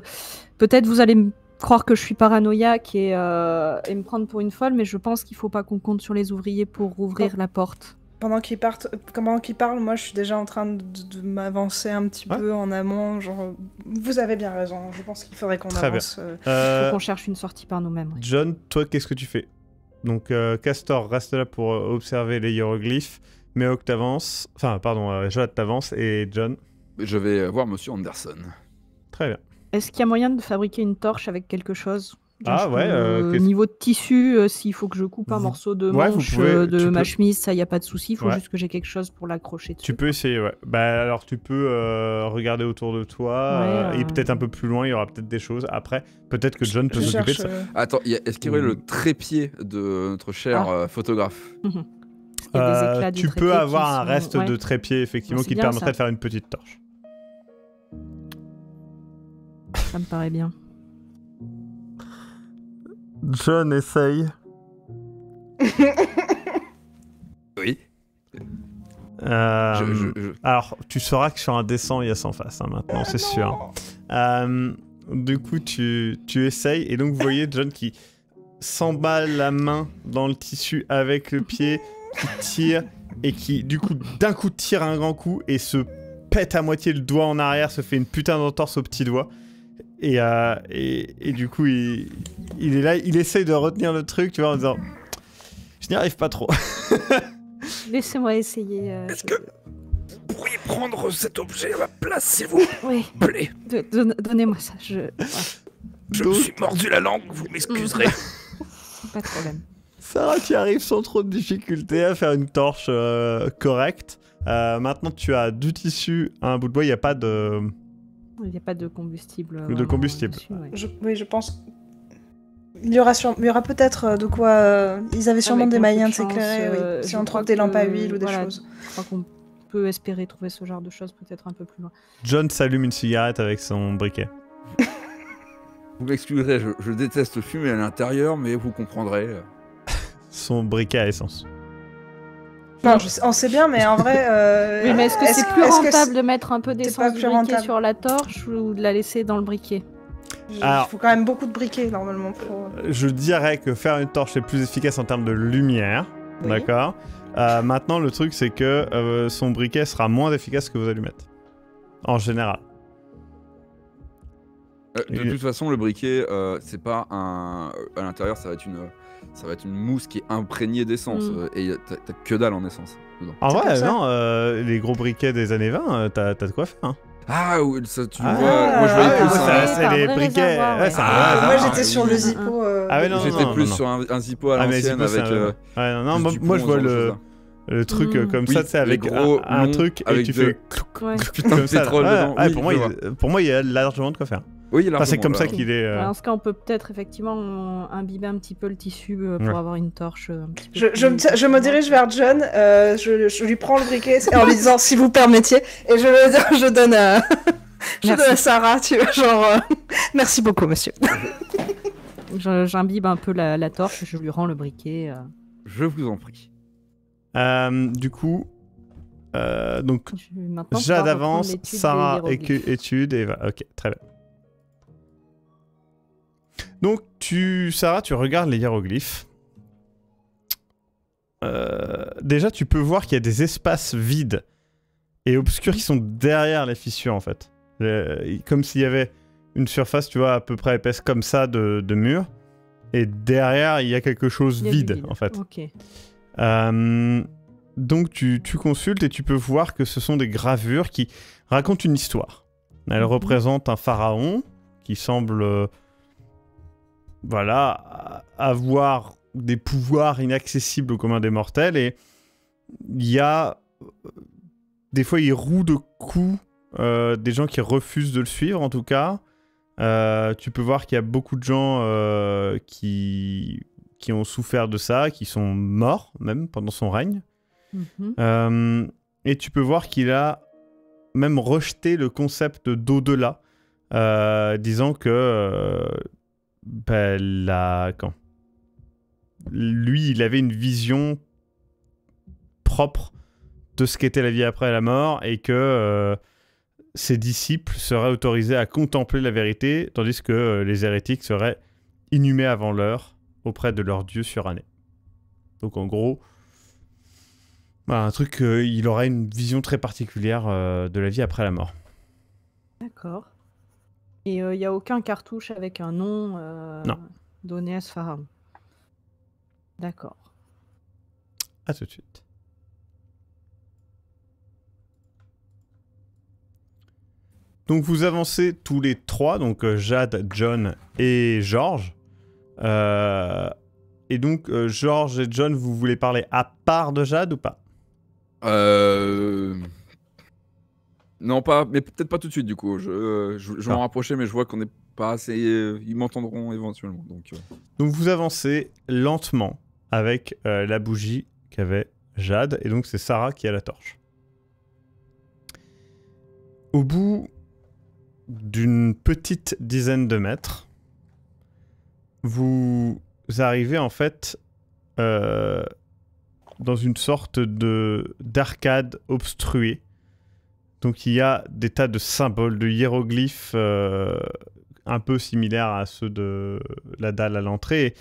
peut-être vous allez croire que je suis paranoïaque euh, et, me prendre pour une folle, mais je pense qu'il faut pas qu'on compte sur les ouvriers pour ouvrir la porte. Pendant qu'ils partent, qu'ils parlent, moi je suis déjà en train de, m'avancer un petit peu en amont. Genre, vous avez bien raison. Je pense qu'il faudrait qu'on avance. qu'on cherche une sortie par nous-mêmes. John, toi, qu'est-ce que tu fais donc euh, Castor reste là pour euh, observer les hiéroglyphes, mais t'avance, enfin pardon, euh, t'avance et John. Je vais voir Monsieur Anderson. Très bien. Est-ce qu'il y a moyen de fabriquer une torche avec quelque chose ah ouais. Euh, euh, niveau de tissu, euh, s'il faut que je coupe un morceau de manche de ma chemise, ça y a pas de souci. Il faut juste que j'ai quelque chose pour l'accrocher. Tu peux essayer. Ouais. Bah alors tu peux regarder autour de toi et peut-être un peu plus loin, il y aura peut-être des choses. Après, peut-être que John peut s'occuper de ça. Attends, est-ce qu'il y aurait le trépied de notre cher ah. photographe mhm. Tu peux avoir un reste de trépied effectivement qui permettrait de faire une petite torche. Ça me paraît bien. John essaye. [laughs] oui. Euh, alors, tu sauras que sur un dessin, il y a 100 faces hein, maintenant, c'est sûr. Euh, du coup, tu, tu essayes, et donc vous voyez John qui s'emballe la main dans le tissu avec le pied, qui tire, et qui, du coup, d'un coup, tire un grand coup et se pète à moitié le doigt en arrière, se fait une putain d'entorse au petit doigt. Euh, et, du coup, il, est là, il essaye de retenir le truc, tu vois, en disant Je n'y arrive pas trop. [laughs] Laissez-moi essayer. Euh, Est-ce que vous pourriez prendre cet objet à ma place, s'il vous oui. plaît Donnez-moi ça. Je, je me suis mordu la langue, vous m'excuserez. [laughs] pas de problème. Sarah, tu arrives sans trop de difficulté à faire une torche euh, correcte. maintenant, tu as du tissu, un bout de bois, il n'y a pas de il n'y a pas de combustible. De combustible. oui, je pense. Il y aura, aura peut-être euh, de quoi. Euh, ils avaient ah, sûrement des moyens de s'éclairer, euh, si on trouve des lampes à huile ou des choses. Je crois qu'on peut espérer trouver ce genre de choses peut-être un peu plus loin. John s'allume une cigarette avec son briquet. [laughs] vous m'excuserez, je, je, déteste fumer à l'intérieur, mais vous comprendrez. son briquet à essence. Non, on sait bien, mais en vrai. Euh, oui, mais est-ce que c'est plus rentable de mettre un peu d'essence sur la torche ou de la laisser dans le briquet Il faut quand même beaucoup de briquets normalement. Euh, je dirais que faire une torche est plus efficace en termes de lumière, d'accord. Euh, maintenant, le truc c'est que son briquet sera moins efficace que vos allumettes, en général. de toute façon, le briquet, c'est pas un. À l'intérieur, ça va être une ça va être une mousse qui est imprégnée d'essence. Mm. Euh, et t'as que dalle en essence dedans. En vrai, non, euh, les gros briquets des années 20, euh, t'as de quoi faire. Hein. Ah, oui, ça, tu vois. C'est les briquets. Ah, moi, j'étais sur le Zippo. Ah, j'étais plus sur un, Zippo à ah, l'ancienne avec. ouais, non, non, moi, je vois le. Hein. Le truc comme ça, tu sais, avec gros, un, truc, avec et tu fais. [laughs] [laughs] comme ça. pour, moi, pour moi, il y a largement de quoi faire. Oui, c'est comme ça qu'il est. Euh, en ce cas, on peut peut-être effectivement imbiber un petit peu le tissu euh, pour avoir une torche. Euh, je, je, me je, dirige vers John, je, lui prends le briquet en lui disant si vous permettiez, et je, le, je donne je donne à Sarah, tu vois, genre. merci beaucoup, monsieur. J'imbibe un peu la, torche, je lui rends le briquet. Je vous en prie. du coup, donc, Jade avance, Sarah étude, et va... Ok, très bien. Donc, tu, Sarah, tu regardes les hiéroglyphes. Euh, déjà, tu peux voir qu'il y a des espaces vides et obscurs qui sont derrière les fissures, en fait. Euh, comme s'il y avait une surface, tu vois, à peu près épaisse comme ça de, mur. Et derrière, il y a quelque chose vide, en fait. Euh, donc, tu, consultes et tu peux voir que ce sont des gravures qui racontent une histoire. Elles mhm. représentent un pharaon qui semble voilà, avoir des pouvoirs inaccessibles au commun des mortels. Et il y a. Euh, des fois, il roue de coups euh, des gens qui refusent de le suivre, en tout cas. Euh, tu peux voir qu'il y a beaucoup de gens qui, qui ont souffert de ça, qui sont morts même pendant son règne. Mm-hmm. et tu peux voir qu'il a même rejeté le concept d'au-delà, disant que ben, lui, il avait une vision propre de ce qu'était la vie après la mort et que euh, ses disciples seraient autorisés à contempler la vérité, tandis que euh, les hérétiques seraient inhumés avant l'heure auprès de leur dieu suranné. Donc en gros, bah, un truc, euh, il aurait une vision très particulière de la vie après la mort. D'accord. Et il euh, n'y a aucun cartouche avec un nom euh, donné à ce pharaon. D'accord. À tout de suite. Donc vous avancez tous les trois, donc euh, Jade, John et George. et donc George et John, vous voulez parler à part de Jade ou pas euh... Non, pas, mais peut-être pas tout de suite du coup. Je, euh, je, ah. m'en rapprocher, mais je vois qu'on n'est pas assez. Euh, ils m'entendront éventuellement. Donc, euh. donc vous avancez lentement avec la bougie qu'avait Jade, et donc c'est Sarah qui a la torche. Au bout d'une petite dizaine de mètres, vous arrivez en fait dans une sorte de d'arcade obstruée donc il y a des tas de symboles, de hiéroglyphes euh, un peu similaires à ceux de la dalle à l'entrée.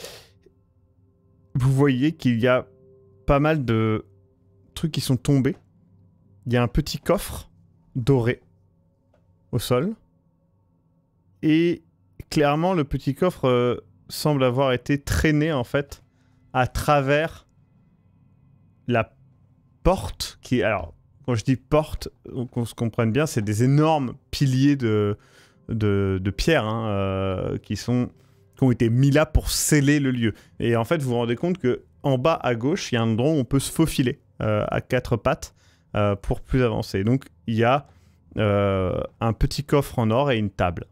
Vous voyez qu'il y a pas mal de trucs qui sont tombés. Il y a un petit coffre doré au sol. Et clairement, le petit coffre euh, semble avoir été traîné en fait à travers la porte qui alors quand je dis porte, qu'on se comprenne bien, c'est des énormes piliers de, de, pierre hein, euh, qui, sont, qui ont été mis là pour sceller le lieu. Et en fait, vous vous rendez compte que en bas à gauche, il y a un endroit où on peut se faufiler euh, à quatre pattes euh, pour plus avancer. Donc, il y a un petit coffre en or et une table.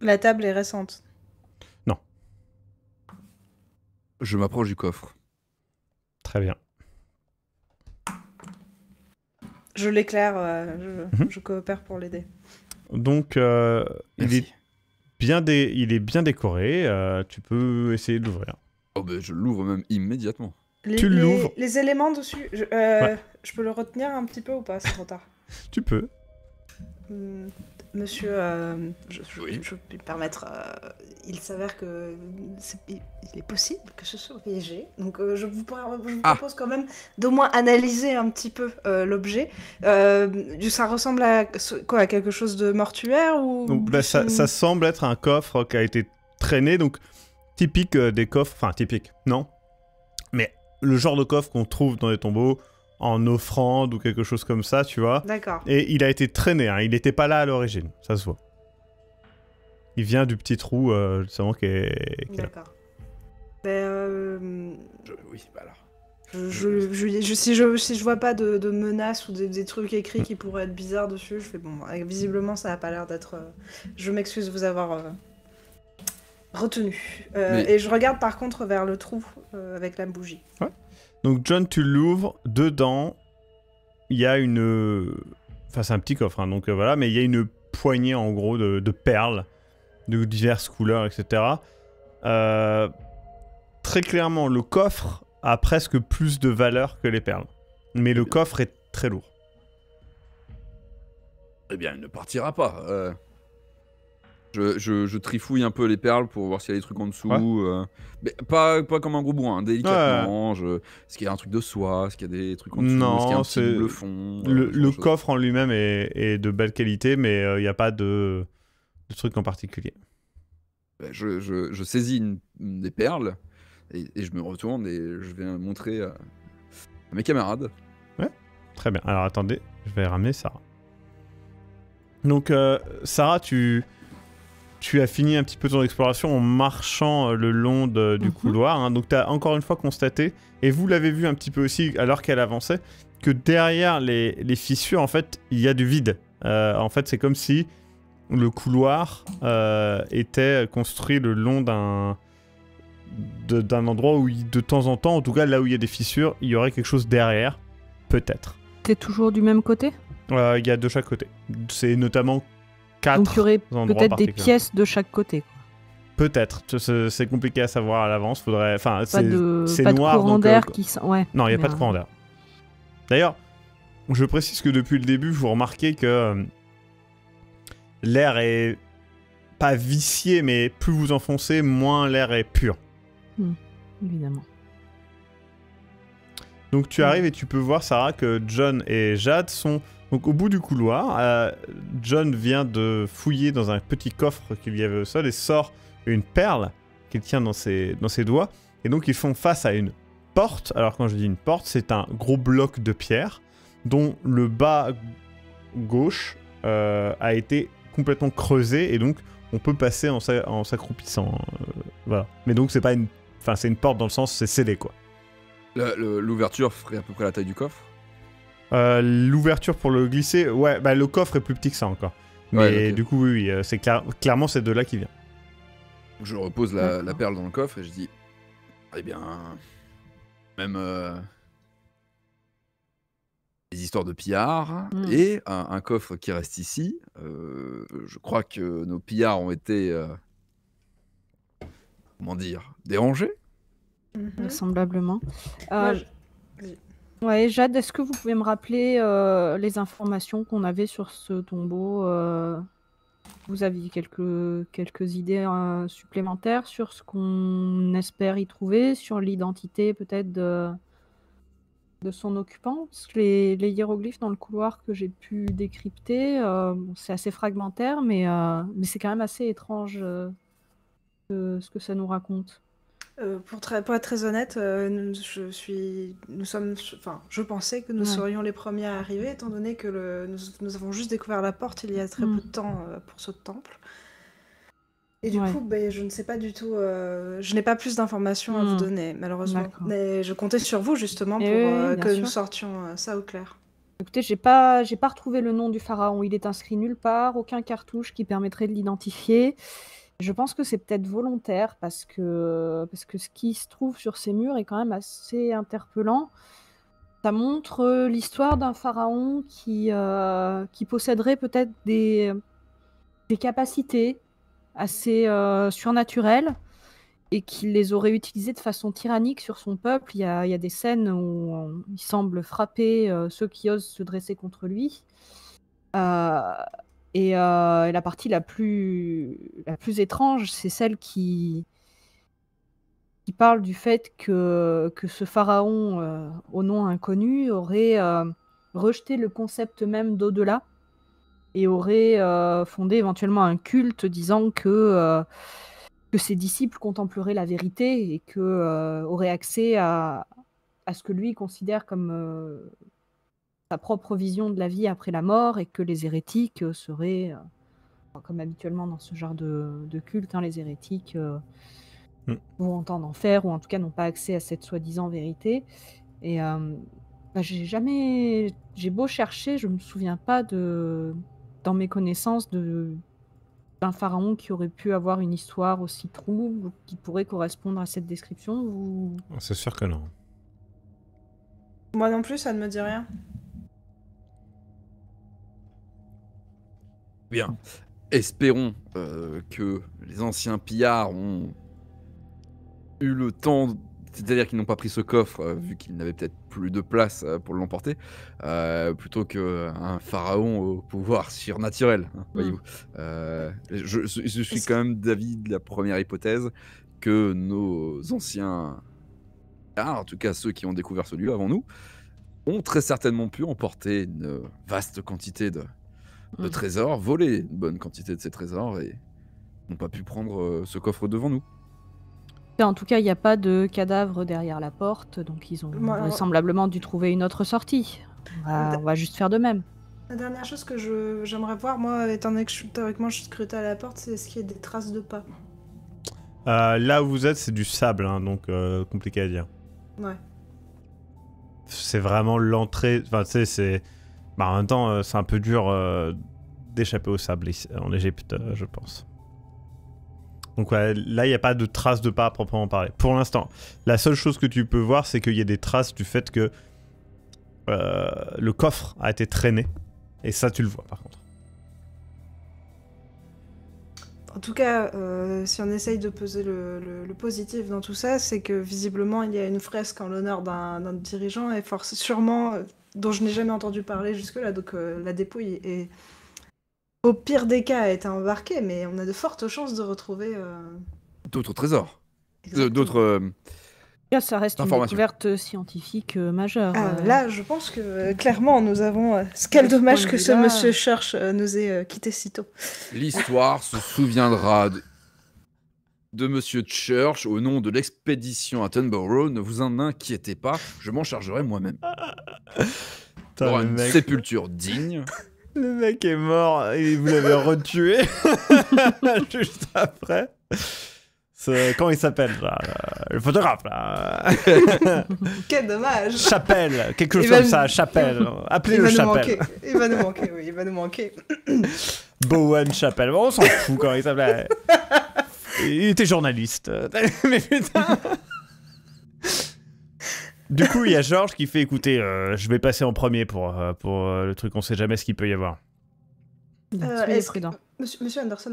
La table est récente. Non. Je m'approche du coffre. Très bien. Je l'éclaire, euh, mhm. je, coopère pour l'aider. Donc, euh, il, est bien dé... il est bien décoré, euh, tu peux essayer de l'ouvrir. Oh, ben je l'ouvre même immédiatement. Les, tu l'ouvres. Les, éléments dessus, je, peux le retenir un petit peu ou pas, c'est trop tard [laughs] Tu peux. Hmm, Monsieur, euh, je, je, me permettre, euh, il s'avère que est, il est possible que ce soit piégé, donc euh, je vous, ah. propose quand même d'au moins analyser un petit peu l'objet. ça ressemble à quoi à quelque chose de mortuaire ou bah, ça, ça, semble être un coffre qui a été traîné, donc typique des coffres, enfin typique, non Mais le genre de coffre qu'on trouve dans les tombeaux en offrande ou quelque chose comme ça, tu vois. D'accord. Et il a été traîné, hein. il n'était pas là à l'origine, ça se voit. Il vient du petit trou, euh, justement, qui est. D'accord. Ben. Euh, oui, bah alors. Je, si, je, vois pas de, menaces ou des trucs écrits qui pourraient être bizarres dessus, je fais bon, bah, visiblement ça n'a pas l'air d'être. Euh, je m'excuse de vous avoir retenu. Et je regarde par contre vers le trou avec la bougie. Ouais. Donc John, tu l'ouvres, dedans, il y a une... Enfin c'est un petit coffre, hein, donc euh, voilà, mais il y a une poignée en gros de, perles, de diverses couleurs, etc. Euh, très clairement, le coffre a presque plus de valeur que les perles. Mais le coffre est très lourd. Eh bien, il ne partira pas. Euh... Je, trifouille un peu les perles pour voir s'il y a des trucs en dessous. Euh, mais pas, pas comme un gros bourrin, hein. délicatement. Est-ce qu'il y a un truc de soie Est-ce qu'il y a des trucs en dessous Non, est un petit fond euh, Le, coffre en lui-même est, de belle qualité, mais euh, il n'y a pas de, de truc en particulier. Ben, je, je, saisis une, des perles et, je me retourne et je vais montrer à mes camarades. Ouais, très bien. Alors attendez, je vais ramener Sarah. Donc Sarah, tu tu as fini un petit peu ton exploration en marchant euh, le long du mhm. couloir. Hein. Donc, tu as encore une fois constaté, et vous l'avez vu un petit peu aussi alors qu'elle avançait, que derrière les, fissures, en fait, il y a du vide. Euh, en fait, c'est comme si le couloir euh, était construit le long d'un d'un endroit où de temps en temps, en tout cas là où il y a des fissures, il y aurait quelque chose derrière, peut-être. T'es toujours du même côté Il y a de chaque côté. C'est notamment donc [laughs] peut-être des pièces de chaque côté. Peut-être, c'est compliqué à savoir à l'avance. Faudrait, enfin, c'est noir. donc, euh, qui... non, il n'y a pas de courant d'air. D'ailleurs, je précise que depuis le début, vous remarquez que euh, l'air est pas vicié, mais plus vous enfoncez, moins l'air est pur. Hmm, évidemment. Donc tu hmm. arrives et tu peux voir, Sarah, que John et Jade sont donc au bout du couloir, euh, John vient de fouiller dans un petit coffre qu'il y avait au sol et sort une perle qu'il tient dans ses, dans ses doigts. Et donc ils font face à une porte. Alors quand je dis une porte, c'est un gros bloc de pierre dont le bas gauche euh, a été complètement creusé et donc on peut passer en s'accroupissant. Euh, Mais donc c'est pas une, enfin c'est une porte dans le sens c'est scellé quoi. L'ouverture ferait à peu près la taille du coffre. Euh, l'ouverture pour le glisser, ouais, bah, le coffre est plus petit que ça encore. Mais du coup, oui, euh, c'est clairement c'est de là qui vient. Je repose la, perle dans le coffre et je dis, eh bien, même Les euh, histoires de pillards hmm. et un, coffre qui reste ici. je crois que nos pillards ont été, comment dire, dérangés. Mmh. Ouais, Jade, est-ce que vous pouvez me rappeler euh, les informations qu'on avait sur ce tombeau euh? Vous aviez quelques, quelques idées euh, supplémentaires sur ce qu'on espère y trouver, sur l'identité peut-être de, son occupant que les, hiéroglyphes dans le couloir que j'ai pu décrypter, c'est assez fragmentaire, mais, mais c'est quand même assez étrange ce que ça nous raconte. Euh, pour, être très honnête, euh, je suis, nous sommes, enfin, je pensais que nous serions les premiers à arriver, étant donné que nous, avons juste découvert la porte il y a très mm. peu de temps euh, pour ce temple. Et du coup, ben, je ne sais pas du tout, je n'ai pas plus d'informations à vous mm. donner, malheureusement. Mais je comptais sur vous justement eh pour que nous sortions ça au clair. Écoutez, j'ai pas, j'ai pas retrouvé le nom du pharaon. Il est inscrit nulle part, aucun cartouche qui permettrait de l'identifier. Je pense que c'est peut-être volontaire parce que, parce que ce qui se trouve sur ces murs est quand même assez interpellant. Ça montre euh, l'histoire d'un pharaon qui, euh, qui posséderait peut-être des, des capacités assez euh, surnaturelles et qui les aurait utilisées de façon tyrannique sur son peuple. Il y a, il y a des scènes où il semble frapper ceux qui osent se dresser contre lui. Euh, et euh, la partie la plus, la plus étrange, c'est celle qui, qui parle du fait que, que ce pharaon euh, au nom inconnu aurait euh, rejeté le concept même d'au-delà et aurait fondé éventuellement un culte disant que, que ses disciples contempleraient la vérité et que auraient accès à, à ce que lui considère comme sa propre vision de la vie après la mort et que les hérétiques euh, seraient, euh, comme habituellement dans ce genre de, culte, hein, les hérétiques euh, mm. vont en temps ou en tout cas n'ont pas accès à cette soi-disant vérité. Et bah, j'ai jamais, j'ai beau chercher, je me souviens pas de, dans mes connaissances de d'un pharaon qui aurait pu avoir une histoire aussi trouble qui pourrait correspondre à cette description ou... C'est sûr que non. Moi non plus, ça ne me dit rien. Bien. Espérons euh, que les anciens pillards ont eu le temps, c'est-à-dire qu'ils n'ont pas pris ce coffre, euh, vu qu'ils n'avaient peut-être plus de place euh, pour l'emporter, plutôt qu'un pharaon au pouvoir surnaturel, hein, hmm. Je, suis quand même d'avis de la première hypothèse que nos anciens pillards, en tout cas ceux qui ont découvert ce lieu avant nous, ont très certainement pu emporter une vaste quantité de le mm. trésor volé une bonne quantité de ces trésors et n'ont pas pu prendre euh, ce coffre devant nous. Ben, en tout cas, il n'y a pas de cadavre derrière la porte, donc ils ont vraisemblablement dû trouver une autre sortie. on va juste faire de même. La dernière chose que j'aimerais voir, moi, étant donné que je, théoriquement je scrute à la porte, c'est est-ce qu'il y a des traces de pas euh, Là où vous êtes, c'est du sable, hein, donc euh, compliqué à dire. Ouais. C'est vraiment l'entrée. Enfin, tu sais, c'est bah, en même temps, euh, c'est un peu dur euh, d'échapper au sable euh, en Égypte, je pense. Donc là, il n'y a pas de traces de pas à proprement parler. Pour l'instant, la seule chose que tu peux voir, c'est qu'il y a des traces du fait que le coffre a été traîné. Et ça, tu le vois, par contre. En tout cas, si on essaye de peser le, positif dans tout ça, c'est que visiblement, il y a une fresque en l'honneur d'un dirigeant et forcément. sûrement, dont je n'ai jamais entendu parler jusque-là. Donc euh, la dépouille est, au pire des cas, a été embarquée, mais on a de fortes chances de retrouver euh, d'autres trésors, d'autres. Euh, ça reste une découverte scientifique majeure. Ah, là, je pense que clairement, nous avons. quel dommage que ce monsieur Church nous ait quitté si tôt. L'histoire se souviendra de Monsieur Church au nom de l'expédition à Attenborough, ne vous en inquiétez pas, je m'en chargerai moi-même. [laughs] Pour une sépulture digne. [laughs] Le mec est mort et vous l'avez retué [laughs] juste après. Comment il s'appelle Le photographe là Quel dommage Chapelle, quelque chose comme ça, Chapelle. Appelez-le Chapelle. Il va nous manquer, oui, il va nous manquer. Bowen Chapelle, on s'en fout quand il s'appelle. Il était journaliste. [laughs] Mais putain Du coup, il y a Georges qui fait écoutez, euh, je vais passer en premier pour, euh, pour euh, le truc, on sait jamais ce qu'il peut y avoir. est monsieur, monsieur, Anderson,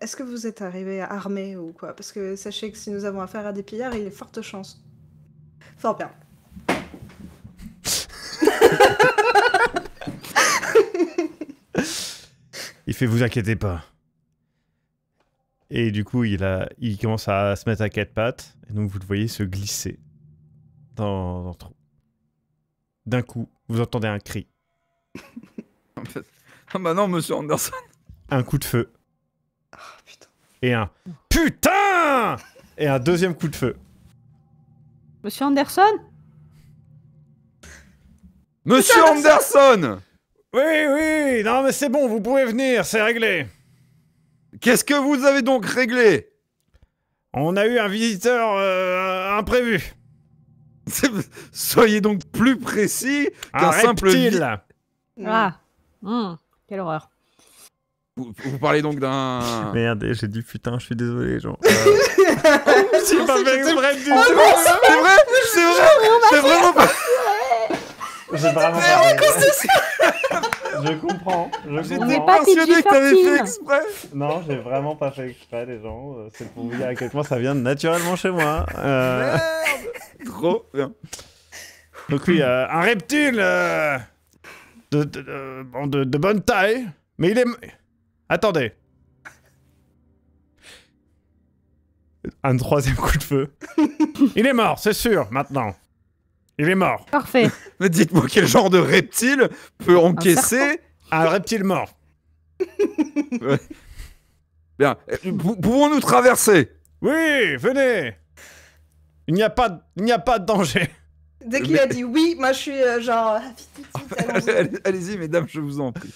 est-ce que vous êtes arrivé armé ou quoi Parce que sachez que si nous avons affaire à des pillards, il est forte chance. Fort bien. [laughs] il fait vous inquiétez pas. Et du coup, il, a, il commence à se mettre à quatre pattes. Et donc, vous le voyez se glisser dans, le trou. D'un coup, vous entendez un cri. [laughs] ah bah, bah non, monsieur Anderson. Un coup de feu. Ah putain. Et un putain Et un deuxième coup de feu. Monsieur Anderson Monsieur, Anderson Oui, oui, non mais c'est bon, vous pouvez venir, c'est réglé. Qu'est-ce que vous avez donc réglé On a eu un visiteur euh, imprévu. Soyez donc plus précis qu'un simple reptile. Ah, ah. Hmm. quelle horreur. Vous, parlez donc d'un. [laughs] Merde, j'ai dit putain, je suis désolé, genre. c'est vrai, c'est vrai, c'est vraiment pas. J'ai [laughs] vraiment je comprends. Je comprends. pas si que t'avais fait exprès. Non, j'ai vraiment pas fait exprès, les gens. Euh, c'est pour vous dire à quel point ça vient naturellement chez moi. Euh... Merde Trop bien. Donc oui, euh, un reptile euh, de, de, bonne taille, mais il est... Attendez. Un troisième coup de feu. il est mort, c'est sûr, maintenant. Il est mort. Parfait. [laughs] Mais dites-moi quel genre de reptile peut encaisser un, reptile mort. [laughs] Bien. Euh, pouvons-nous traverser Oui, venez. Il n'y a pas, il n'y a pas de danger. Dès qu'il a dit oui, moi je suis euh, genre. Ah, [laughs] allez-y, mesdames, je vous en prie.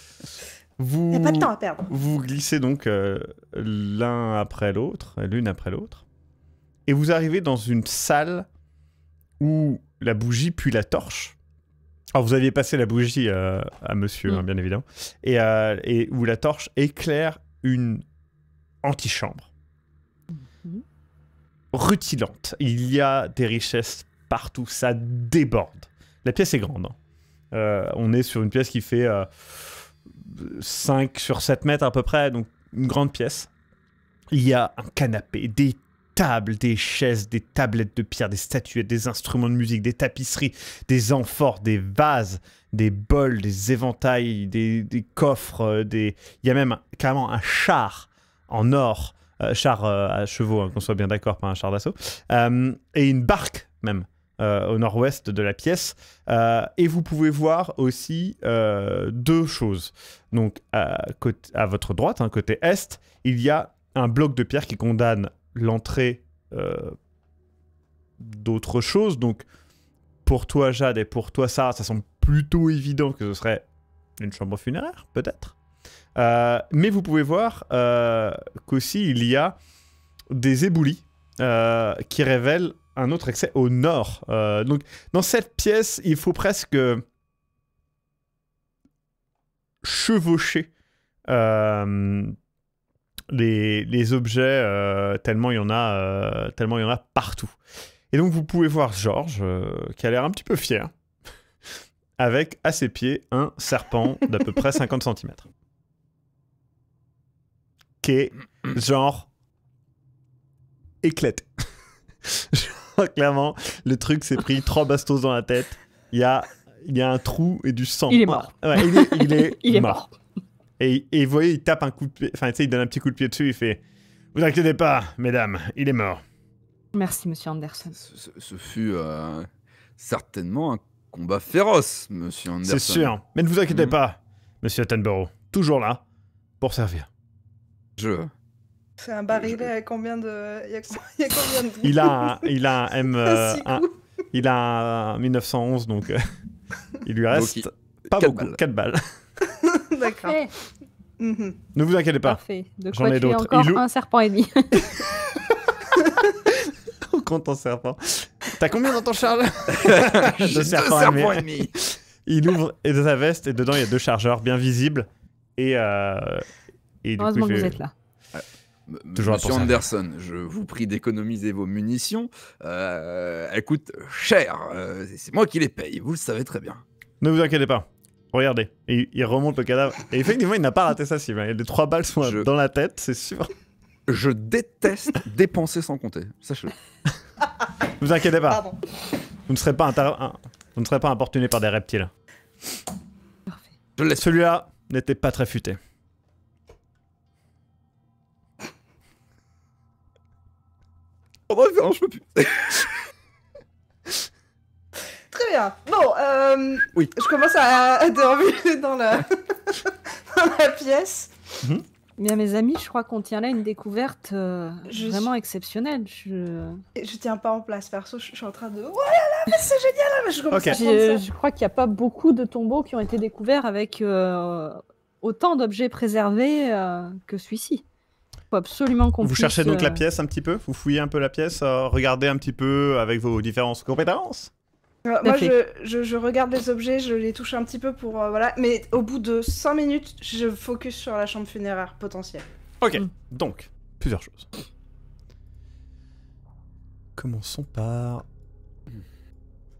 Vous, il n'y a pas de temps à perdre. Vous glissez donc euh, l'un après l'autre, l'une après l'autre, et vous arrivez dans une salle où la bougie puis la torche. Alors vous aviez passé la bougie euh, à monsieur, hein, mm. bien évidemment, euh, et, où la torche éclaire une antichambre. Mm-hmm. Rutilante. Il y a des richesses partout, ça déborde. La pièce est grande. Hein. Euh, on est sur une pièce qui fait 5 sur 7 mètres à peu près, donc une grande pièce. Il y a un canapé, des tables, des chaises, des tablettes de pierre, des statuettes, des instruments de musique, des tapisseries, des amphores, des vases, des bols, des éventails, des, coffres, euh, des... il y a même carrément un char en or, euh, char euh, à chevaux, hein, qu'on soit bien d'accord, pas un char d'assaut, et une barque même. au nord-ouest de la pièce. et vous pouvez voir aussi deux choses. Donc, à, votre droite, hein, côté est, il y a un bloc de pierre qui condamne l'entrée euh, d'autres choses. Donc, pour toi, Jade, et pour toi, ça ça semble plutôt évident que ce serait une chambre funéraire, peut-être. Euh, mais vous pouvez voir euh, qu'aussi, il y a des éboulis euh, qui révèlent un autre excès au nord. donc, dans cette pièce, il faut presque chevaucher les, objets, euh, tellement il y en a, euh, tellement il y en a partout. Et donc vous pouvez voir Georges, euh, qui a l'air un petit peu fier, [laughs] avec à ses pieds un serpent d'à peu près 50 cm. Qui est genre éclate. [laughs] Clairement, le truc s'est pris trois bastos dans la tête. Il y a, y a un trou et du sang. Il est mort. [laughs] il est, mort. Et, vous voyez, il tape un coup de pied, enfin, tu sais, il donne un petit coup de pied dessus, il fait Vous inquiétez pas, mesdames, il est mort. Merci, monsieur Anderson. Ce, fut euh, certainement un combat féroce, monsieur Anderson. C'est sûr, mais ne vous inquiétez mm. pas, monsieur Attenborough, toujours là pour servir. Je. C'est un baril, avec combien de. Il, y a... combien de... il a, M. [laughs] il a un 1911, euh, donc euh, il lui reste pas beaucoup, Quatre balles. Mhm. Ne vous inquiétez pas. Parfait. De quoi tu encore un serpent ennemi. On [laughs] compte en serpent. T'as combien dans ton Charles [laughs] Deux serpents et Il ouvre et de sa veste et dedans il y a deux chargeurs bien visibles et, euh, Heureusement coup, que vous êtes là. Euh, Toujours Monsieur Anderson, je vous prie d'économiser vos munitions. Euh, elles coûtent cher. Euh, c'est moi qui les paye, vous le savez très bien. Ne vous inquiétez pas. Regardez, il remonte le cadavre. Et effectivement, il n'a pas raté ça, a Les trois balles sont dans la tête, c'est sûr. Je déteste [laughs] dépenser sans compter, sachez-le. ne [laughs] vous inquiétez pas. Vous ne serez pas, vous ne serez pas importuné par des reptiles. Parfait. Celui-là n'était pas très futé. Oh non, je peux plus. [laughs] Très bien. Bon, euh, oui. je commence à, dormir dans la, [laughs] pièce. Mais mhm. à mes amis, je crois qu'on tient là une découverte euh, vraiment exceptionnelle. Je... je tiens pas en place, perso. Je, suis en train de. Oh là là, c'est génial! Là, euh, je, crois qu'il n'y a pas beaucoup de tombeaux qui ont été découverts avec autant d'objets préservés que celui-ci. absolument qu'on Vous cherchez donc la pièce un petit peu Vous fouillez un peu la pièce Regardez un petit peu avec vos différentes compétences moi, je, regarde les objets, je les touche un petit peu pour. Euh, voilà. Mais au bout de 5 minutes, je focus sur la chambre funéraire potentielle. Ok, mm. donc, plusieurs choses. Commençons par.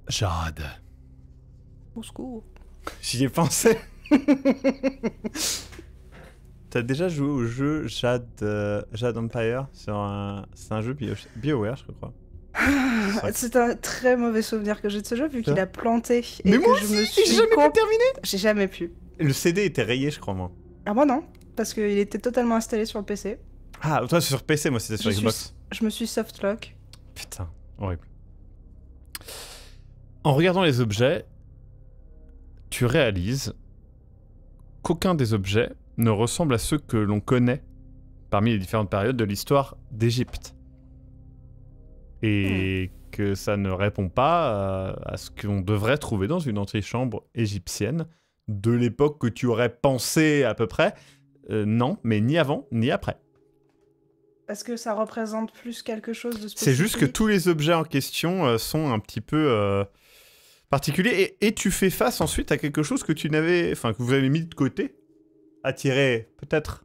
Jade. Au secours. J'y ai pensé. [laughs] T'as déjà joué au jeu Jade, euh, Jade Empire sur un, C'est un jeu BioWare, je crois. Ah, c'est un très mauvais souvenir que j'ai de ce jeu vu qu'il hein a planté. Et mais que je suis j'ai jamais pu terminer. J'ai jamais pu. Le CD était rayé, je crois moi. Ah moi non, parce qu'il était totalement installé sur le PC. Ah toi c'est sur PC, moi c'était sur Xbox. Je me suis softlock. Putain, horrible. En regardant les objets, tu réalises qu'aucun des objets ne ressemble à ceux que l'on connaît parmi les différentes périodes de l'histoire d'Égypte et hmm. que ça ne répond pas euh, à, ce qu'on devrait trouver dans une antichambre égyptienne de l'époque que tu aurais pensé à peu près. Euh, non, mais ni avant ni après. Parce que ça représente plus quelque chose de spécifique. C'est juste que tous les objets en question euh, sont un petit peu particuliers et, tu fais face ensuite à quelque chose que tu n'avais, enfin que vous avez mis de côté, attiré peut-être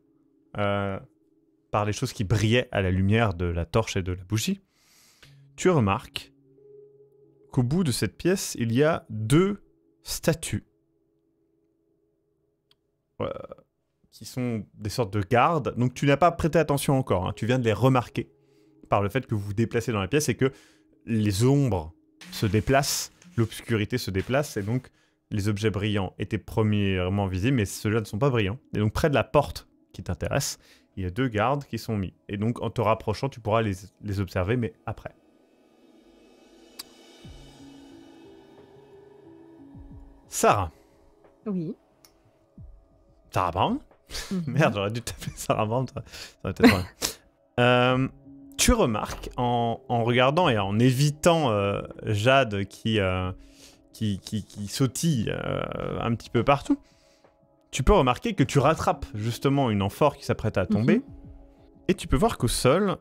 par les choses qui brillaient à la lumière de la torche et de la bougie tu remarques qu'au bout de cette pièce, il y a deux statues euh, qui sont des sortes de gardes. Donc tu n'as pas prêté attention encore, hein. tu viens de les remarquer par le fait que vous vous déplacez dans la pièce et que les ombres se déplacent, l'obscurité se déplace et donc les objets brillants étaient premièrement visibles, mais ceux-là ne sont pas brillants. Et donc près de la porte qui t'intéresse, il y a deux gardes qui sont mis. Et donc en te rapprochant, tu pourras les observer, mais après. Sarah. Oui. Sarah Brown mhm. [laughs] Merde, j'aurais dû t'appeler Sarah Brown, toi. [laughs] Euh, tu remarques en, regardant et en évitant euh, Jade euh, qui, qui, qui, sautille un petit peu partout, tu peux remarquer que tu rattrapes justement une amphore qui s'apprête à mhm. tomber. Et tu peux voir qu'au sol,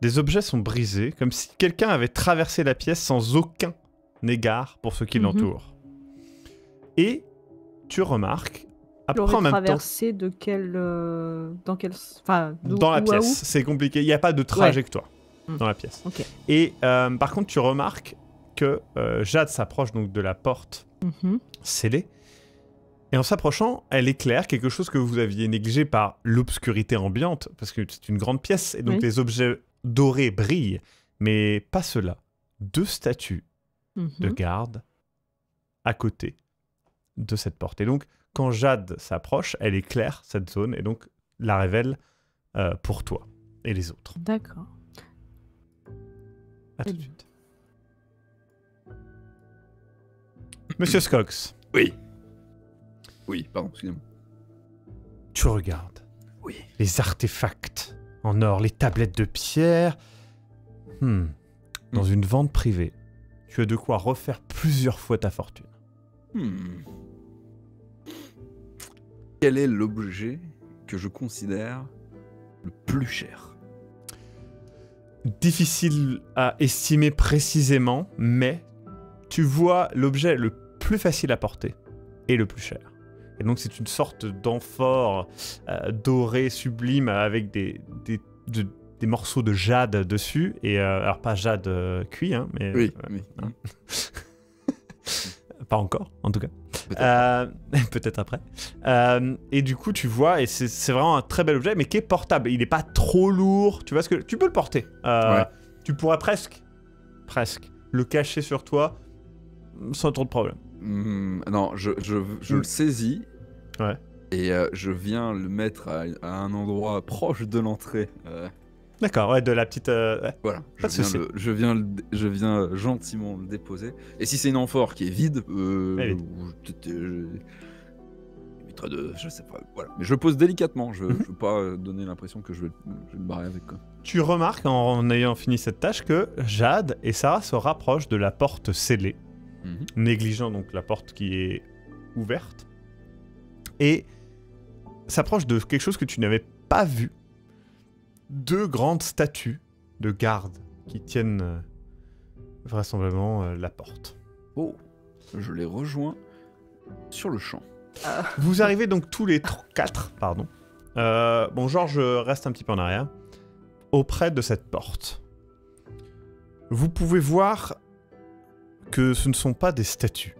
des objets sont brisés, comme si quelqu'un avait traversé la pièce sans aucun égard pour ceux qui mhm. l'entourent. Et tu remarques, après en même de quel, euh, dans dans la pièce. C'est compliqué. Il n'y a pas de trajectoire dans la pièce. Et euh, par contre, tu remarques que euh, Jade s'approche donc de la porte mm-hmm. scellée. Et en s'approchant, elle éclaire quelque chose que vous aviez négligé par l'obscurité ambiante, parce que c'est une grande pièce, et donc les objets dorés brillent, mais pas cela. Deux statues mm-hmm. de garde à côté de cette porte. Et donc, quand Jade s'approche, elle éclaire cette zone et donc la révèle euh, pour toi et les autres. D'accord. À tout de suite. Monsieur Scox. Oui. Oui, pardon, excusez-moi. Tu regardes. Oui. Les artefacts en or, les tablettes de pierre. Hmm. Dans hmm. une vente privée. Tu as de quoi refaire plusieurs fois ta fortune. Hmm. Quel est l'objet que je considère le plus cher Difficile à estimer précisément, mais tu vois l'objet le plus facile à porter et le plus cher. Et donc c'est une sorte d'amphore euh, doré sublime avec des, des, morceaux de jade dessus. Et euh, alors pas jade euh, cuit, hein, mais... Oui, oui. Hein. [laughs] encore, en tout cas. Peut-être euh, [laughs] après. Euh, et du coup, tu vois, et c'est vraiment un très bel objet, mais qui est portable. Il n'est pas trop lourd. Tu vois ce que tu peux le porter. Euh, tu pourrais presque, presque, le cacher sur toi sans trop de problème. Hmm, non, je, le saisis. Ouais. Et je viens le mettre à, un endroit proche de l'entrée. D'accord, ouais, de la petite. Euh, voilà, je, viens je, viens euh, gentiment le déposer. Et si c'est une amphore qui est vide, euh, Je, sais pas, voilà. Mais je pose délicatement, je, ne mhm. veux pas donner l'impression que je vais, me barrer avec. Quoi. Tu remarques en, ayant fini cette tâche que Jade et Sarah se rapprochent de la porte scellée, mhm. négligeant donc la porte qui est ouverte, et s'approchent de quelque chose que tu n'avais pas vu deux grandes statues de gardes qui tiennent euh, vraisemblablement euh, la porte. Oh, je les rejoins sur le champ. Ah. Vous arrivez donc tous les quatre, pardon. Euh, bon, Georges reste un petit peu en arrière, auprès de cette porte. Vous pouvez voir que ce ne sont pas des statues.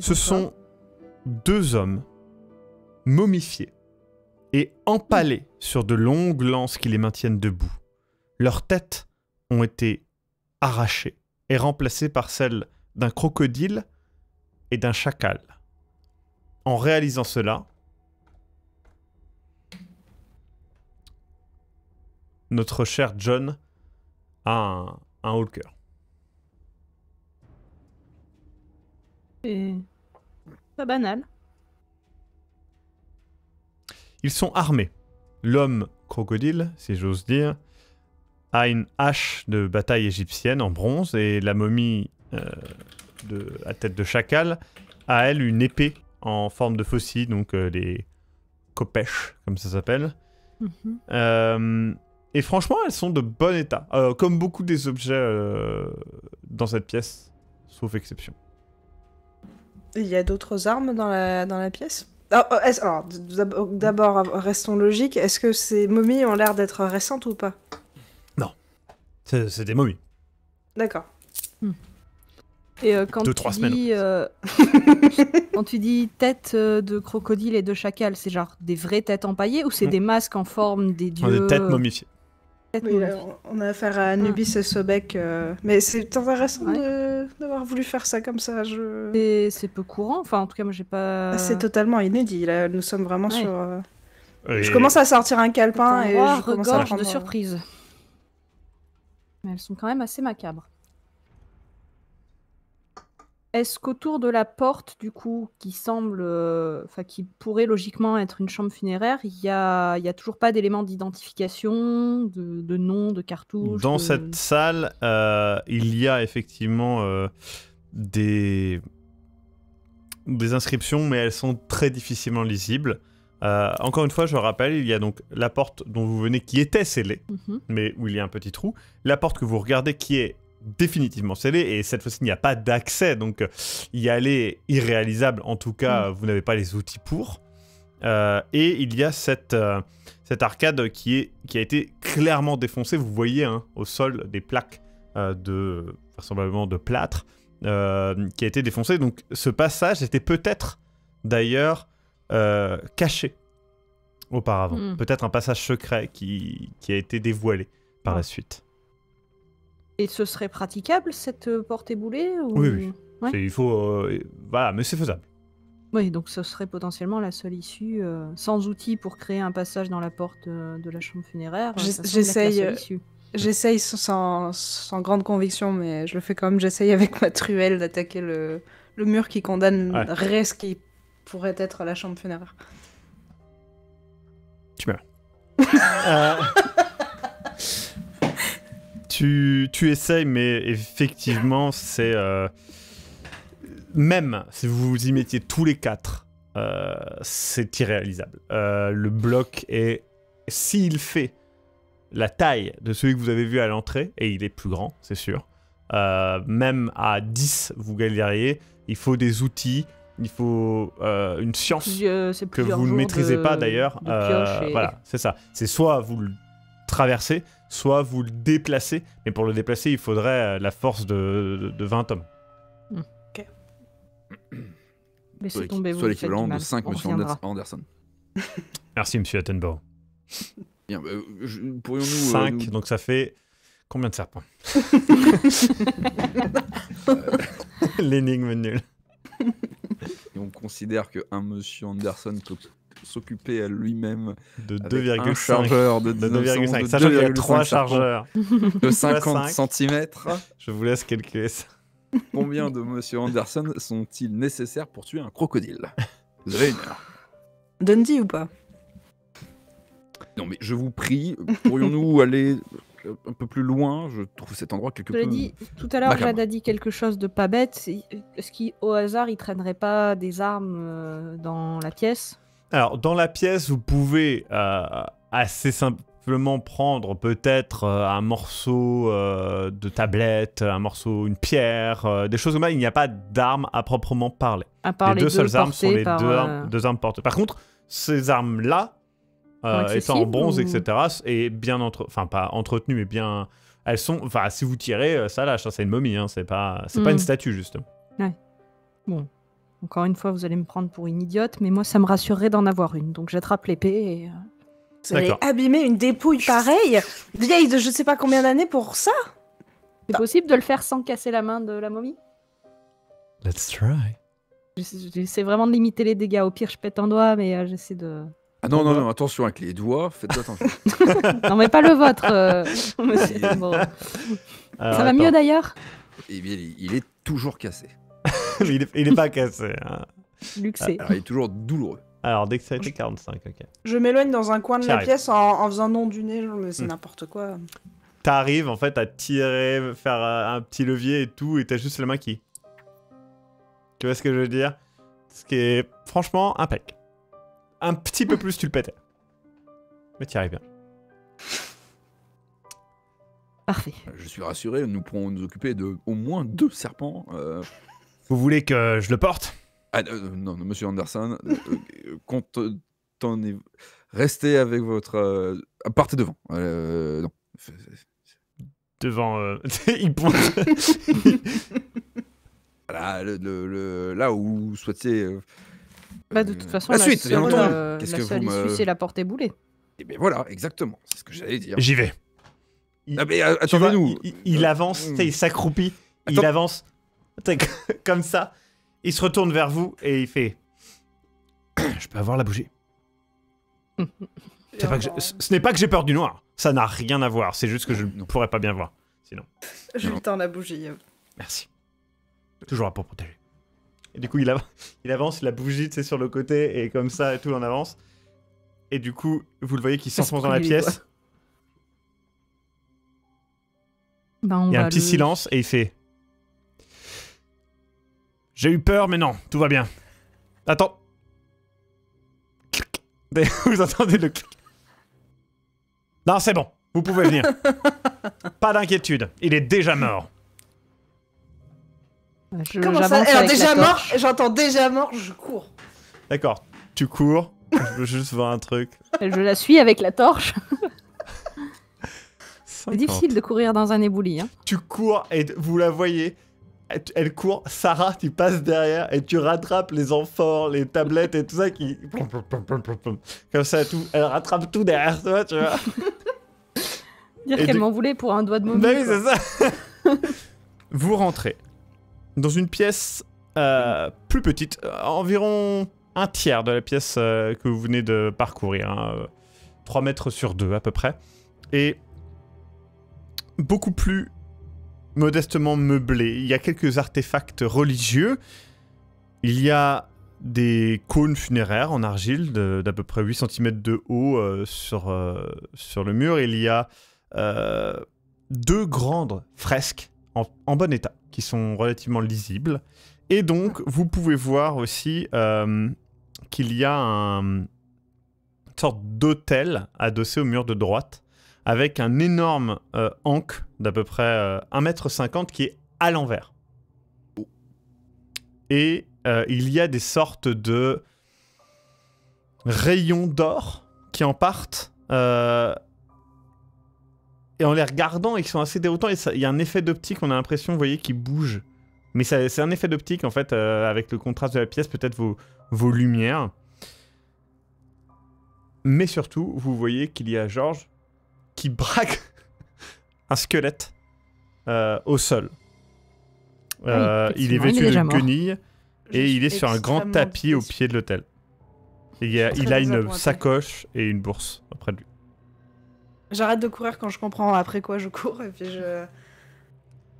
ce sont deux hommes momifiés et empalés sur de longues lances qui les maintiennent debout. Leurs têtes ont été arrachées et remplacées par celles d'un crocodile et d'un chacal. En réalisant cela, notre cher John a un, un haut cœur. pas banal. Ils sont armés. L'homme crocodile, si j'ose dire, a une hache de bataille égyptienne en bronze et la momie euh, de, à tête de chacal a elle une épée en forme de faucille, donc euh, des copèches comme ça s'appelle. Mhm. Euh, et franchement, elles sont de bon état, comme beaucoup des objets dans cette pièce, sauf exception. Il y a d'autres armes dans la, dans la pièce ah, euh, alors, euh, d'abord, restons logiques. Est-ce que ces momies ont l'air d'être récentes ou pas Non. C'est des momies. D'accord. Hmm. Et euh, quand, Deux, tu dis, [laughs] quand tu dis tête de crocodile et de chacal, c'est genre des vraies têtes empaillées ou c'est hmm. des masques en forme des dieux Des têtes momifiées on a affaire à Anubis et Sobek, euh, mais c'est intéressant d'avoir voulu faire ça comme ça. Je... C'est peu courant, enfin en tout cas moi j'ai pas. Ah, c'est totalement inédit. Là, nous sommes vraiment sur. Euh, je commence à sortir un calepin et je commence à prendre... de euh, surprises. Mais elles sont quand même assez macabres. Est-ce qu'autour de la porte, du coup, qui semble, euh, enfin, qui pourrait logiquement être une chambre funéraire, il n'y a, y a toujours pas d'éléments d'identification, de, de, nom, de cartouche Dans cette salle, euh, il y a effectivement euh, des... inscriptions, mais elles sont très difficilement lisibles. encore une fois, je rappelle, il y a donc la porte dont vous venez qui était scellée, mhm. mais où il y a un petit trou, la porte que vous regardez qui est définitivement scellé et cette fois-ci il n'y a pas d'accès donc y aller irréalisable en tout cas mm. vous n'avez pas les outils pour euh, et il y a cette, euh, cette arcade qui, est, qui a été clairement défoncée vous voyez hein, au sol des plaques euh, de vraisemblablement de plâtre qui a été défoncée donc ce passage était peut-être d'ailleurs caché auparavant mm. peut-être un passage secret qui, qui a été dévoilé par la mm. suite et ce serait praticable cette euh, porte éboulée Oui, oui. Il faut. Euh, voilà, mais c'est faisable. Oui, donc ce serait potentiellement la seule issue, euh, sans outil pour créer un passage dans la porte de la chambre funéraire. J'essaye. J'essaye sans, sans, grande conviction, mais je le fais quand même. J'essaye avec ma truelle d'attaquer le, mur qui condamne Reste qui pourrait être la chambre funéraire. Tu meurs. [laughs] tu, essayes, mais effectivement, c'est. Euh, même si vous y mettiez tous les quatre, euh, c'est irréalisable. Euh, le bloc est. S'il fait la taille de celui que vous avez vu à l'entrée, et il est plus grand, c'est sûr, même à 10, vous galériez. Il faut des outils, il faut une science que vous ne maîtrisez pas d'ailleurs. voilà, c'est ça. C'est soit vous le traversez, soit vous le déplacez, mais pour le déplacer, il faudrait euh, la force de, de, 20 hommes. Hmm. Ok. Laissez tomber, vous soit l'équivalent de 5, monsieur Anderson. [laughs] Merci, monsieur Attenborough. Bien, bah, euh, pourrions-nous. 5, euh, donc ça fait combien de serpents [laughs] [laughs] L'énigme nulle. on considère qu'un monsieur Anderson peut s'occuper à lui-même de 2,5 chargeurs, de 2,5, chargeurs de 50 cm. Je vous laisse calculer ça. [laughs] Combien de Monsieur Anderson sont-ils nécessaires pour tuer un crocodile une heure. Dundee ou pas Non mais je vous prie, pourrions-nous [laughs] aller euh, un peu plus loin, je trouve cet endroit quelque peu. tout à l'heure, Jade a dit quelque chose de pas bête. Est-ce qu'au hasard, il traînerait pas des armes euh, dans la pièce alors, dans la pièce, vous pouvez euh, assez simplement prendre peut-être euh, un morceau euh, de tablette, un morceau, une pierre, des choses comme ça. Il n'y a pas d'armes à proprement parler. À part les, deux, seules armes sont les deux armes, portées. Par contre, ces armes-là, euh, étant en bronze, etc. Et bien entre, enfin pas entretenues, mais bien, elles sont, enfin si vous tirez, ça lâche. Hein, c'est une momie, hein, c'est pas, c'est pas une hmm. statue juste. Ouais. Bon. Encore une fois, vous allez me prendre pour une idiote, mais moi, ça me rassurerait d'en avoir une. Donc j'attrape l'épée et. Euh, vous allez abîmer une dépouille pareille, vieille de je sais pas combien d'années pour ça C'est bah. possible de le faire sans casser la main de la momie Let's try. J'essaie vraiment de limiter les dégâts. Au pire, je pète un doigt, mais euh, j'essaie de. Ah non, non, non, attention avec les doigts, faites attention. [laughs] non, mais pas le vôtre, monsieur. Euh. [laughs] Ah, ça va mieux d'ailleurs il est toujours cassé. [laughs] il est, pas cassé. Hein. Luxé. Ah, il est toujours douloureux. Alors, dès que ça a été 45, ok. Je m'éloigne dans un coin de la pièce en, faisant nom du nez, c'est hmm. n'importe quoi. T'arrives en fait à tirer, faire euh, un petit levier et tout, et t'as juste la main qui. Tu vois ce que je veux dire Ce qui est franchement impeccable. Un petit peu plus, tu le pètes Mais t'y arrives bien. Parfait. Je suis rassuré, nous pourrons nous occuper de au moins deux serpents euh, vous voulez que je le porte ah, euh, non, monsieur Anderson, euh, euh, restez avec votre. Ah, partez devant. non. Devant. [laughs] il pointe. [laughs] voilà, le, là où vous souhaitiez. Bah, de toute façon, la, suite, Qu'est-ce que vous me... c'est la porte éboulée. Et eh bien voilà, exactement. C'est ce que j'allais dire. J'y vais. Ah, mais nous il, avance, il s'accroupit. Il avance. [laughs] comme ça. Il se retourne vers vous et il fait [clears throat] Je peux avoir la bougie Ce n'est pas que j'ai peur du noir. Ça n'a rien à voir. C'est juste que je ne pourrais pas bien voir. Sinon. Je lui tends la bougie. Merci. Toujours à pour protéger. Et du coup, il, [laughs] il avance, la bougie, c'est sur le côté, et comme ça, et tout en avance. Et du coup, vous le voyez qui s'enfonce dans la pièce. Ben, il y a un petit silence, et il fait j'ai eu peur, mais non, tout va bien. Attends. [laughs] Vous entendez le clic Non, c'est bon. Vous pouvez venir. [laughs] Pas d'inquiétude. Il est déjà mort. Comment ça déjà mort, j'entends déjà mort, je cours. D'accord. Tu cours. je veux juste voir un truc. [laughs] Je la suis avec la torche. c'est difficile de courir dans un éboulis. Hein. Tu cours et vous la voyez elle court, Sarah, tu passes derrière et tu rattrapes les enfants, les tablettes et tout ça qui. Comme ça, tout. Elle rattrape tout derrière toi, tu vois. [laughs] Dire qu'elle m'en voulait pour un doigt de momie. Bah oui, c'est ça. [laughs] Vous rentrez dans une pièce euh, plus petite, euh, environ un tiers de la pièce euh, que vous venez de parcourir, hein, Trois 3 mètres sur 2 à peu près. Et beaucoup plus modestement meublé. Il y a quelques artefacts religieux. Il y a des cônes funéraires en argile d'à peu près 8 cm de haut euh, sur, euh, sur le mur. Il y a euh, deux grandes fresques en, bon état qui sont relativement lisibles. Et donc, vous pouvez voir aussi qu'il y a un, une sorte d'autel adossé au mur de droite avec un énorme euh, d'à peu près 1m50 euh, qui est à l'envers. Et euh, il y a des sortes de rayons d'or qui en partent. Euh, et en les regardant, ils sont assez déroutants. Il y a un effet d'optique, on a l'impression, vous voyez, qu'ils bouge. Mais c'est un effet d'optique, en fait, avec le contraste de la pièce, peut-être vos, vos lumières. Mais surtout, vous voyez qu'il y a Georges qui braque [laughs] un squelette euh, au sol. Ah euh, il est vêtu de guenilles et il est sur un grand tapis au pied de l'hôtel. Il a, il a une sacoche et une bourse auprès de lui. J'arrête de courir quand je comprends après quoi je cours et puis je.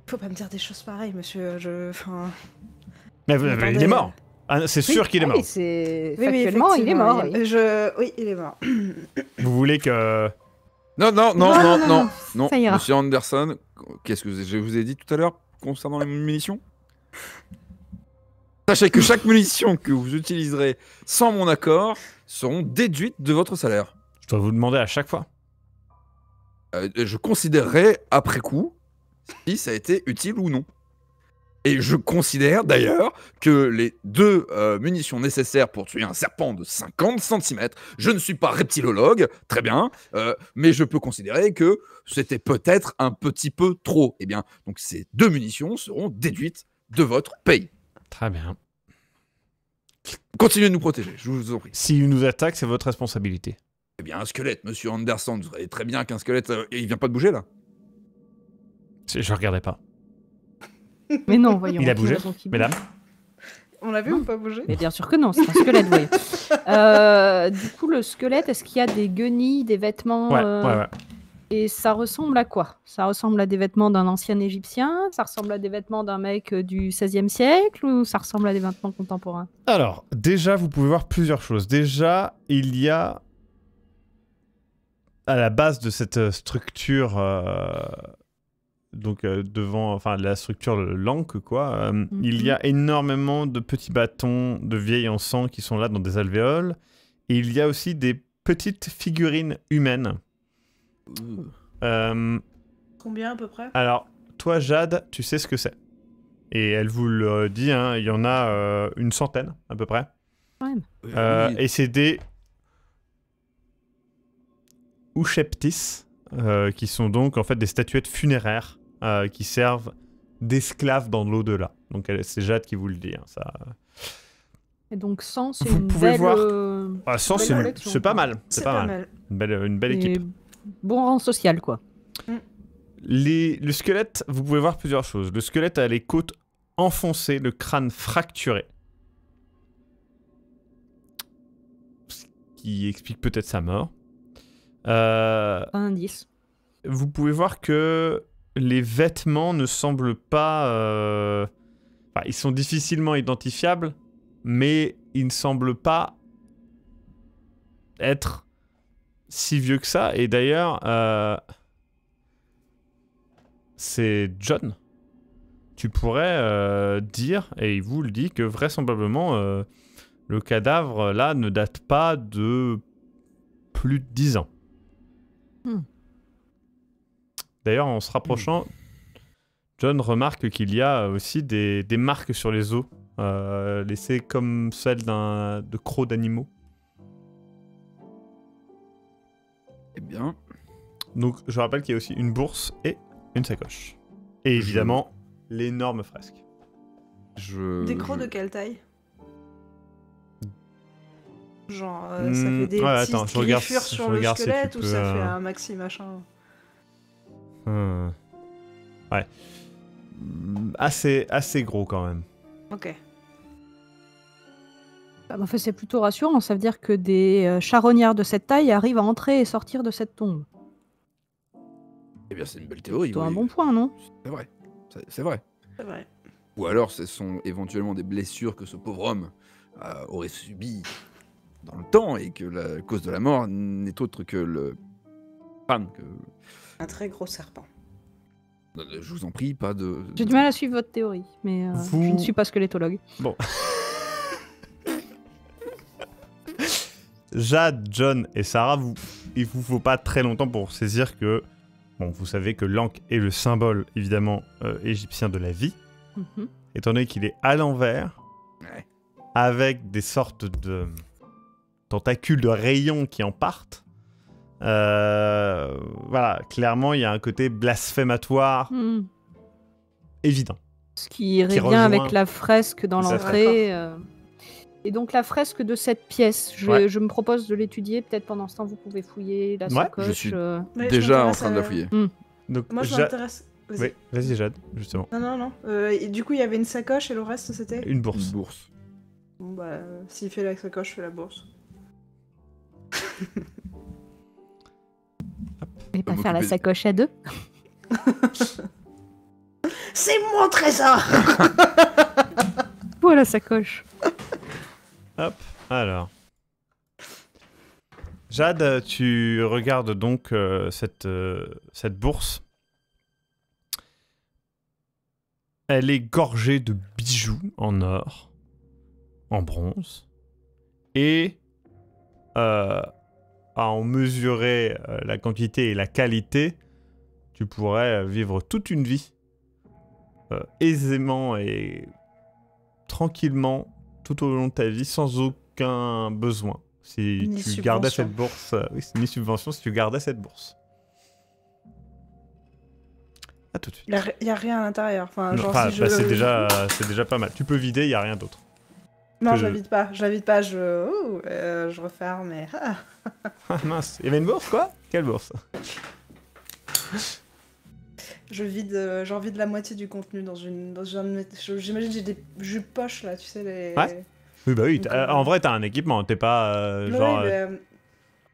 Faut pas me dire des choses pareilles, monsieur. Je. Enfin... Mais, il est mort. c'est sûr qu'il est mort. Oui, il est mort. Je... Oui, il est mort. Vous voulez que non, non, non, non, non, Monsieur Anderson, qu'est-ce que je vous ai dit tout à l'heure concernant les munitions Sachez que chaque munition que vous utiliserez sans mon accord seront déduites de votre salaire. Je dois vous demander à chaque fois. Euh, je considérerai après coup si ça a été utile ou non. Et je considère d'ailleurs que les deux euh, munitions nécessaires pour tuer un serpent de 50 cm, je ne suis pas reptilologue, très bien, euh, mais je peux considérer que c'était peut-être un petit peu trop. Eh bien, donc ces deux munitions seront déduites de votre paye. Très bien. Continuez de nous protéger, je vous en prie. S'il nous attaque, c'est votre responsabilité. Eh bien, un squelette, monsieur Anderson, vous savez très bien qu'un squelette, euh, il vient pas de bouger là. Je regardais pas. Mais non, voyons. Il a bougé, mesdames on l'a vu ou pas bouger Mais bien sûr que non, c'est un squelette, [laughs] euh, du coup, le squelette, est-ce qu'il y a des guenilles, des vêtements ouais, euh, ouais. Et ça ressemble à quoi Ça ressemble à des vêtements d'un ancien Égyptien Ça ressemble à des vêtements d'un mec euh, du XVIe siècle Ou ça ressemble à des vêtements contemporains Alors, déjà, vous pouvez voir plusieurs choses. Déjà, il y a à la base de cette structure donc euh, devant enfin la structure l'anque quoi euh, mhm. il y a énormément de petits bâtons de vieilles en qui sont là dans des alvéoles et il y a aussi des petites figurines humaines euh, combien à peu près alors toi Jade tu sais ce que c'est et elle vous le dit hein, il y en a une centaine à peu près et c'est des Oucheptis, qui sont donc en fait des statuettes funéraires euh, qui servent d'esclaves dans l'au-delà. Donc c'est Jade qui vous le dit. Hein, ça... Et donc 100, c'est une pouvez belle... Voir... Euh, ah, c'est pas mal. C'est pas, mal. Une, belle, équipe. bon rang social, quoi. Mm. Les... le squelette, vous pouvez voir plusieurs choses. Le squelette a les côtes enfoncées, le crâne fracturé. qui explique peut-être sa mort. Euh, Un indice. Vous pouvez voir que les vêtements ne semblent pas... Euh, ils sont difficilement identifiables, mais ils ne semblent pas être si vieux que ça. Et d'ailleurs, euh, c'est John. Tu pourrais euh, dire, et il vous le dit, que vraisemblablement, le cadavre, là, ne date pas de plus de 10 ans. Hmm. D'ailleurs, en se rapprochant, John remarque qu'il y a aussi des, marques sur les os, euh, laissées comme celles de crocs d'animaux. Eh bien. Donc, je rappelle qu'il y a aussi une bourse et une sacoche. Et évidemment, l'énorme fresque. Des crocs de quelle taille Genre, euh, ça hmm, fait des je regarde, sur le squelette ou ça fait euh, un maxi machin Hmm. Ouais. Hmm, assez, assez gros quand même. Ok. Bah, en fait, c'est plutôt rassurant. Ça veut dire que des euh, charognards de cette taille arrivent à entrer et sortir de cette tombe. Eh bien, c'est une belle théorie. C'est un bon point, non C'est vrai. C'est vrai. Ou alors, ce sont éventuellement des blessures que ce pauvre homme euh, aurait subies dans le temps et que la cause de la mort n'est autre que le. Pan que un très gros serpent. Bah, euh, je vous en prie, pas de. J'ai du mal à suivre votre théorie, mais euh, je ne suis pas squelettologue. Bon. [laughs] Jade, John et Sarah, vous, il vous faut pas très longtemps pour saisir que, bon, vous savez que l'Ankh est le symbole évidemment euh, égyptien de la vie, mhm. étant donné qu'il est à l'envers, avec des sortes de tentacules de rayons qui en partent. Euh, voilà, clairement, il y a un côté blasphématoire hmm. évident. Ce qui, revient avec la fresque dans l'entrée. Euh. Et donc la fresque de cette pièce, je, me propose de l'étudier. Peut-être pendant ce temps, vous pouvez fouiller la ouais, sacoche. Euh. Je suis déjà en train de la fouiller. Hmm. Donc, Moi, je m'intéresse. Vas-y, Jade, justement. Non, non, non. Et du coup, il y avait une sacoche et le reste, c'était Une bourse. Une bourse. Bon, bah, s'il fait la sacoche, je fais la bourse. [laughs] Mais pas faire la sacoche à deux [laughs] C'est mon trésor Voilà la sacoche Hop, alors. Jade, tu regardes donc euh, cette, euh, cette bourse. Elle est gorgée de bijoux en or, en bronze, et euh, à en mesurer euh, la quantité et la qualité, tu pourrais vivre toute une vie euh, aisément et tranquillement tout au long de ta vie sans aucun besoin. Si tu gardais cette bourse, euh, oui, ni subvention, si tu gardais cette bourse. À tout de suite. Il n'y a, rien à l'intérieur. Enfin, ah, bah, c'est déjà, déjà pas mal. Tu peux vider, il n'y a rien d'autre. Non, je pas. Je pas. Je, Ouh, euh, je referme. Mais... Ah. [laughs] ah. mince. Il y avait une bourse, quoi Quelle bourse Je vide. Euh, j'ai envie de la moitié du contenu dans une. J'imagine que J'imagine j'ai des jupes poches là, tu sais les. Ouais. Oui bah oui. Euh, en vrai, t'as un équipement. T'es pas non, genre. Oui, mais,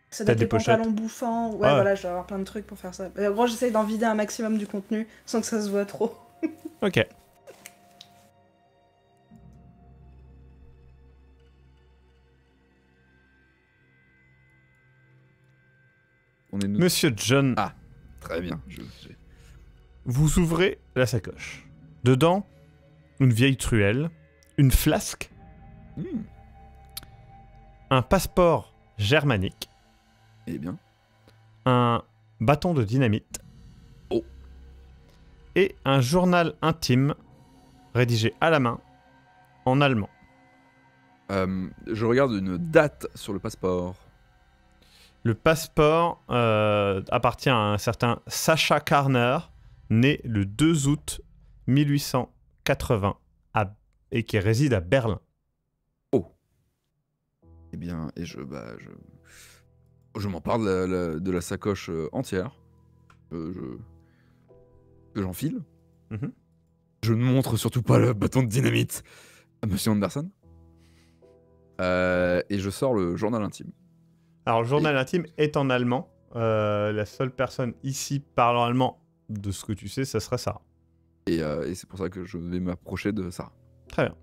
ça doit être des, des pantalons bouffants. Ouais, voilà, je vais avoir plein de trucs pour faire ça. En gros, j'essaye d'en vider un maximum du contenu sans que ça se voit trop. ok. Monsieur John Ah, Très bien. Je... Vous ouvrez la sacoche. Dedans, une vieille truelle, une flasque, hmm. un passeport germanique. Eh bien. Un bâton de dynamite. Oh. Et un journal intime rédigé à la main en allemand. Euh, je regarde une date sur le passeport. Le passeport euh, appartient à un certain Sacha Karner, né le 2 août 1880 à, et qui réside à Berlin. Oh. Eh bien, et je, bah, je, je m'en parle euh, de la sacoche euh, entière. je, que j'enfile. Mhm. Je ne montre surtout pas le bâton de dynamite à Monsieur Anderson. et je sors le journal intime. Alors, le journal intime est en allemand. Euh, la seule personne ici parlant allemand, de ce que tu sais, ça serait Sarah. Euh, et, c'est pour ça que je vais m'approcher de Sarah. Très bien.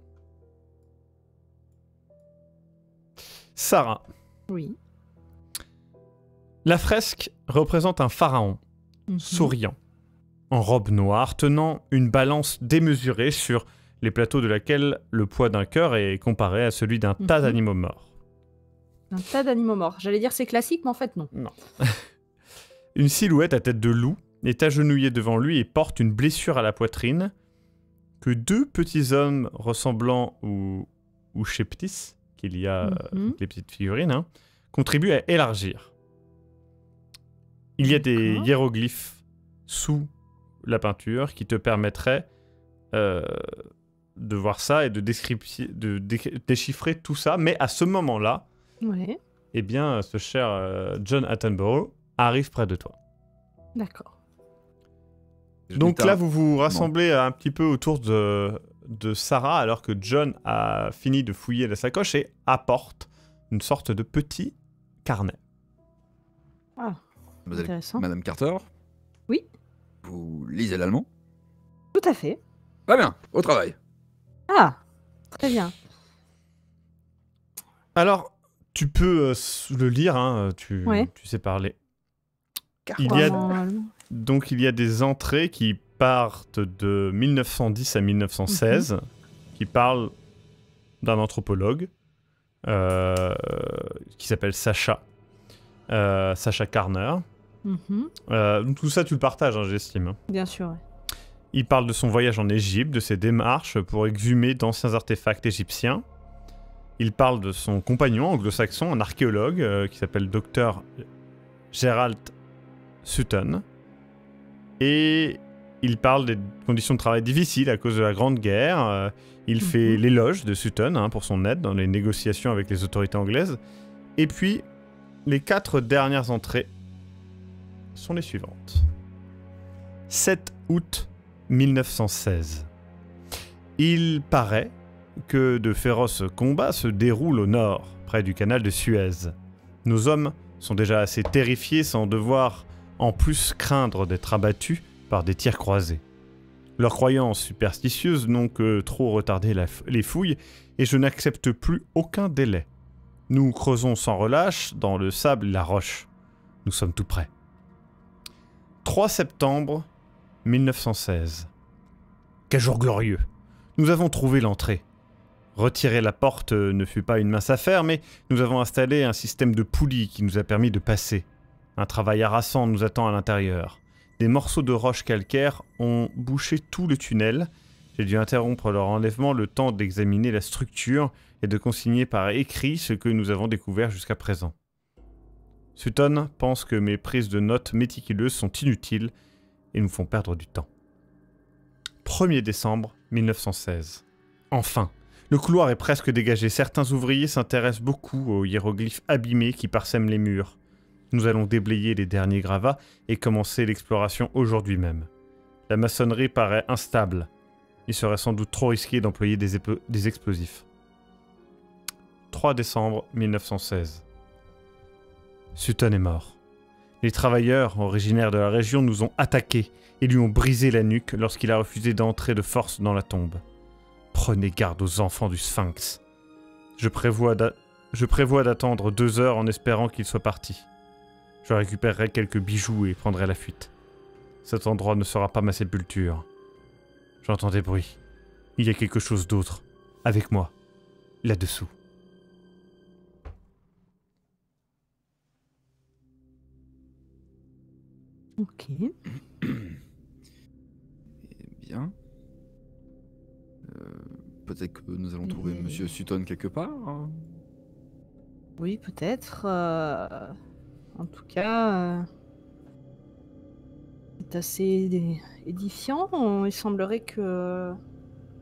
Sarah. Oui. La fresque représente un pharaon, mhm. souriant, en robe noire, tenant une balance démesurée sur les plateaux de laquelle le poids d'un cœur est comparé à celui d'un tas mhm. d'animaux morts. Un tas d'animaux morts. J'allais dire c'est classique, mais en fait non. [laughs] une silhouette à tête de loup est agenouillée devant lui et porte une blessure à la poitrine que deux petits hommes ressemblant ou ou cheptis, qu'il y a euh, mhm. les petites figurines, hein, contribuent à élargir. Il y a des hiéroglyphes sous la peinture qui te permettraient euh, de voir ça et de déchiffrer tout ça, mais à ce moment-là, eh bien, euh, ce cher euh, John Attenborough arrive près de toi. D'accord. Donc là, vous vous rassemblez un petit peu autour de, de Sarah alors que John a fini de fouiller la sacoche et apporte une sorte de petit carnet. Ah, intéressant. Madame Carter Oui. Vous lisez l'allemand Tout à fait. Très bien, au travail. Ah, très bien. Alors, tu peux euh, le lire, hein, euh, tu, tu, sais parler. Il y a, donc il y a des entrées qui partent de 1910 à 1916, mhm. qui parlent d'un anthropologue euh, qui s'appelle Sacha, Sacha Carner. Mhm. tout ça, tu le partages, hein, j'estime. Hein. Bien sûr. Il parle de son voyage en Égypte, de ses démarches pour exhumer d'anciens artefacts égyptiens. Il parle de son compagnon anglo-saxon, un archéologue euh, qui s'appelle Dr. Gerald Sutton. Et il parle des conditions de travail difficiles à cause de la Grande Guerre. Euh, il fait mhm. l'éloge de Sutton hein, pour son aide dans les négociations avec les autorités anglaises. Et puis, les quatre dernières entrées sont les suivantes. 7 août 1916. Il paraît que de féroces combats se déroulent au nord, près du canal de Suez. Nos hommes sont déjà assez terrifiés sans devoir en plus craindre d'être abattus par des tirs croisés. Leurs croyances superstitieuses n'ont que trop retardé les fouilles et je n'accepte plus aucun délai. Nous creusons sans relâche dans le sable la roche. Nous sommes tout prêts. 3 septembre 1916. Quel jour glorieux Nous avons trouvé l'entrée. Retirer la porte euh, ne fut pas une mince affaire, mais nous avons installé un système de poulies qui nous a permis de passer. Un travail harassant nous attend à l'intérieur. Des morceaux de roche calcaires ont bouché tout le tunnel. J'ai dû interrompre leur enlèvement le temps d'examiner la structure et de consigner par écrit ce que nous avons découvert jusqu'à présent. Sutton pense que mes prises de notes méticuleuses sont inutiles et nous font perdre du temps. 1er décembre 1916. Enfin, le couloir est presque dégagé. Certains ouvriers s'intéressent beaucoup aux hiéroglyphes abîmés qui parsèment les murs. Nous allons déblayer les derniers gravats et commencer l'exploration aujourd'hui même. La maçonnerie paraît instable. Il serait sans doute trop risqué d'employer des, des explosifs. 3 décembre 1916. Sutton est mort. Les travailleurs, originaires de la région, nous ont attaqués et lui ont brisé la nuque lorsqu'il a refusé d'entrer de force dans la tombe. Prenez garde aux enfants du sphinx. Je prévois d'attendre deux heures en espérant qu'il soit parti. Je récupérerai quelques bijoux et prendrai la fuite. Cet endroit ne sera pas ma sépulture. J'entends des bruits. Il y a quelque chose d'autre. Avec moi. Là-dessous. Ok. [coughs] eh bien. Euh, peut-être que nous allons trouver Monsieur Sutton quelque part. Hein. Oui, peut-être. Euh, en tout cas, euh, c'est assez édifiant. Il semblerait que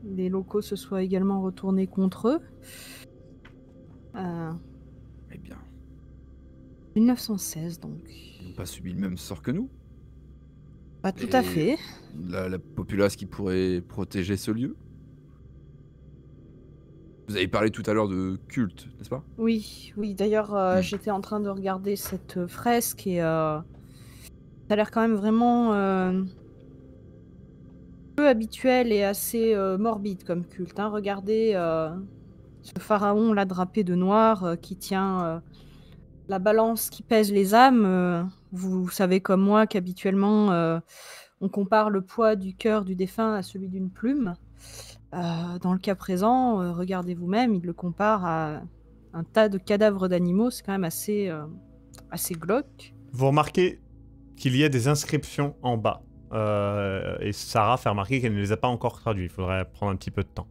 les locaux se soient également retournés contre eux. Eh bien. 1916 donc. Ils n'ont pas subi le même sort que nous. Pas tout à fait. la populace qui pourrait protéger ce lieu vous avez parlé tout à l'heure de culte, n'est-ce pas Oui, oui. D'ailleurs, euh, hmm. j'étais en train de regarder cette euh, fresque et euh, ça a l'air quand même vraiment peu habituel et assez morbide comme culte. Hein. Regardez ce pharaon là drapé de noir qui tient la balance qui pèse les âmes. vous savez comme moi qu'habituellement on compare le poids du cœur du défunt à celui d'une plume. Euh, dans le cas présent, euh, regardez vous-même, il le compare à un tas de cadavres d'animaux, c'est quand même assez, euh, assez glauque. Vous remarquez qu'il y a des inscriptions en bas. et Sarah fait remarquer qu'elle ne les a pas encore traduites, il faudrait prendre un petit peu de temps.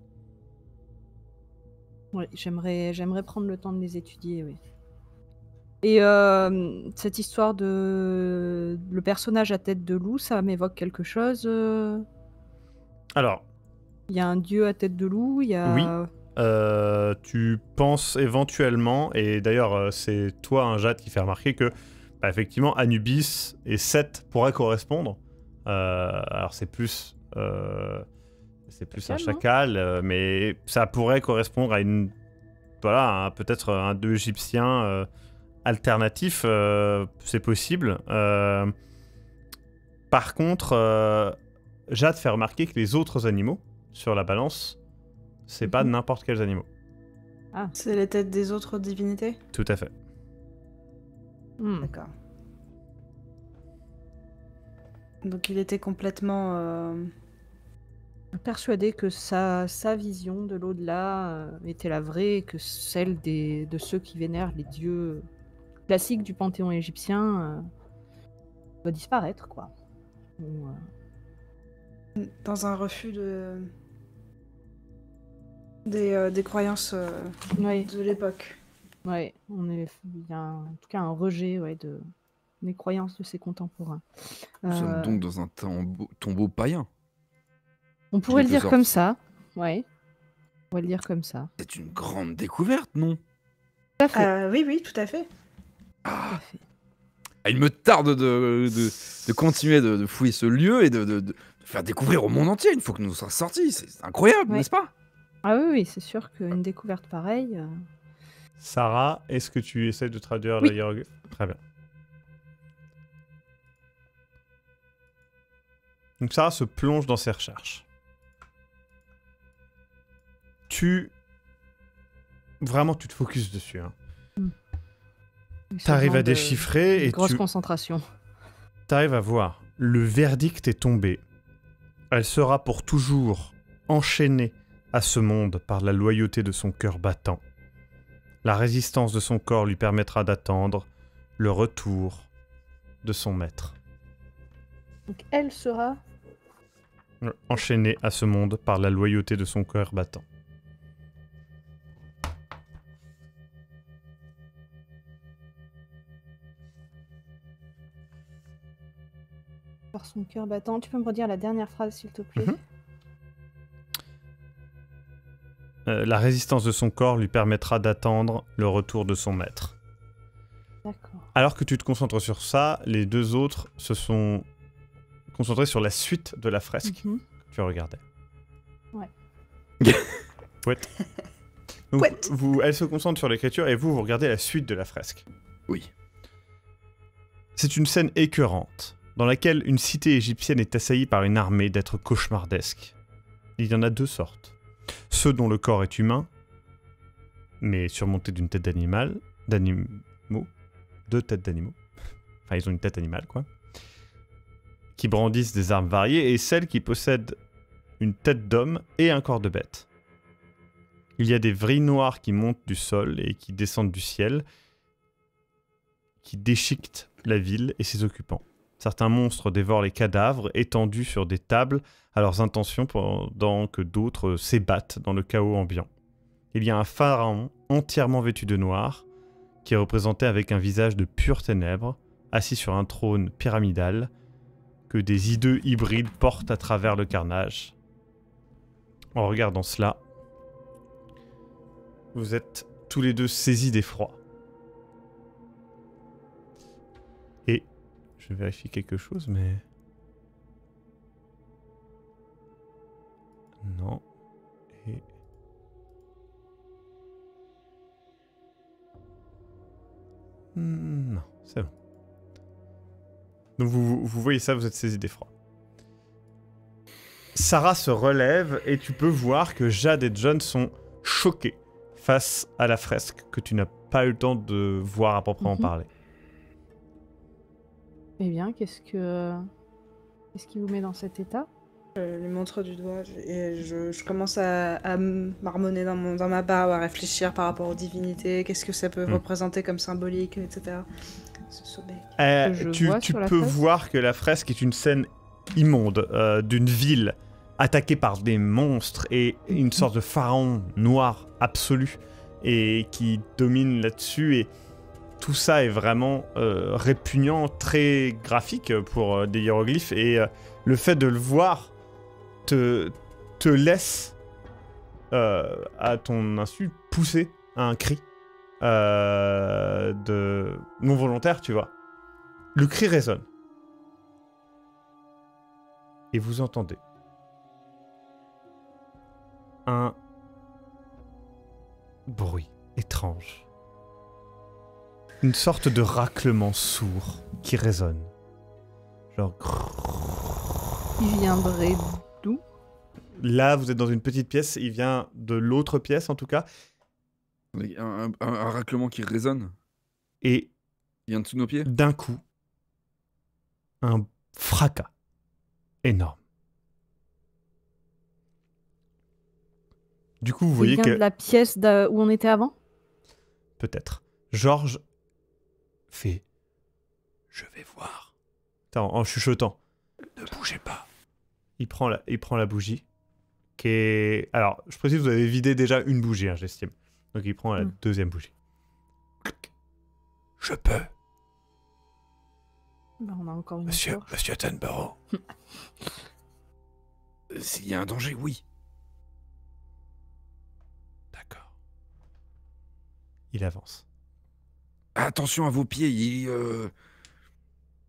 j'aimerais, j'aimerais prendre le temps de les étudier, oui. Et cette histoire de le personnage à tête de loup, ça m'évoque quelque chose Alors, il y a un dieu à tête de loup, il y a... Oui. Euh, tu penses éventuellement, et d'ailleurs euh, c'est toi, un hein, Jade, qui fait remarquer que bah, effectivement Anubis et Seth pourraient correspondre. Euh, alors c'est plus, c'est plus un chacal, mais ça pourrait correspondre à une, voilà, peut-être un deux égyptien alternatif, c'est possible. par contre, Jade fait remarquer que les autres animaux sur la balance, c'est pas pas mhm. n'importe quels animaux. Ah, c'est les têtes des autres divinités Tout à fait. Hmm. D'accord. Donc il était complètement euh, persuadé que sa, sa vision de l'au-delà euh, était la vraie et que celle de ceux qui vénèrent les dieux classiques du panthéon égyptien va euh, doit disparaître, quoi. Dans un refus de, euh, des, croyances euh, de l'époque. Oui, on est, il y a en tout cas un rejet de, des croyances de ses contemporains. Nous sommes euh, donc dans un tombeau, païen. On pourrait le dire comme ça, ouais. On pourrait le dire comme ça. C'est une grande découverte, non Oui, oui, ah. tout à fait. Ah. il me tarde de, continuer de, fouiller ce lieu et de, faire découvrir au monde entier une fois que nous sommes sortis. C'est incroyable, n'est-ce pas ah oui, c'est sûr qu'une découverte pareille. Euh. Sarah, est-ce que tu essaies de traduire la Yorg Très bien. Donc Sarah se plonge dans ses recherches. Tu... Vraiment, tu te focuses dessus. Hein. Hmm. T'arrives à euh, déchiffrer et et grosse tu... concentration. T'arrives à voir. Le verdict est tombé. Elle sera pour toujours enchaînée à ce monde par la loyauté de son cœur battant. La résistance de son corps lui permettra d'attendre le retour de son maître. Donc elle sera enchaînée à ce monde par la loyauté de son cœur battant. Par son cœur battant. Tu peux me redire la dernière phrase, s'il te plaît mhm. Euh, la résistance de son corps lui permettra d'attendre le retour de son maître. Alors que tu te concentres sur ça, les deux autres se sont concentrés sur la suite de la fresque mhm. que tu regardais. Ouais. [laughs] ouais. vous, elle se concentre sur l'écriture et vous, vous regardez la suite de la fresque. Oui. C'est une scène écœurante, dans laquelle une cité égyptienne est assaillie par une armée d'êtres cauchemardesques. Il y en a deux sortes. Ceux dont le corps est humain, mais surmonté d'une tête d'animal, d'animaux, deux têtes d'animaux. Enfin, ils ont une tête animale, quoi. Qui brandissent des armes variées, et celles qui possèdent une tête d'homme et un corps de bête. Il y a des vrilles noires qui montent du sol et qui descendent du ciel, qui déchiquetent la ville et ses occupants. Certains monstres dévorent les cadavres étendus sur des tables à leurs intentions pendant que d'autres s'ébattent dans le chaos ambiant. Il y a un pharaon entièrement vêtu de noir, qui est représenté avec un visage de pure ténèbres, assis sur un trône pyramidal que des hideux hybrides portent à travers le carnage. En regardant cela, vous êtes tous les deux saisis d'effroi. Je vérifie quelque chose, mais... Non. Et... Hmm, non, c'est bon. Donc vous, voyez ça, vous êtes saisi d'effroi. Sarah se relève et tu peux voir que Jade et John sont choqués face à la fresque que tu n'as pas eu le temps de voir à proprement mhm. parler. Eh bien, qu'est-ce que. Qu'est-ce qui vous met dans cet état Je euh, lui montre du doigt et je, commence à, à marmonner dans, dans ma barre, à réfléchir par rapport aux divinités, qu'est-ce que ça peut hmm. représenter comme symbolique, etc. Ce euh, tu, peux voir que la fresque est une scène immonde euh, d'une ville attaquée par des monstres et une sorte de pharaon noir absolu et qui domine là-dessus et tout ça est vraiment euh, répugnant, très graphique euh, pour euh, des hiéroglyphes, et le fait de le voir te, te laisse, à ton insu, pousser à un cri de non volontaire, tu vois. Le cri résonne. Et vous entendez un bruit étrange une sorte de raclement sourd qui résonne. Genre. Il viendrait d'où Là, vous êtes dans une petite pièce, il vient de l'autre pièce en tout cas. Un, raclement qui résonne Et. Il vient de sous nos pieds D'un coup, un fracas énorme. Du coup, vous voyez que. de la pièce où on était avant Peut-être. Georges fait Je vais voir. En, en chuchotant. Ne bougez pas. Il prend la, il prend la bougie. Qui Alors, je précise, vous avez vidé déjà une bougie, hein, j'estime. Donc il prend la hmm. deuxième bougie. Je peux. Ben, encore Monsieur, Monsieur hmm. S'il y a un danger, oui. D'accord. Il avance. Attention à vos pieds, il. Euh,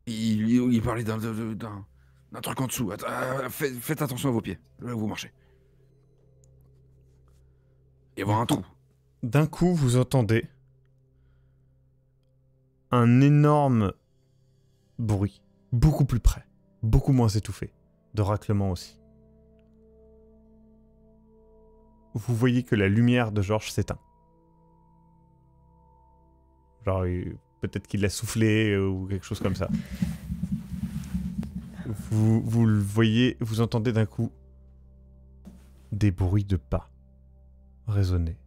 il, parlait d'un, truc en dessous. Euh, faites, attention à vos pieds, là où vous marchez. Il y a un trou. D'un coup, vous entendez un énorme bruit, beaucoup plus près, beaucoup moins étouffé, de raclement aussi. Vous voyez que la lumière de Georges s'éteint peut-être qu'il l'a soufflé euh, ou quelque chose comme ça. Vous, vous le voyez, vous entendez d'un coup des bruits de pas résonner.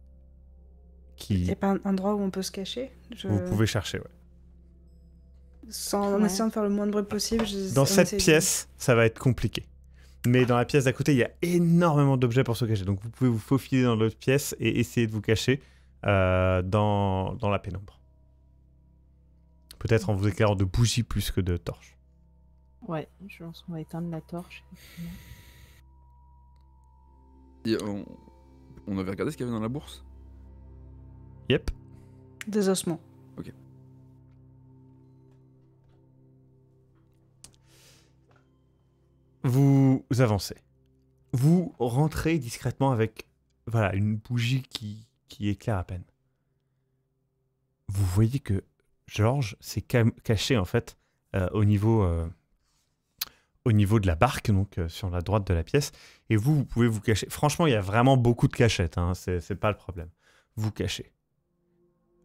Qui... Il n'y a pas un endroit où on peut se cacher Vous pouvez chercher, ouais. Sans, en essayant de faire le moins de bruit possible. Dans cette pièce, ça va être compliqué. Mais dans la pièce d'à côté, il y a énormément d'objets pour se cacher. Donc vous pouvez vous faufiler dans l'autre pièce et essayer de vous cacher euh, dans, dans la pénombre. Peut-être en vous éclairant de bougies plus que de torches. Ouais, je pense qu'on va éteindre la torche. on... avait regardé ce qu'il y avait dans la bourse Yep. Des ossements. Ok. Vous avancez. Vous rentrez discrètement avec voilà, une bougie qui, qui éclaire à peine. Vous voyez que Georges s'est caché en fait euh, au niveau euh, au niveau de la barque, donc euh, sur la droite de la pièce. Et vous, vous pouvez vous cacher. Franchement, il y a vraiment beaucoup de cachettes. Hein, c'est pas le problème. Vous cachez.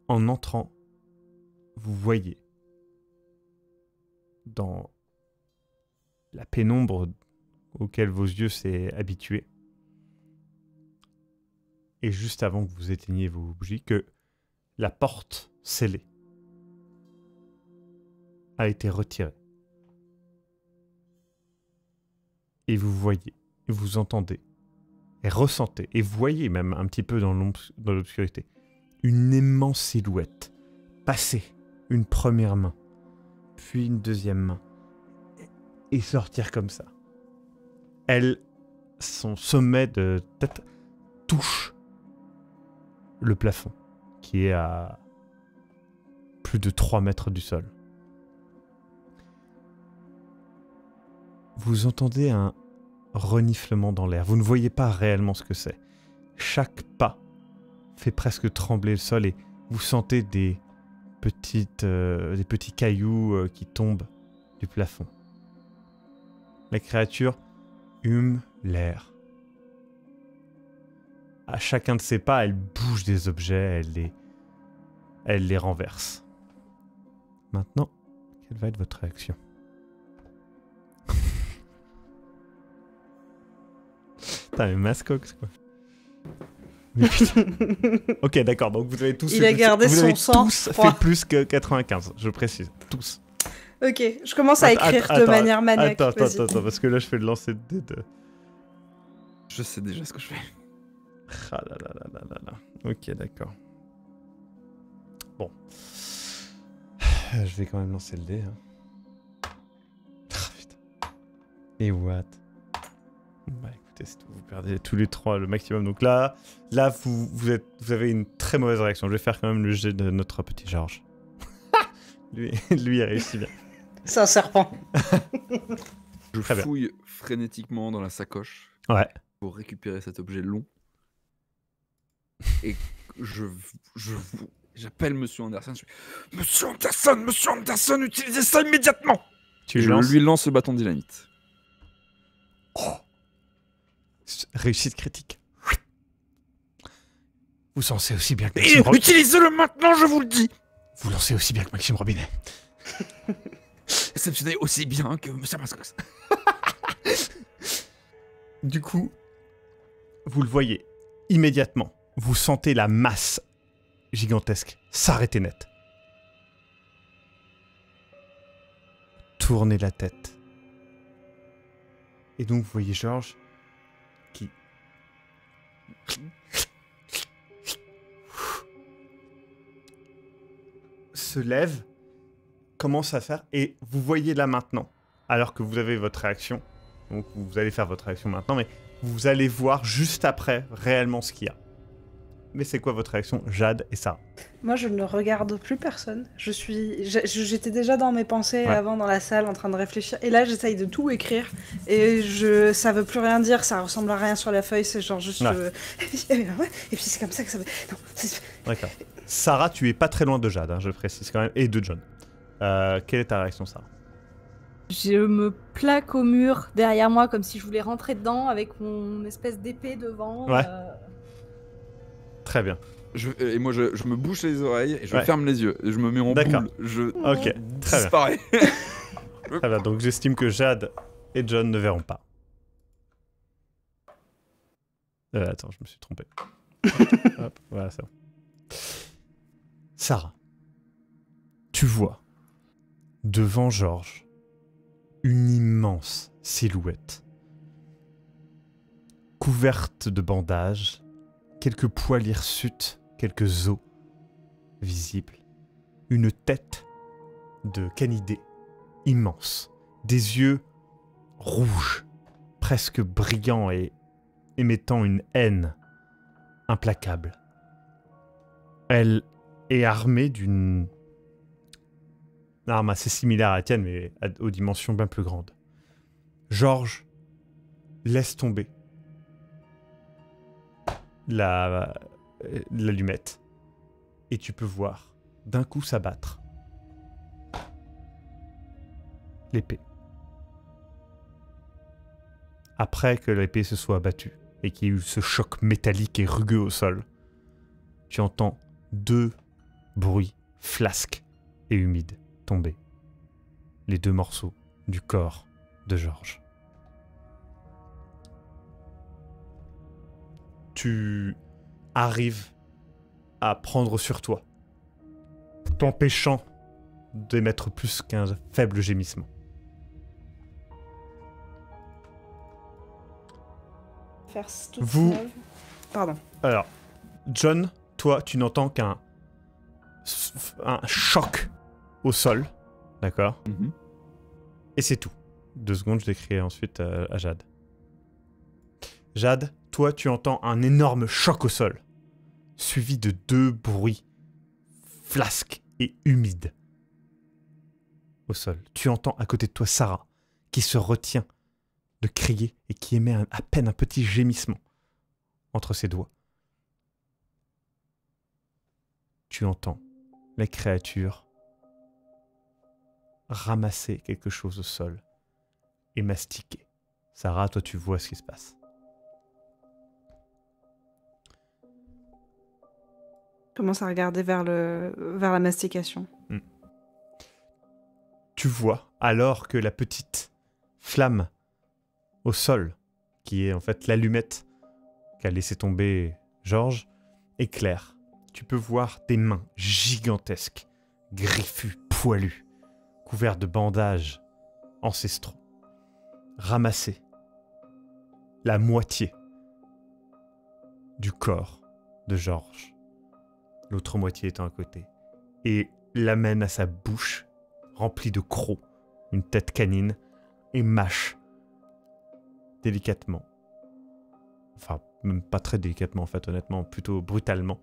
En entrant, vous voyez dans la pénombre auquel vos yeux s'est habitués. Et juste avant que vous éteigniez vos bougies, que la porte scellée a été retiré. Et vous voyez, vous entendez, et ressentez, et voyez même un petit peu dans l'obscurité, une immense silhouette passer une première main, puis une deuxième main, et sortir comme ça. Elle, son sommet de tête touche le plafond, qui est à plus de 3 mètres du sol. vous entendez un reniflement dans l'air. Vous ne voyez pas réellement ce que c'est. Chaque pas fait presque trembler le sol et vous sentez des, petites, euh, des petits cailloux euh, qui tombent du plafond. La créature hume l'air. À chacun de ses pas, elle bouge des objets, elle les, elle les renverse. Maintenant, quelle va être votre réaction mascox, quoi. [laughs] ok, d'accord, donc vous avez tous... Il a gardé son avez sang fait plus que 95, je précise. Tous. Ok, je commence à écrire de manière maniaque. Attends, attends, attends, parce que là, je fais le lancer de deux Je sais déjà ce que je fais. Ah ok, d'accord. Bon. Ah, je vais quand même lancer le dé. Hein. Ah, Et what bah écoutez, c'est tout. Vous perdez tous les trois le maximum. Donc là, là vous, vous, êtes, vous avez une très mauvaise réaction. Je vais faire quand même le jet de notre petit Georges. [laughs] lui, lui, il réussit bien. C'est un serpent. Je [laughs] fouille frénétiquement dans la sacoche. Ouais. Pour récupérer cet objet long. Et je, je, j'appelle Monsieur Anderson. Je Monsieur Anderson, Monsieur Anderson, utilisez ça immédiatement. Tu je lui lance le bâton de dynamite. Oh. Réussite critique. Vous sentez aussi bien que Maxime Robinet. Utilisez-le maintenant, je vous le dis Vous lancez aussi bien que Maxime Robinet. [laughs] aussi bien que Monsieur [laughs] du coup, vous le voyez immédiatement. Vous sentez la masse gigantesque s'arrêter net. Tournez la tête. Et donc vous voyez Georges se lève, commence à faire, et vous voyez là maintenant, alors que vous avez votre réaction, donc vous allez faire votre réaction maintenant, mais vous allez voir juste après réellement ce qu'il y a. Mais c'est quoi votre réaction, Jade et Sarah Moi, je ne regarde plus personne. Je suis, j'étais déjà dans mes pensées avant dans la salle en train de réfléchir. Et là, j'essaye de tout écrire. Et je, ça veut plus rien dire. Ça ressemble à rien sur la feuille. C'est genre juste. Euh, [laughs] et puis c'est comme ça que ça. D'accord. Sarah, tu es pas très loin de Jade, hein, je précise quand même, et de John. Euh, quelle est ta réaction, Sarah je me plaque au mur derrière moi comme si je voulais rentrer dedans avec mon espèce d'épée devant. Ouais. Euh, Très bien. Je, et moi, je, me bouche les oreilles et je ferme les yeux. je me mets en boule. Je ok. Très disparais. [laughs] bien. Donc, j'estime que Jade et John ne verront pas. Euh, attends, je me suis trompé. [laughs] Hop, voilà ça. Sarah, tu vois devant Georges une immense silhouette couverte de bandages quelques poils hirsutes, quelques os visibles, une tête de canidé immense, des yeux rouges, presque brillants et émettant une haine implacable. Elle est armée d'une arme assez similaire à la tienne, mais aux dimensions bien plus grandes. Georges laisse tomber la euh, l'allumette et tu peux voir d'un coup s'abattre l'épée. Après que l'épée se soit abattue et qu'il y ait eu ce choc métallique et rugueux au sol, tu entends deux bruits flasques et humides tomber. Les deux morceaux du corps de Georges. tu arrives à prendre sur toi, t'empêchant d'émettre plus qu'un faible gémissement. Vous... Pardon. Alors, John, toi, tu n'entends qu'un un choc au sol, d'accord mhm. Et c'est tout. Deux secondes, je décris ensuite à Jade. Jade, toi tu entends un énorme choc au sol, suivi de deux bruits flasques et humides. Au sol, tu entends à côté de toi Sarah, qui se retient de crier et qui émet à peine un petit gémissement entre ses doigts. Tu entends la créature ramasser quelque chose au sol et mastiquer. Sarah, toi tu vois ce qui se passe. commence à regarder vers, le, vers la mastication. Hmm. Tu vois alors que la petite flamme au sol, qui est en fait l'allumette qu'a laissé tomber Georges, éclaire. Tu peux voir des mains gigantesques, griffues, poilues, couvertes de bandages ancestraux, ramasser la moitié du corps de Georges l'autre moitié étant à côté, et l'amène à sa bouche, remplie de crocs, une tête canine, et mâche délicatement. Enfin, même pas très délicatement en fait, honnêtement, plutôt brutalement,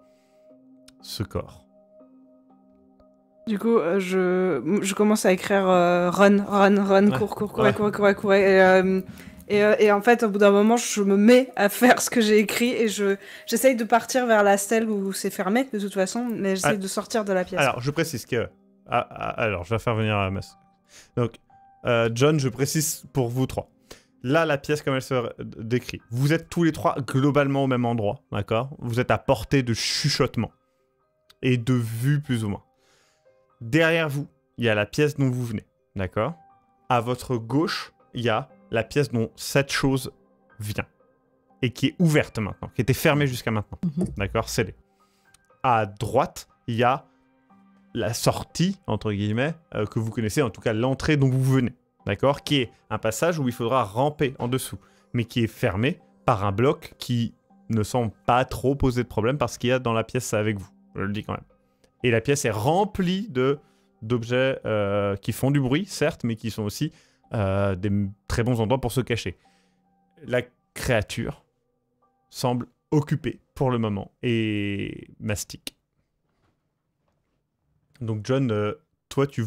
ce corps. Du coup, euh, je, commence à écrire euh, run, run, run, cours, cours, cours, cours, cours, cours, euh, euh, et, en fait, au bout d'un moment, je me mets à faire ce que j'ai écrit et je j'essaye de partir vers la stèle où c'est fermé de toute façon, mais j'essaye ah. de sortir de la pièce. Alors, je précise que. Ah, ah, alors, je vais faire venir à euh, masse. Donc, euh, John, je précise pour vous trois. Là, la pièce, comme elle se décrit, vous êtes tous les trois globalement au même endroit, d'accord Vous êtes à portée de chuchotement et de vue plus ou moins. Derrière vous, il y a la pièce dont vous venez, d'accord À votre gauche, il y a la pièce dont cette chose vient et qui est ouverte maintenant, qui était fermée jusqu'à maintenant. Mhm. D'accord Scellée. À droite, il y a la sortie, entre guillemets, euh, que vous connaissez, en tout cas l'entrée dont vous venez. D'accord Qui est un passage où il faudra ramper en dessous, mais qui est fermé par un bloc qui ne semble pas trop poser de problème parce qu'il y a dans la pièce ça avec vous. Je le dis quand même. Et la pièce est remplie de d'objets euh, qui font du bruit, certes, mais qui sont aussi euh, des très bons endroits pour se cacher. La créature semble occupée pour le moment et mastique. Donc John, euh, toi tu,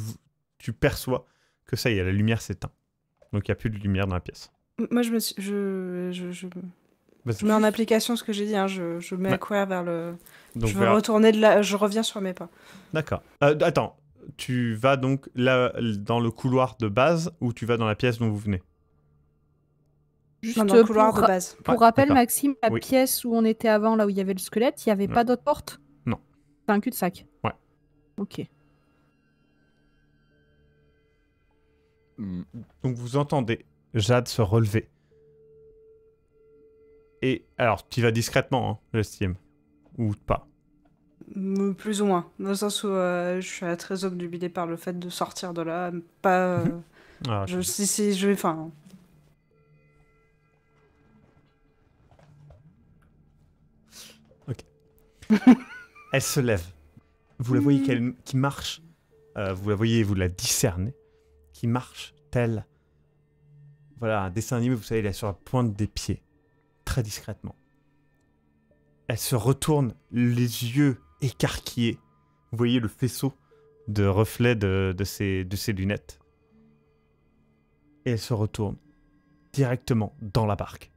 tu perçois que ça y est, la lumière s'éteint. Donc il n'y a plus de lumière dans la pièce. Moi je me suis... Je, mets en application ce que j'ai dit, hein. je, je, mets à quoi vers le... je, retourner de la... je reviens sur mes pas. D'accord. Euh, attends, tu vas donc là dans le couloir de base ou tu vas dans la pièce dont vous venez Juste le couloir de base. Pour rappel, Maxime, la pièce où on était avant, là où il y avait le squelette, il n'y avait pas d'autre porte Non. C'est un cul-de-sac Ouais. Ok. Mm. Donc vous entendez Jade se relever. Et alors, tu vas discrètement, hein, j'estime. Ou pas. Plus ou moins. Dans le sens où euh, je suis très obnubilée par le fait de sortir de là. Pas. Euh, mhm. ah, je, si, si, je vais. Enfin. Ok. [laughs] Elle se lève. Vous la voyez mm. qu'elle qui marche. Euh, vous la voyez, vous la discernez. Qui marche telle. Voilà, un dessin animé, vous savez, elle est sur la pointe des pieds. Très discrètement. Elle se retourne, les yeux écarquillée. Vous voyez le faisceau de reflets de, de, ses, de lunettes. Et elle se retourne directement dans la barque.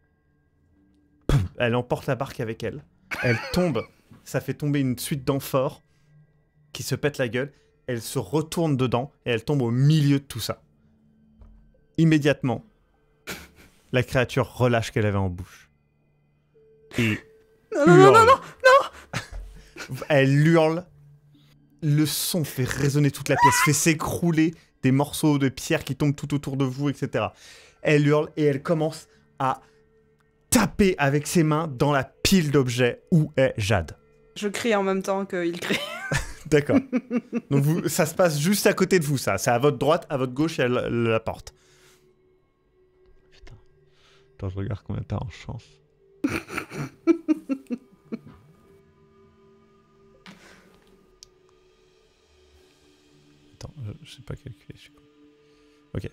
Elle emporte la barque avec elle. Elle tombe. Ça fait tomber une suite d'amphores qui se pète la gueule. Elle se retourne dedans et elle tombe au milieu de tout ça. Immédiatement, la créature relâche qu'elle avait en bouche. Et. non, non, non, non, non elle hurle. Le son fait résonner toute la pièce, fait s'écrouler des morceaux de pierre qui tombent tout autour de vous, etc. Elle hurle et elle commence à taper avec ses mains dans la pile d'objets où est Jade. Je crie en même temps qu'il crie. [laughs] D'accord. Donc ça se passe juste à côté de vous, ça. C'est à votre droite, à votre gauche, et la, porte. Putain. Attends, je regarde combien t'as en chance. [laughs] je, sais pas calculer. Ok.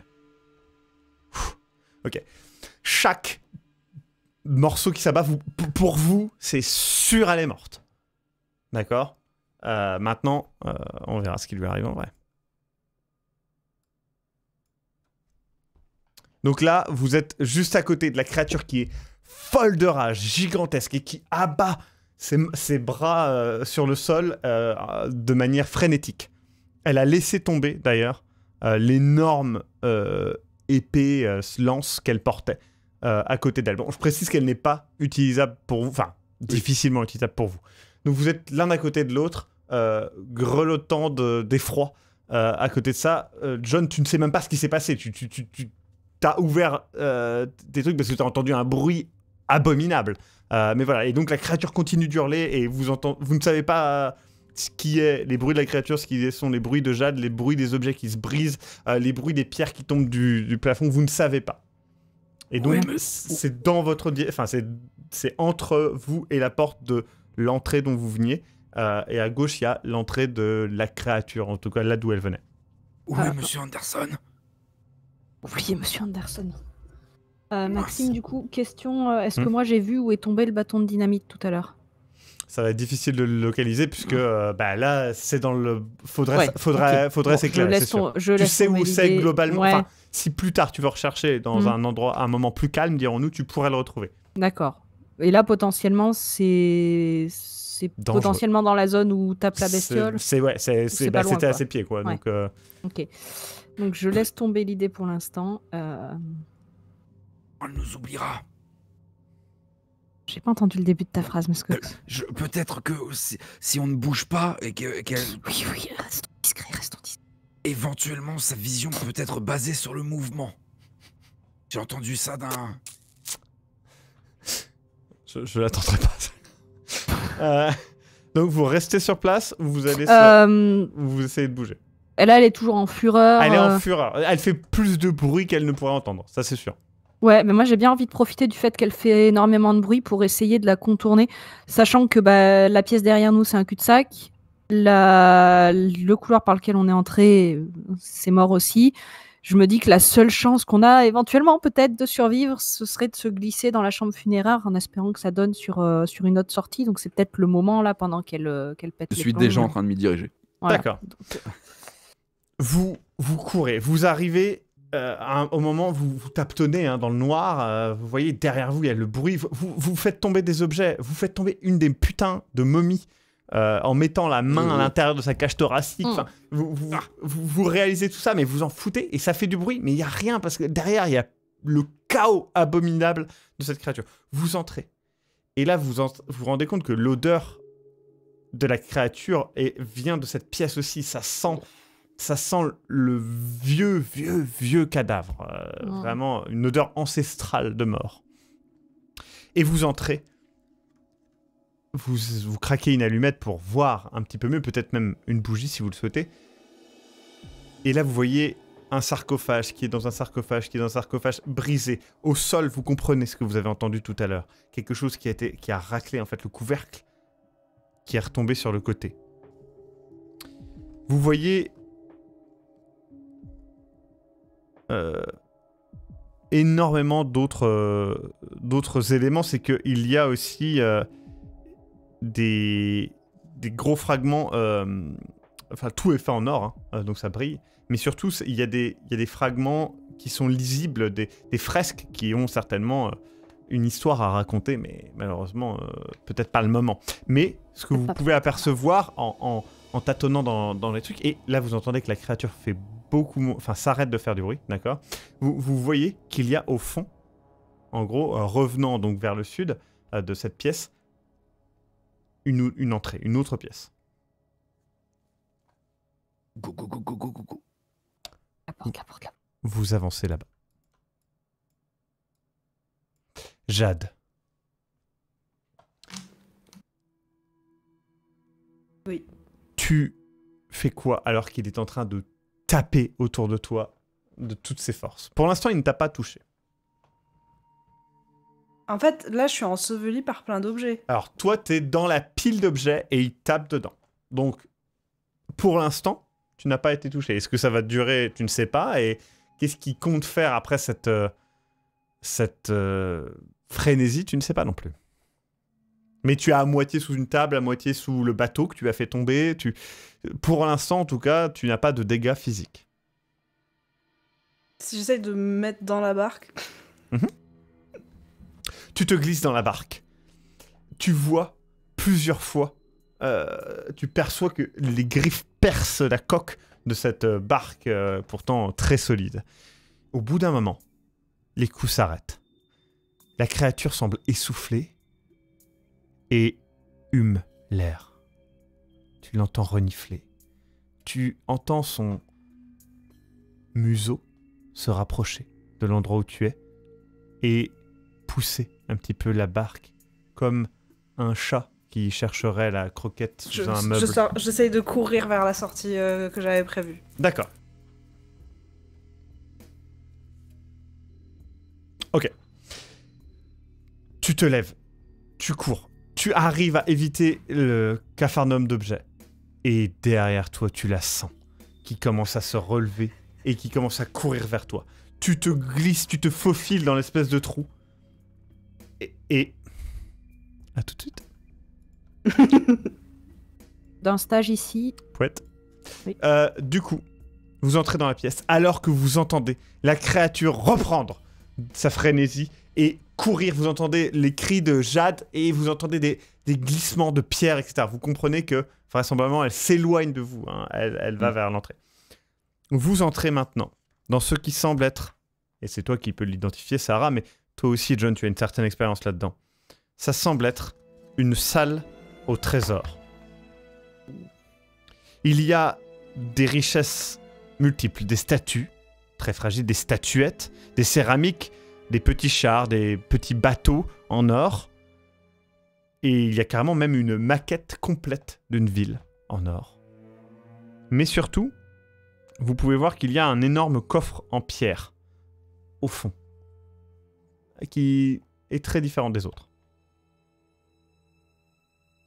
ok. Chaque morceau qui s'abat, pour vous, c'est sûr, elle est morte. D'accord euh, Maintenant, euh, on verra ce qui lui arrive en vrai. Donc là, vous êtes juste à côté de la créature qui est folle de rage, gigantesque, et qui abat ses, bras euh, sur le sol de manière frénétique. Elle a laissé tomber d'ailleurs euh, l'énorme euh, épée euh, lance qu'elle portait à côté d'elle. Bon, je précise qu'elle n'est pas utilisable pour vous, enfin difficilement utilisable pour vous. Donc vous êtes l'un à côté de l'autre, grelottant d'effroi. à côté de ça, John, tu ne sais même pas ce qui s'est passé. Tu, tu, as ouvert tes trucs parce que tu as entendu un bruit abominable. mais voilà, et donc la créature continue d'hurler et vous, entend, vous ne savez pas ce qui est les bruits de la créature, ce qui sont les bruits de jade, les bruits des objets qui se brisent, euh, les bruits des pierres qui tombent du, plafond, vous ne savez pas. Et donc, c'est dans votre. Enfin, c'est entre vous et la porte de l'entrée dont vous veniez. Euh, et à gauche, il y a l'entrée de la créature, en tout cas là d'où elle venait. Oui, est monsieur Anderson. Oui, monsieur Anderson. Euh, Maxime, du coup, question est-ce que hmm. moi j'ai vu où est tombé le bâton de dynamite tout à l'heure ça va être difficile de le localiser puisque euh, bah, là, c'est dans le. Faudrait, faudrait, faudrait s'éclairer. tu sais où c'est globalement. si plus tard tu veux rechercher dans mm. un endroit, un moment plus calme, dirons-nous, tu pourrais le retrouver. D'accord. Et là, potentiellement, c'est potentiellement dans la zone où tape la bestiole. C'est ouais, bah, c'était à ses pieds quoi. Donc, euh, Ok. Donc je laisse tomber l'idée pour l'instant. Euh. On nous oubliera. J'ai pas entendu le début de ta phrase, Muskox. Euh, peut-être que si, on ne bouge pas et qu'elle. oui, oui, restons discrets, restons discrets. Éventuellement, sa vision peut être basée sur le mouvement. J'ai entendu ça d'un. Je, je l'attendrai pas. [laughs] Euh, donc vous restez sur place ou vous allez. Euh, vous essayez de bouger. elle là, elle est toujours en fureur. Elle est en fureur. Elle fait plus de bruit qu'elle ne pourrait entendre, ça c'est sûr. Ouais, mais moi j'ai bien envie de profiter du fait qu'elle fait énormément de bruit pour essayer de la contourner, sachant que bah, la pièce derrière nous c'est un cul-de-sac, la... le couloir par lequel on est entré c'est mort aussi. Je me dis que la seule chance qu'on a éventuellement peut-être de survivre, ce serait de se glisser dans la chambre funéraire en espérant que ça donne sur, euh, sur une autre sortie. Donc c'est peut-être le moment là pendant qu'elle euh, qu'elle pète. Je suis déjà en train de m'y diriger. D'accord. Euh, vous, vous courez, vous arrivez euh, au moment où vous, vous hein, dans le noir, euh, vous voyez derrière vous, il y a le bruit, vous, faites tomber des objets, vous faites tomber une des putains de momies euh, en mettant la main à mmh. l'intérieur de sa cage thoracique. Mmh. vous, réalisez tout ça, mais vous en foutez et ça fait du bruit, mais il n'y a rien parce que derrière, il y a le chaos abominable de cette créature. Vous entrez. Et là, vous vous rendez compte que l'odeur de la créature et vient de cette pièce aussi. Ça sent ça sent le vieux, vieux, vieux cadavre. Euh, vraiment une odeur ancestrale de mort. Et vous entrez. Vous, vous craquez une allumette pour voir un petit peu mieux, peut-être même une bougie si vous le souhaitez. Et là, vous voyez un sarcophage qui est dans un sarcophage qui est dans un sarcophage brisé au sol. Vous comprenez ce que vous avez entendu tout à l'heure. Quelque chose qui a été qui a raclé en fait le couvercle, qui est retombé sur le côté. Vous voyez Euh, énormément d'autres euh, d'autres éléments. C'est qu'il y a aussi euh, des, des gros fragments. enfin, tout est fait en or, hein, donc ça brille. Mais surtout, il y, a des, il y a des fragments qui sont lisibles, des, fresques qui ont certainement une histoire à raconter, mais malheureusement, peut-être pas le moment. Mais ce que vous pouvez apercevoir en, en, en tâtonnant dans, dans, les trucs, et là vous entendez que la créature fait beaucoup moins, enfin s'arrête de faire du bruit, d'accord vous, voyez qu'il y a au fond, en gros, euh, revenant donc vers le sud euh, de cette pièce, une, entrée, une autre pièce. Vous, vous avancez là-bas. Jade. Oui. Tu fais quoi alors qu'il est en train de taper autour de toi de toutes ses forces. Pour l'instant, il ne t'a pas touché. En fait, là, je suis enseveli par plein d'objets. Alors, toi, tu es dans la pile d'objets et il tape dedans. Donc, pour l'instant, tu n'as pas été touché. Est-ce que ça va durer Tu ne sais pas. Et qu'est-ce qu'il compte faire après cette, euh, cette euh, frénésie Tu ne sais pas non plus mais tu as à moitié sous une table, à moitié sous le bateau que tu as fait tomber. Tu... Pour l'instant, en tout cas, tu n'as pas de dégâts physiques. Si j'essaie de me mettre dans la barque. Mhm. Tu te glisses dans la barque. Tu vois plusieurs fois, euh, tu perçois que les griffes percent la coque de cette euh, barque euh, pourtant très solide. Au bout d'un moment, les coups s'arrêtent. La créature semble essoufflée et hume l'air. Tu l'entends renifler. Tu entends son museau se rapprocher de l'endroit où tu es et pousser un petit peu la barque comme un chat qui chercherait la croquette sous un meuble. J'essaye de courir vers la sortie euh, que j'avais prévue. D'accord. Ok. Tu te lèves, tu cours, tu arrives à éviter le capharnum d'objets. Et derrière toi, tu la sens qui commence à se relever et qui commence à courir vers toi. Tu te glisses, tu te faufiles dans l'espèce de trou. Et, et... À tout de suite. [laughs] dans stage ici. Poète. Euh, du coup, vous entrez dans la pièce alors que vous entendez la créature reprendre sa frénésie et courir. Vous entendez les cris de Jade et vous entendez des, glissements de pierres, etc. Vous comprenez que vraisemblablement elle s'éloigne de vous. Hein. Elle, va mm. vers l'entrée. Vous entrez maintenant dans ce qui semble être, et c'est toi qui peux l'identifier, Sarah, mais toi aussi, John, tu as une certaine expérience là-dedans. Ça semble être une salle au trésor. Il y a des richesses multiples, des statues, très fragiles, des statuettes, des céramiques, des petits chars, des petits bateaux en or. Et il y a carrément même une maquette complète d'une ville en or. Mais surtout, vous pouvez voir qu'il y a un énorme coffre en pierre au fond, qui est très différent des autres.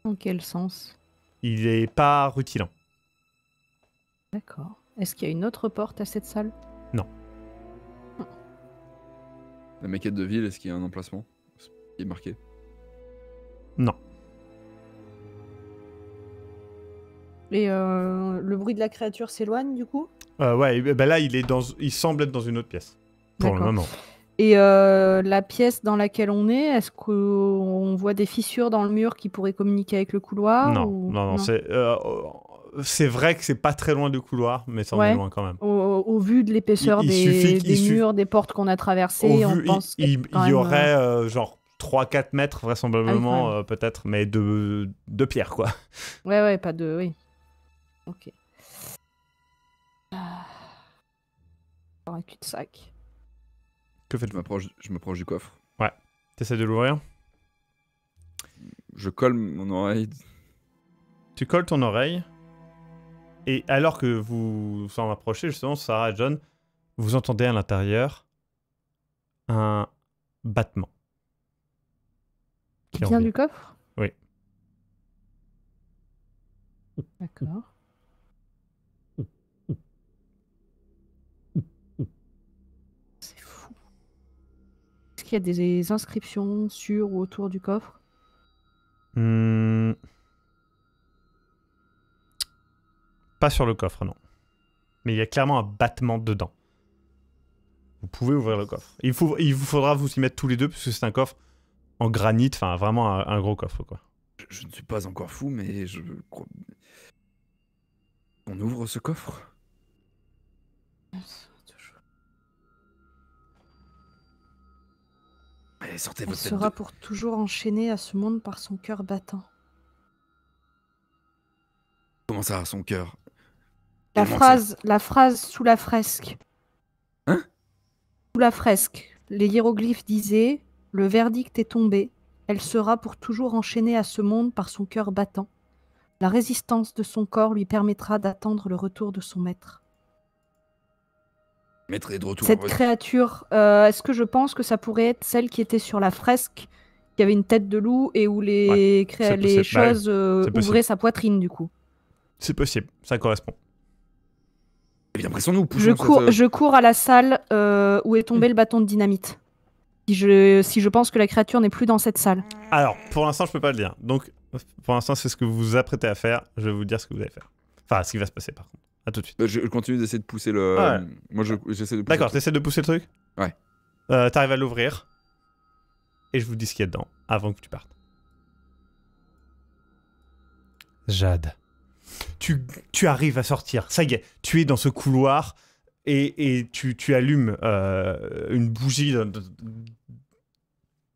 En quel sens Il n'est pas rutilant. D'accord. Est-ce qu'il y a une autre porte à cette salle Non. La maquette de ville, est-ce qu'il y a un emplacement qui est marqué Non. Et euh, le bruit de la créature s'éloigne du coup euh, Ouais, bah là il est dans, il semble être dans une autre pièce pour le moment. Et euh, la pièce dans laquelle on est, est-ce qu'on voit des fissures dans le mur qui pourraient communiquer avec le couloir non, non, non. c'est c'est vrai que c'est pas très loin du couloir, mais ça est loin quand même. Au, vu de l'épaisseur des, murs, des portes qu'on a traversées, on pense il, y aurait euh, euh, genre 3-4 mètres vraisemblablement, ah euh, peut-être, mais de, de pierre quoi. Ouais, ouais, pas de. Oui. Ok. Ah. Un cul-de-sac. Que fais-tu Je m'approche du coffre. Ouais. T'essaies de l'ouvrir Je colle mon oreille. Tu colles ton oreille et alors que vous en approchez, justement, Sarah et John, vous entendez à l'intérieur un battement. Qui, vient du coffre Oui. D'accord. C'est fou. Est-ce qu'il y a des inscriptions sur ou autour du coffre Hum... Pas sur le coffre, non. Mais il y a clairement un battement dedans. Vous pouvez ouvrir le coffre. Il, faut, il vous faudra vous y mettre tous les deux, puisque c'est un coffre en granit, enfin vraiment un, gros coffre, quoi. Je, ne suis pas encore fou, mais je On ouvre ce coffre Allez, sortez sera pour toujours enchaîné à ce monde par son cœur battant. Comment ça, son cœur la phrase, la phrase sous la fresque. Hein Sous la fresque. Les hiéroglyphes disaient Le verdict est tombé. Elle sera pour toujours enchaînée à ce monde par son cœur battant. La résistance de son corps lui permettra d'attendre le retour de son maître. Maître est de retour. Cette créature, euh, est-ce que je pense que ça pourrait être celle qui était sur la fresque, qui avait une tête de loup et où les, choses euh, ouvraient sa poitrine du coup C'est possible, ça correspond nous Je, cours, je cours à la salle euh, où est tombé mm. le bâton de dynamite. Si je, si je pense que la créature n'est plus dans cette salle. Alors, pour l'instant, je peux pas le dire. Donc, pour l'instant, c'est ce que vous vous apprêtez à faire. Je vais vous dire ce que vous allez faire. Enfin, ce qui va se passer, par contre. À tout de suite. Bah, je continue d'essayer de pousser le. Ah Moi, j'essaie de D'accord, t'essaies de pousser le truc Ouais. Euh, T'arrives à l'ouvrir. Et je vous dis ce qu'il y a dedans, avant que tu partes. Jade. Tu, arrives à sortir. Ça y est, tu es dans ce couloir et, tu, tu, allumes euh, une bougie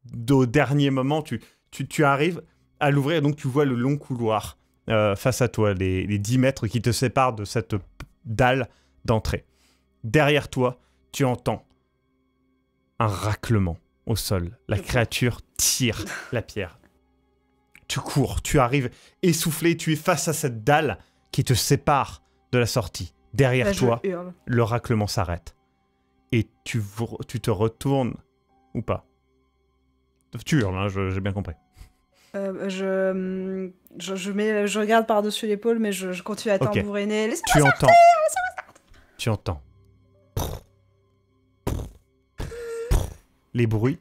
dernier moment. Tu, tu, arrives à l'ouvrir donc tu vois le long couloir euh, face à toi, les, les 10 mètres qui te séparent de cette dalle d'entrée. Derrière toi, tu entends un raclement au sol. La créature tire la pierre. Tu cours, tu arrives essoufflé, tu es face à cette dalle qui te sépare de la sortie. Derrière bah, toi, le raclement s'arrête. Et tu, tu te retournes, ou pas. Tu hurles, hein, j'ai bien compris. Euh, bah, mm, je, regarde par-dessus l'épaule, mais je, continue à tambouriner. Tu entends. Tu entends. Les bruits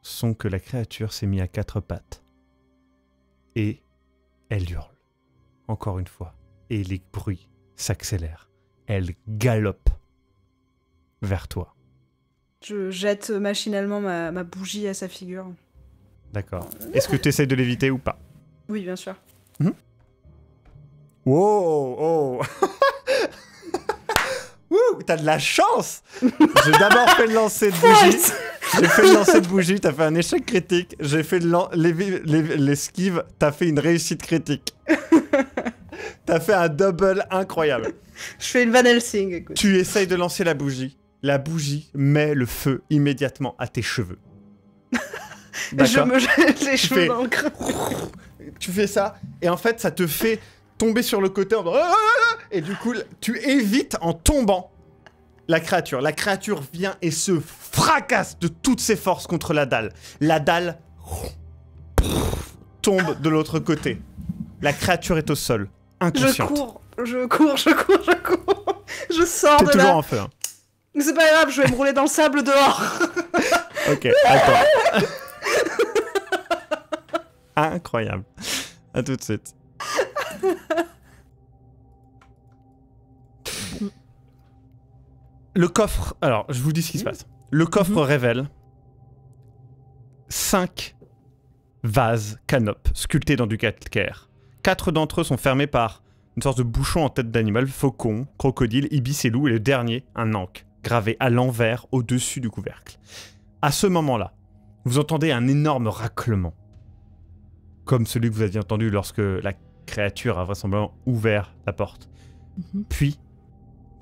sont que la créature s'est mise à quatre pattes et elle hurle. Encore une fois. Et les bruits s'accélèrent. Elle galope vers toi. Je jette machinalement ma, bougie à sa figure. D'accord. Est-ce que tu essayes de l'éviter ou pas Oui, bien sûr. Mmh. Wow, oh [laughs] t'as de la chance J'ai d'abord fait le lancer de bougie. J'ai fait lancer de bougie, t'as fait un échec critique. J'ai fait l'esquive, t'as fait une réussite critique. [laughs] t'as fait un double incroyable. Je fais une Van Helsing, écoute. Tu essayes de lancer la bougie. La bougie met le feu immédiatement à tes cheveux. [laughs] je me jette les cheveux dans le crâne. [laughs] Tu fais ça, et en fait, ça te fait tomber sur le côté en... Ah, ah, ah, et du coup, tu évites en tombant la créature. La créature vient et se fracasse de toutes ses forces contre la dalle. La dalle tombe de l'autre côté. La créature est au sol, inconsciente. Je cours, je cours, je cours, je cours. Je sors de là. toujours en feu. Hein. c'est pas grave, je vais me rouler dans le sable dehors. [laughs] ok, attends. [laughs] Incroyable. À tout de suite. Le coffre. Alors, je vous dis ce qui se passe. Le coffre mhm. révèle cinq vases canopes sculptés dans du calcaire. Quatre d'entre eux sont fermés par une sorte de bouchon en tête d'animal, faucon, crocodile, ibis et loup, et le dernier, un ancre, gravé à l'envers au-dessus du couvercle. À ce moment-là, vous entendez un énorme raclement, comme celui que vous aviez entendu lorsque la créature a vraisemblablement ouvert la porte. Mhm. Puis,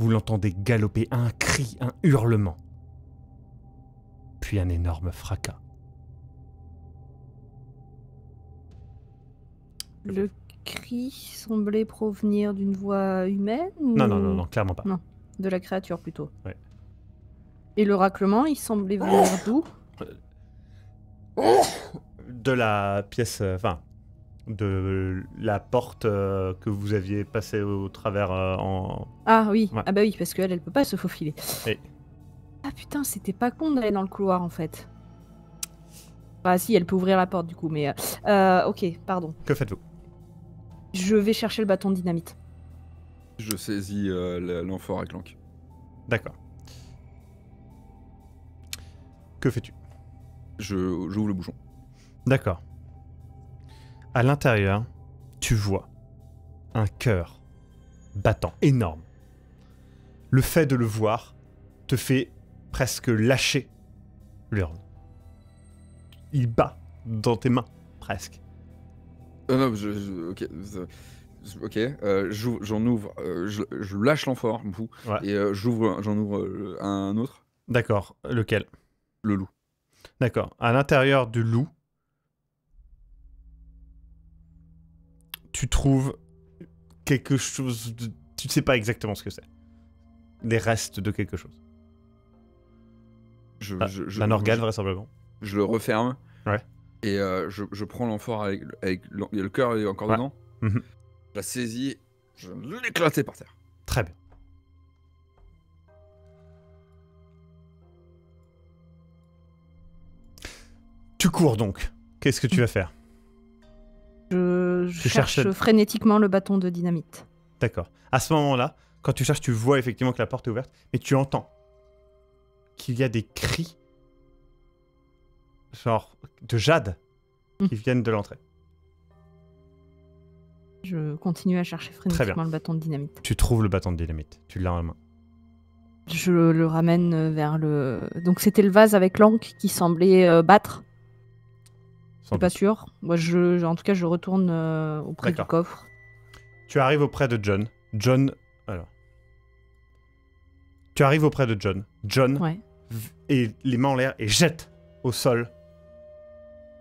vous l'entendez galoper, un cri, un hurlement. Puis un énorme fracas. Le cri semblait provenir d'une voix humaine non, non, non, clairement pas. Non, de la créature plutôt. Et le raclement, il semblait venir d'où euh, De la pièce, euh, enfin, de la porte euh, que vous aviez passée au travers euh, en. Ah oui, ah bah oui, parce qu'elle, elle peut pas se faufiler. Ah putain, c'était pas con d'aller dans le couloir en fait. Bah si, elle peut ouvrir la porte du coup, mais. Euh, ok, pardon. Que faites-vous Je vais chercher le bâton de dynamite. Je saisis l'amphore à clank. D'accord. Que fais-tu J'ouvre le bouchon. D'accord. À l'intérieur, tu vois un cœur battant, énorme. Le fait de le voir te fait presque lâcher l'urne. Il bat dans tes mains, presque. Euh, ok. j'en ouvre, je, lâche l'enfort, et j'ouvre, j'en ouvre un autre. D'accord, lequel Le loup. D'accord, à l'intérieur du loup, tu trouves quelque chose. De... Tu ne sais pas exactement ce que c'est. Des restes de quelque chose. Je, ah, un organe, vraisemblablement. Je le referme. Ouais. Et euh, je, prends l'enfort avec, le, cœur est encore dedans. Mhm. Je la saisis. Je éclaté par terre. Très bien. Tu cours donc. Qu'est-ce que tu vas faire je, cherche frénétiquement le bâton de dynamite. D'accord. À ce moment-là, quand tu cherches, tu vois effectivement que la porte est ouverte, mais tu entends qu'il y a des cris, genre de jade, hmm. qui viennent de l'entrée. Je continue à chercher frénétiquement le bâton de dynamite. Tu trouves le bâton de dynamite, tu l'as en main. Je le ramène vers le. Donc c'était le vase avec l'encre qui semblait euh, battre suis pas sûr. Moi, je, en tout cas, je retourne euh, auprès du coffre. Tu arrives auprès de John. John. Alors. Tu arrives auprès de John. John. Et les mains en l'air et jette au sol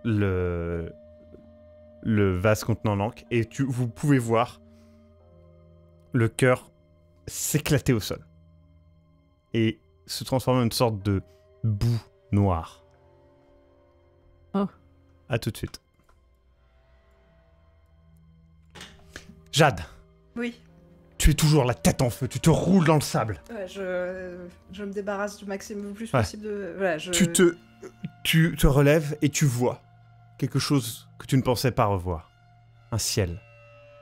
le. Le vase contenant l'encre. Et tu, vous pouvez voir le cœur s'éclater au sol. Et se transformer en une sorte de boue noire à tout de suite. Jade. Oui. Tu es toujours la tête en feu, tu te roules dans le sable. je, me débarrasse du maximum possible de. Tu te, relèves et tu vois quelque chose que tu ne pensais pas revoir. Un ciel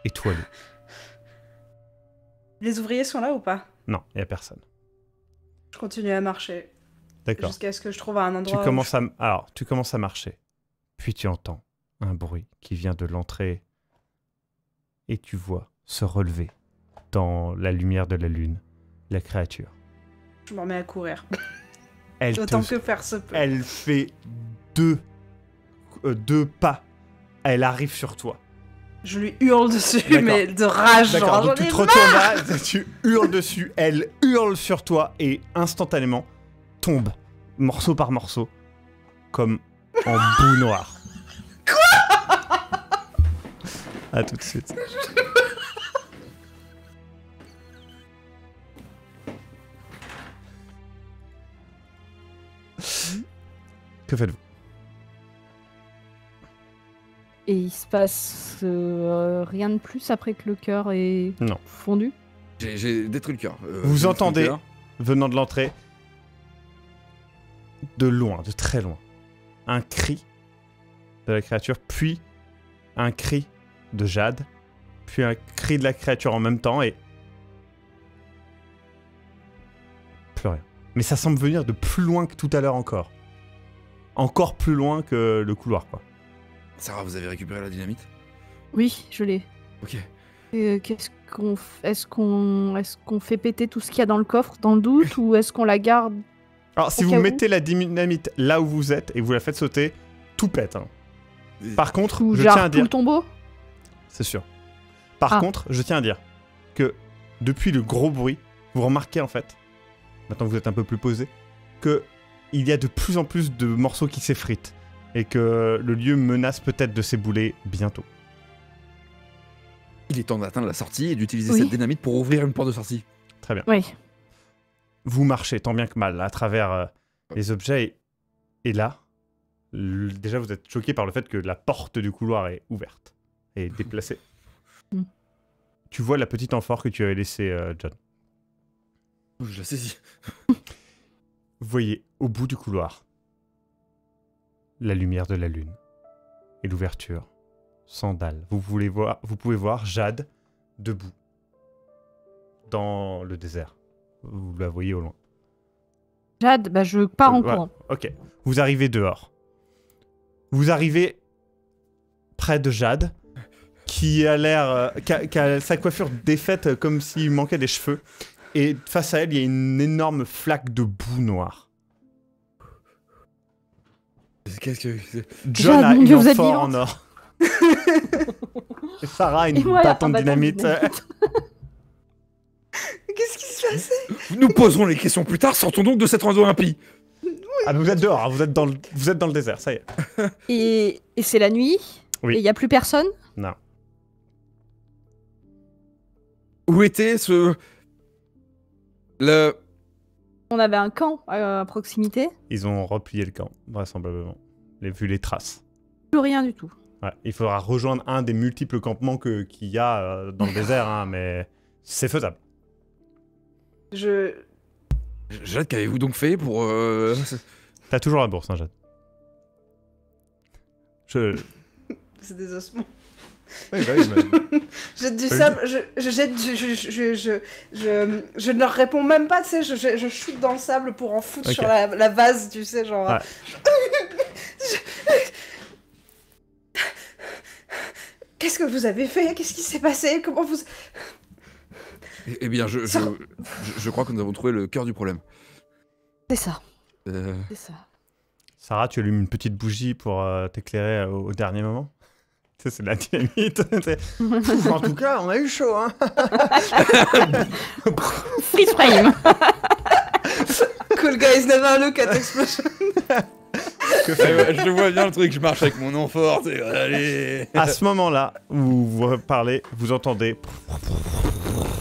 étoilé. [laughs] Les ouvriers sont là ou pas Non, il n'y a personne. Je continue à marcher. D'accord. Jusqu'à ce que je trouve un endroit. Tu commences à, alors, tu commences à marcher. Puis tu entends un bruit qui vient de l'entrée et tu vois se relever dans la lumière de la lune la créature. Je m'en mets à courir. [laughs] Elle Autant que faire se peut. Elle fait deux, euh, deux pas. Elle arrive sur toi. Je lui hurle dessus, mais de rage. Genre, donc tu te retournes là, [laughs] tu hurles dessus, elle hurle sur toi et instantanément tombe, morceau par morceau, comme en boue noire. Quoi A [laughs] tout de suite. que faites-vous Et il se passe euh, rien de plus après que le cœur est fondu J'ai- détruit le cœur. Euh, Vous entendez, venant de l'entrée, de loin, de très loin, un cri de la créature, puis un cri de Jade, puis un cri de la créature en même temps et. Plus rien. Mais ça semble venir de plus loin que tout à l'heure encore. Encore plus loin que le couloir, quoi. Sarah, vous avez récupéré la dynamite Oui, je l'ai. Ok. Euh, qu'est-ce qu'on est-ce qu'on est-ce qu'on fait péter tout ce qu'il y a dans le coffre dans le doute [laughs] ou est-ce qu'on la garde alors, si vous mettez la dynamite là où vous êtes et vous la faites sauter, tout pète. Hein. Par contre, je tiens à dire. tombeau C'est sûr. Par ah. contre, je tiens à dire que depuis le gros bruit, vous remarquez en fait, maintenant que vous êtes un peu plus posé, que il y a de plus en plus de morceaux qui s'effritent et que le lieu menace peut-être de s'ébouler bientôt. Il est temps d'atteindre la sortie et d'utiliser cette dynamite pour ouvrir une porte de sortie. Très bien. Oui vous marchez tant bien que mal à travers euh, les objets. Et, là, déjà, vous êtes choqué par le fait que la porte du couloir est ouverte et [laughs] déplacée. Mm. tu vois la petite amphore que tu avais laissée, euh, John. Je la saisis. vous voyez au bout du couloir la lumière de la lune et l'ouverture sans Vous voulez voir, vous pouvez voir Jade debout dans le désert. Vous la voyez au loin. Jade, bah je pars euh, en courant. Ok. Vous arrivez dehors. Vous arrivez près de Jade, qui a l'air. Euh, sa coiffure défaite comme s'il manquait des cheveux. Et face à elle, il y a une énorme flaque de boue noire. Qu'est-ce que. John Jade, a une vous êtes en or. [laughs] Et Sarah une bâton de dynamite. [laughs] Qu'est-ce qui se passait Nous poserons les questions plus tard, sortons donc de cette ronde impie. Ah, vous êtes dehors, hein, vous, êtes dans le, vous êtes dans le désert, ça y est. [laughs] Et, et c'est la nuit Oui. Et il n'y a plus personne Non. Où était ce. Le. On avait un camp euh, à proximité Ils ont replié le camp, vraisemblablement. Les, vu les traces. Plus rien du tout. il faudra rejoindre un des multiples campements qu'il y a euh, dans le [laughs] désert, hein, mais c'est faisable. Je. Jade, qu'avez-vous donc fait pour. Euh, T'as toujours la bourse, hein, Jade. Je. [laughs] C'est des ossements. Oui, bah oui, jette [laughs] du sable, je, je jette je, je, je, ne leur réponds même pas, tu sais, je, shoot dans le sable pour en foutre sur la, vase, tu sais, genre. Euh, [laughs] Qu'est-ce que vous avez fait Qu'est-ce qui s'est passé Comment vous. Eh, eh, bien, je, je, crois que nous avons trouvé le cœur du problème. C'est ça. Euh, c'est ça. Sarah, tu allumes une petite bougie pour euh, t'éclairer euh, au, dernier moment [laughs] c'est de la dynamite. [laughs] en tout cas, on a eu chaud. Hein Free frame. cool guys, never look at explosion. [laughs] que eh je vois bien le truc, je marche avec mon nom fort. Allez. À ce moment-là, vous, vous parlez, vous entendez.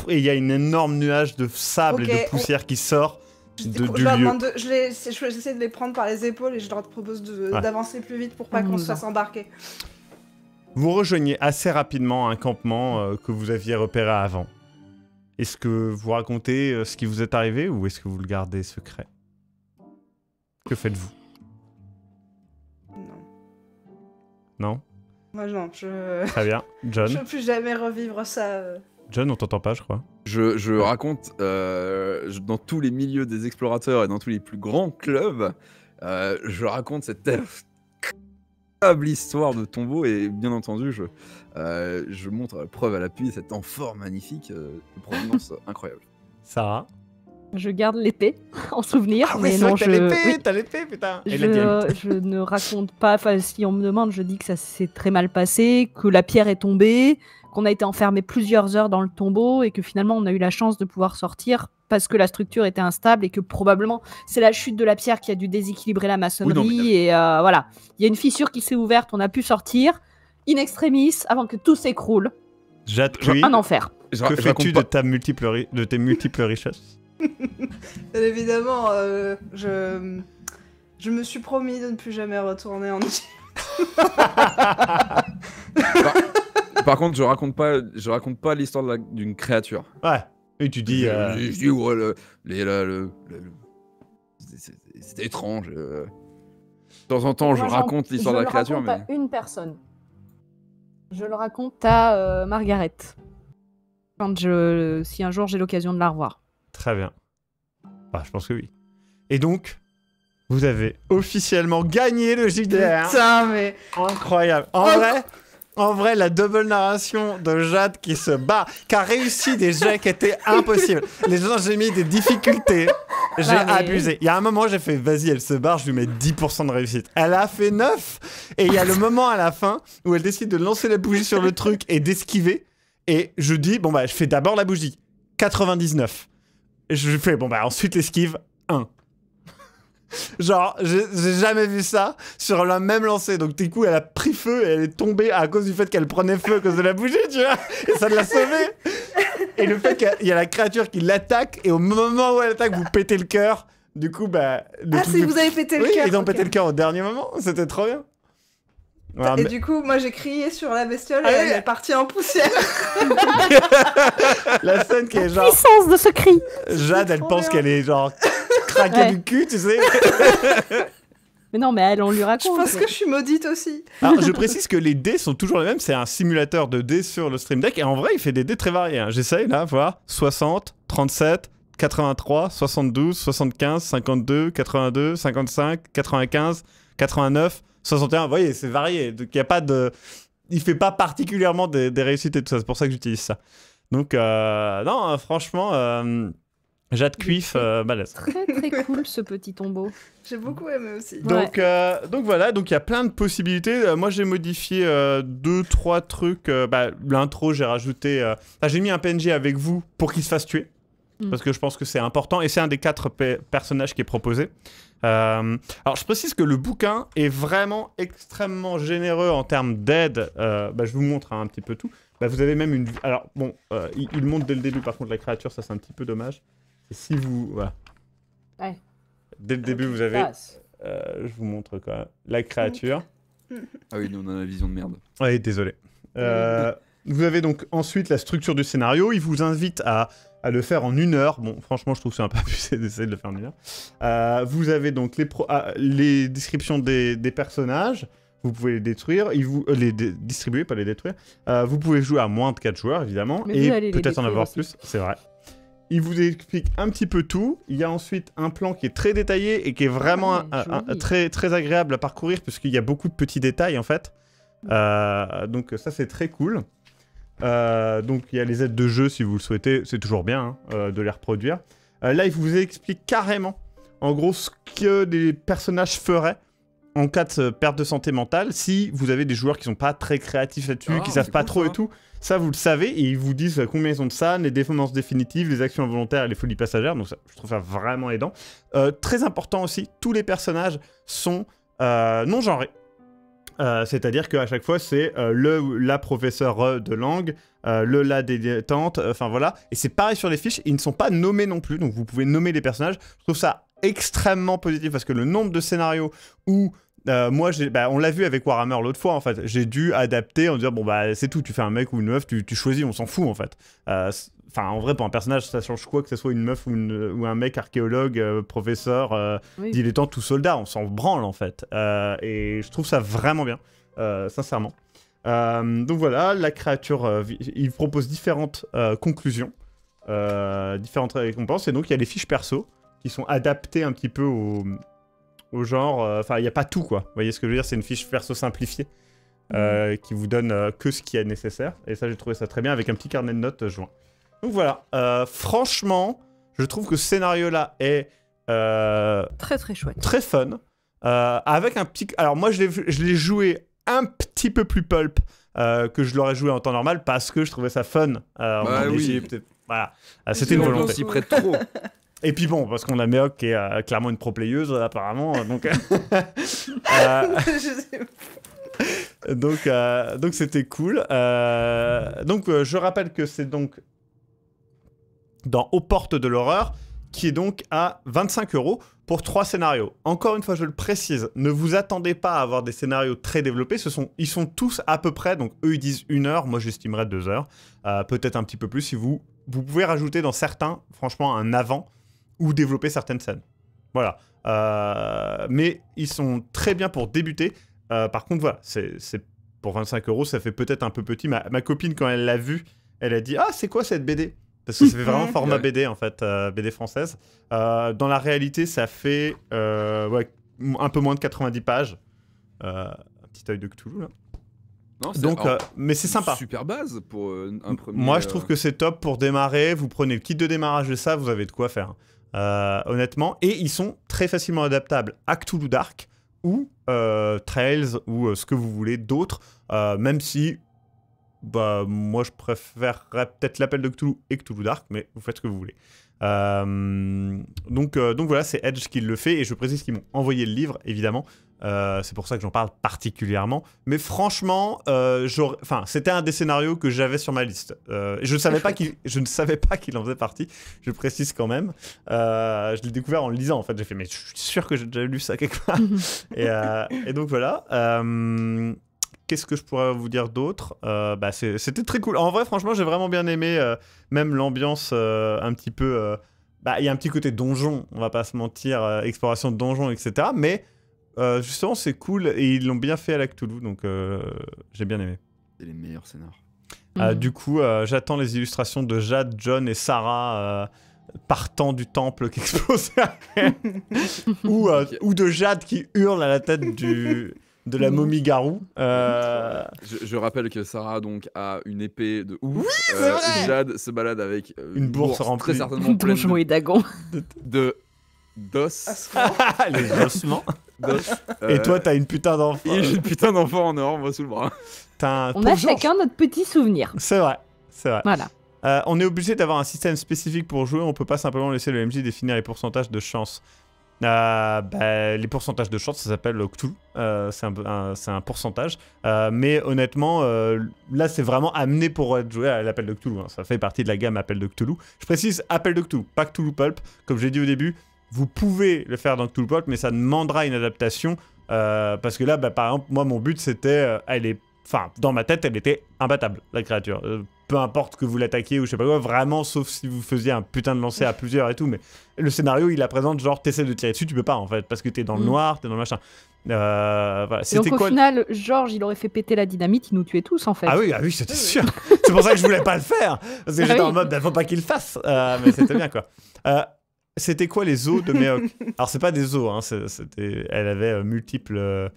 Et il y a une énorme nuage de sable et de poussière qui sort de, du lieu. je vais j'essaie de les prendre par les épaules et je leur propose d'avancer plus vite pour pas qu'on se mmh. fasse embarquer. Vous rejoignez assez rapidement un campement euh, que vous aviez repéré avant. Est-ce que vous racontez euh, ce qui vous est arrivé ou est-ce que vous le gardez secret Que faites-vous Non Moi non, je. Très bien. John [laughs] Je veux plus jamais revivre ça. Euh. John, on t'entend pas, je crois. Je, je raconte euh, dans tous les milieux des explorateurs et dans tous les plus grands clubs, euh, je raconte cette histoire de tombeau et bien entendu je, euh, je montre preuve à l'appui de cette amphore magnifique de provenance [laughs] incroyable. Sarah je garde l'épée [laughs] en souvenir. Ah mais non, je... l'épée, t'as l'épée, [laughs] Je, ne raconte pas. Enfin, si on me demande, je dis que ça s'est très mal passé, que la pierre est tombée, qu'on a été enfermé plusieurs heures dans le tombeau et que finalement on a eu la chance de pouvoir sortir parce que la structure était instable et que probablement c'est la chute de la pierre qui a dû déséquilibrer la maçonnerie et euh, voilà. Il y a une fissure qui s'est ouverte, on a pu sortir in extremis avant que tout s'écroule. Un enfer. que fais-tu de tes multiples richesses évidemment, euh, je... je me suis promis de ne plus jamais retourner en Égypte. par, contre, je raconte pas, je raconte pas l'histoire d'une créature. Ouais. Et tu dis. Je, euh, dis ouais, le, c'est étrange. Euh. De temps en temps, je raconte l'histoire de la créature, mais. À une personne. Je le raconte à Margaret. Quand je, si un jour j'ai l'occasion de la revoir. Très bien. Ah, je pense que oui. Et donc, vous avez officiellement gagné le JDR. Putain, mais... Incroyable. En oh. vrai... En vrai, la double narration de Jade qui se bat, qui a réussi des jets qui étaient impossibles. Les gens, j'ai mis des difficultés. J'ai abusé. Il y a un moment, j'ai fait, vas-y, elle se barre, je lui mets 10% de réussite. Elle a fait 9. Et il y a le moment à la fin où elle décide de lancer la bougie sur le truc et d'esquiver. Et je dis, bon, bah, je fais d'abord la bougie. 99 je fais, bon bah ensuite l'esquive, 1. [laughs] Genre, j'ai jamais vu ça sur la même lancée. Donc, du coup, elle a pris feu et elle est tombée à cause du fait qu'elle prenait feu à cause de la bougie, tu vois. Et ça l'a sauvée. Et le fait qu'il y a la créature qui l'attaque et au moment où elle attaque, vous pétez le cœur. Du coup, bah. Ah, si vous avez pété le oui, cœur. Ils ont pété le cœur au dernier moment. C'était trop bien et du coup, moi j'ai crié sur la bestiole ah et elle est partie en poussière. [laughs] la scène qui est genre. Puissance de ce cri. Jade, elle pense qu'elle est genre craquée du cul, tu sais. [laughs] Mais non, mais elle, on lui raconte. Je pense que je suis maudite aussi. je précise que les dés sont toujours les mêmes. C'est un simulateur de dés sur le Stream Deck. Et en vrai, il fait des dés très variés. Hein. J'essaye là, voir. 60, 37, 83, 72, 75, 52, 82, 55, 95. 89, 61. Vous voyez, c'est varié. Donc, il y a pas de. Il fait pas particulièrement des, réussites et tout ça. C'est pour ça que j'utilise ça. Donc, euh, non, hein, franchement. Euh, Jade Cuif, euh, balèze. Très très cool ce petit tombeau. J'ai beaucoup aimé aussi. Donc, euh, donc voilà, donc il y a plein de possibilités. moi j'ai modifié 2 deux trois trucs. Bah, l'intro j'ai rajouté, j'ai mis un PNJ avec vous pour qu'il se fasse tuer, mm. parce que je pense que c'est important et c'est un des quatre personnages qui est proposé. Euh, alors, je précise que le bouquin est vraiment extrêmement généreux en termes d'aide. Euh, bah, je vous montre hein, un petit peu tout. Bah, vous avez même une. Alors, bon, euh, il, monte dès le début, par contre, la créature, ça c'est un petit peu dommage. Et si vous. Dès le début, vous avez. je vous montre quoi, la créature. Ah oui, nous on a la vision de merde. Oui, désolé. [laughs] vous avez donc ensuite la structure du scénario. Il vous invite à à le faire en une heure. Bon, franchement, je trouve ça un peu [laughs] abusé d'essayer de le faire en une heure. Euh, vous avez donc les, ah, descriptions des, personnages. Vous pouvez les détruire, ils vous, euh, les distribuer, pas les détruire. Euh, vous pouvez jouer à moins de 4 joueurs, évidemment, et peut-être en avoir plus, c'est vrai. Il vous explique un petit peu tout. Il y a ensuite un plan qui est très détaillé et qui est vraiment ah, très, très agréable à parcourir, puisqu'il y a beaucoup de petits détails, en fait. donc ça c'est très cool. Euh, donc il y a les aides de jeu si vous le souhaitez, c'est toujours bien hein, euh, de les reproduire. Euh, là, il vous explique carrément, en gros, ce que des personnages feraient en cas de perte de santé mentale si vous avez des joueurs qui sont pas très créatifs là-dessus, ah, qui savent pas trop et tout. Ça, vous le savez, et ils vous disent combien ils ont de ça, les défenses définitives, les actions involontaires et les folies passagères. Donc ça, je trouve ça vraiment aidant. très important aussi, tous les personnages sont non genrés. Euh, c'est-à-dire qu'à chaque fois, c'est euh, le la professeur de langue, euh, le la détente, enfin voilà. Et c'est pareil sur les fiches, ils ne sont pas nommés non plus, donc vous pouvez nommer les personnages. Je trouve ça extrêmement positif parce que le nombre de scénarios où moi, bah, on l'a vu avec Warhammer l'autre fois, en fait. J'ai dû adapter en disant, bon, bah, c'est tout, tu fais un mec ou une meuf, tu, tu choisis, on s'en fout, en fait. Enfin, en vrai, pour un personnage, ça change quoi que ce soit une meuf ou, une, ou un mec archéologue, euh, professeur, euh, oui. dilettant tout soldat On s'en branle en fait. Euh, et je trouve ça vraiment bien, euh, sincèrement. donc voilà, la créature, il propose différentes conclusions, différentes récompenses. Et donc, il y a les fiches perso qui sont adaptées un petit peu au, au genre. Enfin, il n'y a pas tout quoi. Vous voyez ce que je veux dire C'est une fiche perso simplifiée. Mmh. qui vous donne que ce qui est nécessaire. Et ça, j'ai trouvé ça très bien avec un petit carnet de notes joint. Donc voilà, euh, franchement, je trouve que ce scénario-là est euh, très très chouette, très fun, euh, avec un petit. Alors moi, je l'ai joué un petit peu plus pulp que je l'aurais joué en temps normal parce que je trouvais ça fun. Bah, oui. Voilà, ah, c'était une volonté. trop. [laughs] Et puis bon, parce qu'on a Meok qui est clairement une pro-playeuse apparemment, donc. [laughs] je donc donc c'était cool. donc je rappelle que c'est donc dans Aux portes de l'horreur, qui est donc à 25 euros pour trois scénarios. Encore une fois, je le précise, ne vous attendez pas à avoir des scénarios très développés. Ce sont, ils sont tous à peu près, donc eux ils disent une heure, moi j'estimerais deux heures, euh, peut-être un petit peu plus si vous vous pouvez rajouter dans certains, franchement, un avant ou développer certaines scènes. Voilà. Euh, mais ils sont très bien pour débuter. Euh, par contre, voilà, c'est pour 25 euros, ça fait peut-être un peu petit. Ma, ma copine, quand elle l'a vu, elle a dit Ah, c'est quoi cette BD parce que c'est vraiment format BD, en fait, euh, BD française. Euh, dans la réalité, ça fait euh, un peu moins de 90 pages. un petit œil de Cthulhu, là. Non, Donc, mais c'est sympa. Super base pour un premier. Moi, je trouve que c'est top pour démarrer. Vous prenez le kit de démarrage de ça, vous avez de quoi faire. Hein. honnêtement, et ils sont très facilement adaptables à Cthulhu Dark ou Trails ou ce que vous voulez d'autres, même si bah, moi je préférerais peut-être l'appel de Cthulhu et Cthulhu Dark, mais vous faites ce que vous voulez. Euh, donc, euh, donc voilà, c'est Edge qui le fait, et je précise qu'ils m'ont envoyé le livre, évidemment. Euh, c'est pour ça que j'en parle particulièrement. Mais franchement, enfin, c'était un des scénarios que j'avais sur ma liste. je, ne savais pas qu'il, je ne savais pas qu'il en faisait partie, je précise quand même. je l'ai découvert en le lisant, en fait. J'ai fait, mais je suis sûr que j'ai déjà lu ça quelque part. [laughs] et, et, donc voilà qu'est-ce que je pourrais vous dire d'autre euh, bah C'était très cool. En vrai, franchement, j'ai vraiment bien aimé euh, même l'ambiance euh, un petit peu. Bah, il y a un petit côté donjon, on va pas se mentir, exploration de donjon, etc. Mais justement, c'est cool et ils l'ont bien fait à la Cthulhu, donc j'ai bien aimé. C'est les meilleurs scénars. Mhm. Du coup, j'attends les illustrations de Jade, John et Sarah partant du temple qui [laughs] explose [laughs] ou, ou de Jade qui hurle à la tête du [laughs] de la momie garou. Euh, je, rappelle que Sarah donc a une épée de ouf. Oui, euh, Jade se balade avec euh, une bourse, remplie très certainement [laughs] de, et dagon. de, d'os. [laughs] Les ossements. Et toi, t'as une putain d'enfant. j'ai une putain d'enfant en or, moi sous le bras. on a chacun notre petit souvenir. C'est vrai, c'est vrai. Voilà. on est obligé d'avoir un système spécifique pour jouer, on peut pas simplement laisser le MJ définir les pourcentages de chance. Euh, bah, les pourcentages de chance, ça s'appelle Cthulhu. Euh, c'est un, pourcentage. Euh, mais honnêtement, là, c'est vraiment amené pour être joué à l'appel de Cthulhu. Hein. Ça fait partie de la gamme appel de Cthulhu. Je précise, appel de Cthulhu, pas Cthulhu Pulp. Comme j'ai dit au début, vous pouvez le faire dans Cthulhu Pulp, mais ça demandera une adaptation. parce que là, bah, par exemple, moi, mon but, c'était. elle est. Enfin, dans ma tête, elle était imbattable, la créature peu importe que vous l'attaquiez ou je sais pas quoi, vraiment, sauf si vous faisiez un putain de lancer à plusieurs et tout, mais le scénario, il la présente genre, t'essaies de tirer dessus, tu peux pas en fait, parce que t'es dans le mm. noir, t'es dans le machin. Euh, donc au final, Georges, il aurait fait péter la dynamite, il nous tuait tous en fait. Ah oui, ah oui c'était sûr. c'est pour ça que je voulais pas le faire, parce que ah j'étais en mode, bah, faut pas qu'il le fasse, euh, mais c'était bien quoi. Euh, c'était quoi les os de Méoc [laughs] Alors, c'est pas des os, hein, c'était, elle avait euh, multiples.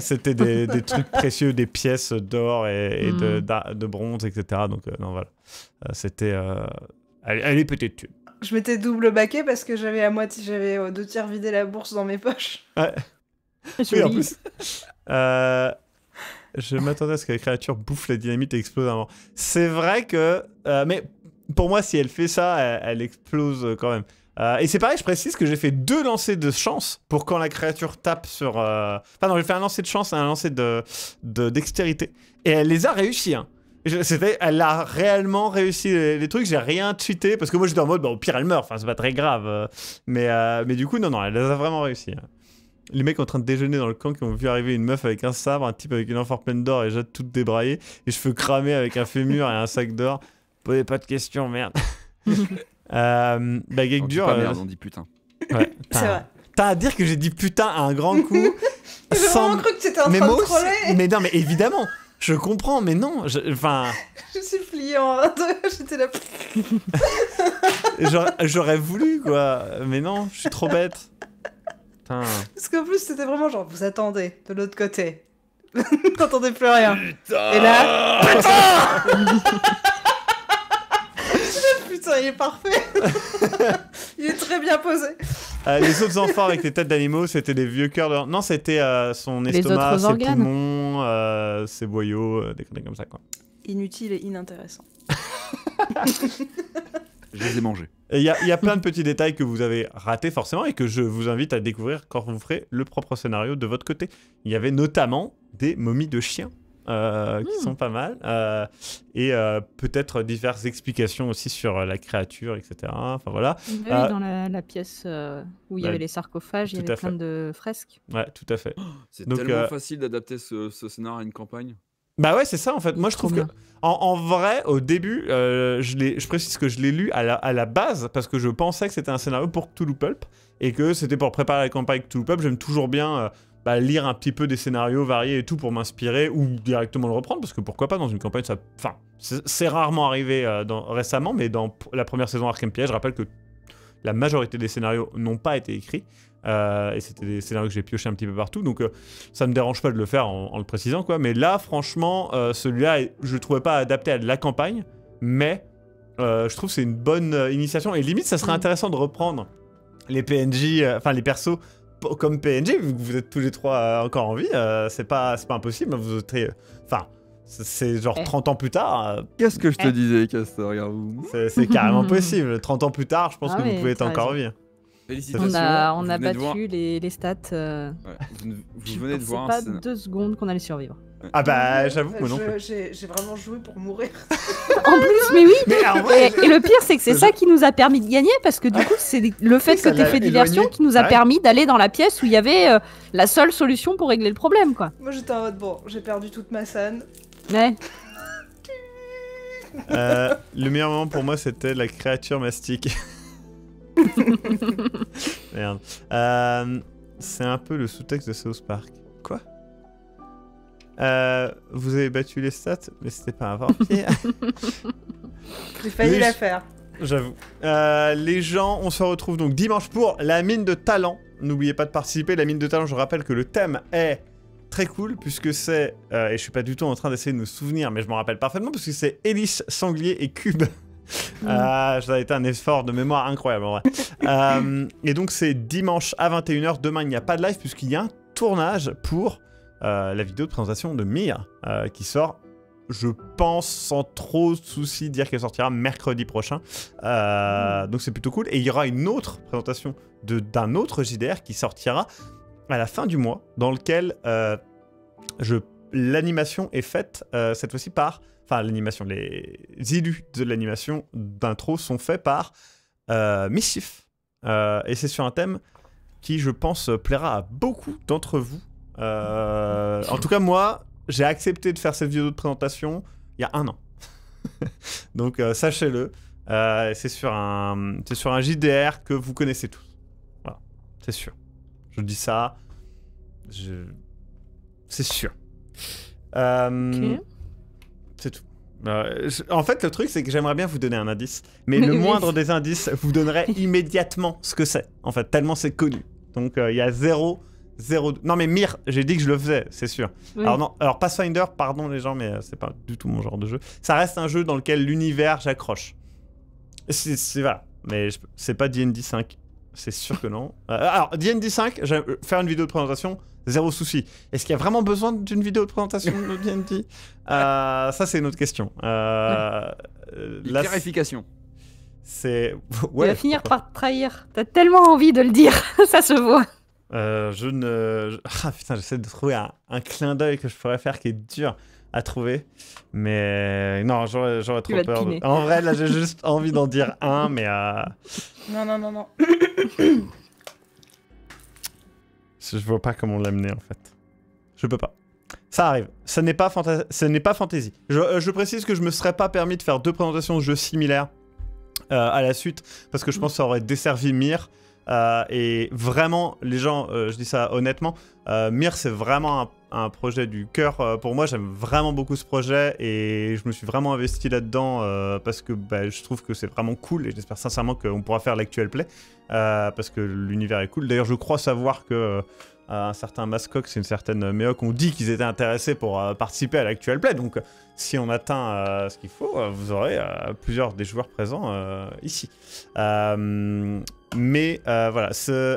c'était des euh, [laughs] des, trucs précieux, des pièces d'or et, de, mm. de, bronze, etc. Donc, euh, non, voilà. c'était. elle, est peut-être tue. Je m'étais double baqué parce que j'avais à moitié, j'avais deux tiers vidé la bourse dans mes poches. Ouais. [laughs] Oui, en plus. je m'attendais à ce que la créature bouffe la dynamite et explose un C'est vrai que. mais pour moi, si elle fait ça, elle, explose euh, quand même. Euh, et c'est pareil, je précise que j'ai fait deux lancers de chance pour quand la créature tape sur. Enfin, euh, non, j'ai fait un lancer de chance et un lancer de, dextérité. Et elle les a réussis. Hein. C'était, elle a réellement réussi les, trucs. J'ai rien tweeté parce que moi j'étais en mode, bah, au pire elle meurt. Enfin, c'est pas très grave. mais, mais du coup, non, non, elle les a vraiment réussi. Hein. Les mecs en train de déjeuner dans le camp qui ont vu arriver une meuf avec un sabre, un type avec une enfant pleine d'or et jette débraillé et je cheveux cramer avec un fémur et un sac d'or. Posez pas de questions, merde. [laughs] euh, bah, Geek Dur. Pas merde, euh, on dit putain. Ouais. [laughs] C'est vrai. T'as à dire que j'ai dit putain à un grand coup. [laughs] J'ai vraiment cru que c'était en train de troller. Mais non, mais évidemment. Je comprends, mais non. Enfin. Je, plié en pliant. J'étais là. J'aurais voulu, quoi. Mais non, je suis trop bête. Putain. Parce qu'en plus, c'était vraiment genre, vous attendez de l'autre côté. vous n'entendez plus rien. Putain Et là. Putain ah ça il est parfait. [laughs] il est très bien posé. Euh, les autres enfants avec des têtes d'animaux, c'était des vieux cœurs. Non, c'était euh, son estomac, ses poumons, euh, ses boyaux, des trucs comme ça. Quoi. Inutile et inintéressant. [laughs] je les ai mangés. Il y, y, a plein de petits détails que vous avez ratés forcément et que je vous invite à découvrir quand vous ferez le propre scénario de votre côté. Il y avait notamment des momies de chiens euh, qui hmm. sont pas mal. Euh, et euh, peut-être diverses explications aussi sur la créature, etc. Enfin voilà. dans la, pièce où il y bah, avait les sarcophages, il y avait plein de fresques. Ouais, tout à fait. Oh, c'est tellement facile d'adapter ce, scénario à une campagne. Bah ouais, c'est ça en fait. Moi je trouve que en, vrai, au début, euh, je, je, précise que je l'ai lu à la, à la, base parce que je pensais que c'était un scénario pour Touloupulp et que c'était pour préparer la campagne Cthulhu Pulp. J'aime toujours bien bah, lire un petit peu des scénarios variés et tout pour m'inspirer ou directement le reprendre parce que pourquoi pas dans une campagne ça enfin c'est rarement arrivé euh, dans, récemment mais dans la première saison Arkham Piège je rappelle que la majorité des scénarios n'ont pas été écrits euh, et c'était des scénarios que j'ai pioché un petit peu partout donc Ça euh, ça me dérange pas de le faire en, le précisant quoi mais là franchement celui-là je le trouvais pas adapté à de la campagne mais je trouve c'est une bonne initiation et limite ça serait mm. intéressant de reprendre les PNJ enfin les persos comme PNG, vous êtes tous les trois euh, encore en vie, euh, c'est pas, pas impossible. Hein, vous êtes. Enfin, c'est genre 30 eh. ans plus tard. Euh. Qu'est-ce que je te eh. disais, Castor regarde C'est carrément [laughs] possible. 30 ans plus tard, je pense ah que vous pouvez être encore en vie. Hein. Félicitations. On a, on a battu les, les, stats. Vous, venez de voir. pas deux secondes qu'on allait survivre. Ah bah j'avoue, que non J'ai vraiment joué pour mourir. [laughs] En plus, mais oui ah Et, le pire, c'est que c'est ça qui nous a permis de gagner parce que du ah. coup, c'est le fait que t'aies fait diversion qui nous a ah permis d'aller dans la pièce où il y avait euh, la seule solution pour régler le problème, quoi. Moi j'étais en mode bon, j'ai perdu toute ma scène. Ouais. Euh, le meilleur moment pour moi, c'était la créature mastique. [laughs] Merde. Euh, c'est un peu le sous-texte de South Park. Quoi euh, vous avez battu les stats, mais c'était pas un vampire. [laughs] J'ai failli la faire. J'avoue. Euh, les gens, on se retrouve donc dimanche pour la mine de talent. N'oubliez pas de participer. La mine de talent, je rappelle que le thème est très cool puisque c'est, euh, et je suis pas du tout en train d'essayer de me souvenir, mais je m'en rappelle parfaitement parce que c'est hélice, sanglier et cube. [laughs] ça a été un effort de mémoire incroyable en vrai. et donc c'est dimanche à 21h. Demain, il n'y a pas de live puisqu'il y a un tournage pour euh, la vidéo de présentation de Mir, euh, qui sort, je pense, sans trop de souci, dire qu'elle sortira mercredi prochain. Euh, donc c'est plutôt cool. Et il y aura une autre présentation d'un autre JDR qui sortira à la fin du mois, dans lequel l'animation est faite, cette fois-ci par... Enfin, l'animation, les élus de l'animation d'intro sont faits par Missif. et c'est sur un thème qui, je pense, plaira à beaucoup d'entre vous euh, en tout cas, moi, j'ai accepté de faire cette vidéo de présentation il y a un an. [laughs] Donc euh, sachez-le, euh, c'est sur, un, sur un JDR que vous connaissez tous. Voilà, c'est sûr. Je dis ça, c'est sûr. C'est tout. en fait, le truc, c'est que j'aimerais bien vous donner un indice, mais [laughs] le moindre des indices vous donnerait immédiatement ce que c'est. En fait, tellement c'est connu. Donc il y a zéro non, mais Mir, j'ai dit que je le faisais, c'est sûr. Alors, non, alors, Pathfinder, pardon les gens, mais euh, c'est pas du tout mon genre de jeu. Ça reste un jeu dans lequel l'univers, j'accroche. C'est vrai, Mais c'est pas DnD 5. C'est sûr que non. Euh, alors, DnD 5, faire une vidéo de présentation, zéro souci. Est-ce qu'il y a vraiment besoin d'une vidéo de présentation de DnD [laughs] euh, Ça, c'est une autre question. Euh, la vérification. C'est. [laughs] Ouais, va finir par te trahir. T'as tellement envie de le dire, [laughs] ça se voit. Euh, je ne. [laughs] Ah putain, j'essaie de trouver un, clin d'œil que je pourrais faire qui est dur à trouver. Mais euh, non, j'aurais, trop peur. En vrai, là, j'ai juste [laughs] envie d'en dire un, mais. Euh, non, non, non, non. [coughs] je vois pas comment l'amener en fait. Je peux pas. Ça arrive. Ce n'est pas, n'est pas fantasy. Je, je, précise que je me serais pas permis de faire deux présentations de jeux similaires à la suite parce que je mm. pense que ça aurait desservi Mire. Euh, et vraiment, les gens, euh, je dis ça honnêtement, euh, Mir, c'est vraiment un, projet du cœur. Euh, pour moi, j'aime vraiment beaucoup ce projet et je me suis vraiment investi là-dedans parce que bah, je trouve que c'est vraiment cool et j'espère sincèrement qu'on pourra faire l'actuel play parce que l'univers est cool. D'ailleurs, je crois savoir que un certain Mascox c'est une certaine Méoc ont dit qu'ils étaient intéressés pour participer à l'actuel play. Donc, si on atteint ce qu'il faut, vous aurez plusieurs des joueurs présents ici. Mais euh, voilà,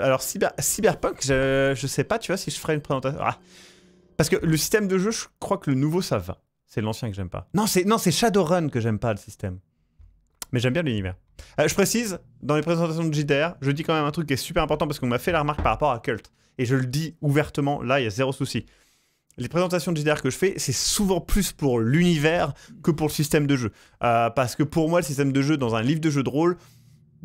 alors Cyberpunk, je... je sais pas, tu vois, si je ferais une présentation. Ah. Parce que le système de jeu, je crois que le nouveau, ça va. C'est l'ancien que j'aime pas. Non, c'est non, c'est Shadowrun que j'aime pas le système. Mais j'aime bien l'univers. Euh, je précise, dans les présentations de JDR, je dis quand même un truc qui est super important parce qu'on m'a fait la remarque par rapport à Cult. Et je le dis ouvertement, là, il y a zéro souci. Les présentations de JDR que je fais, c'est souvent plus pour l'univers que pour le système de jeu. Euh, parce que pour moi, le système de jeu dans un livre de jeu de rôle,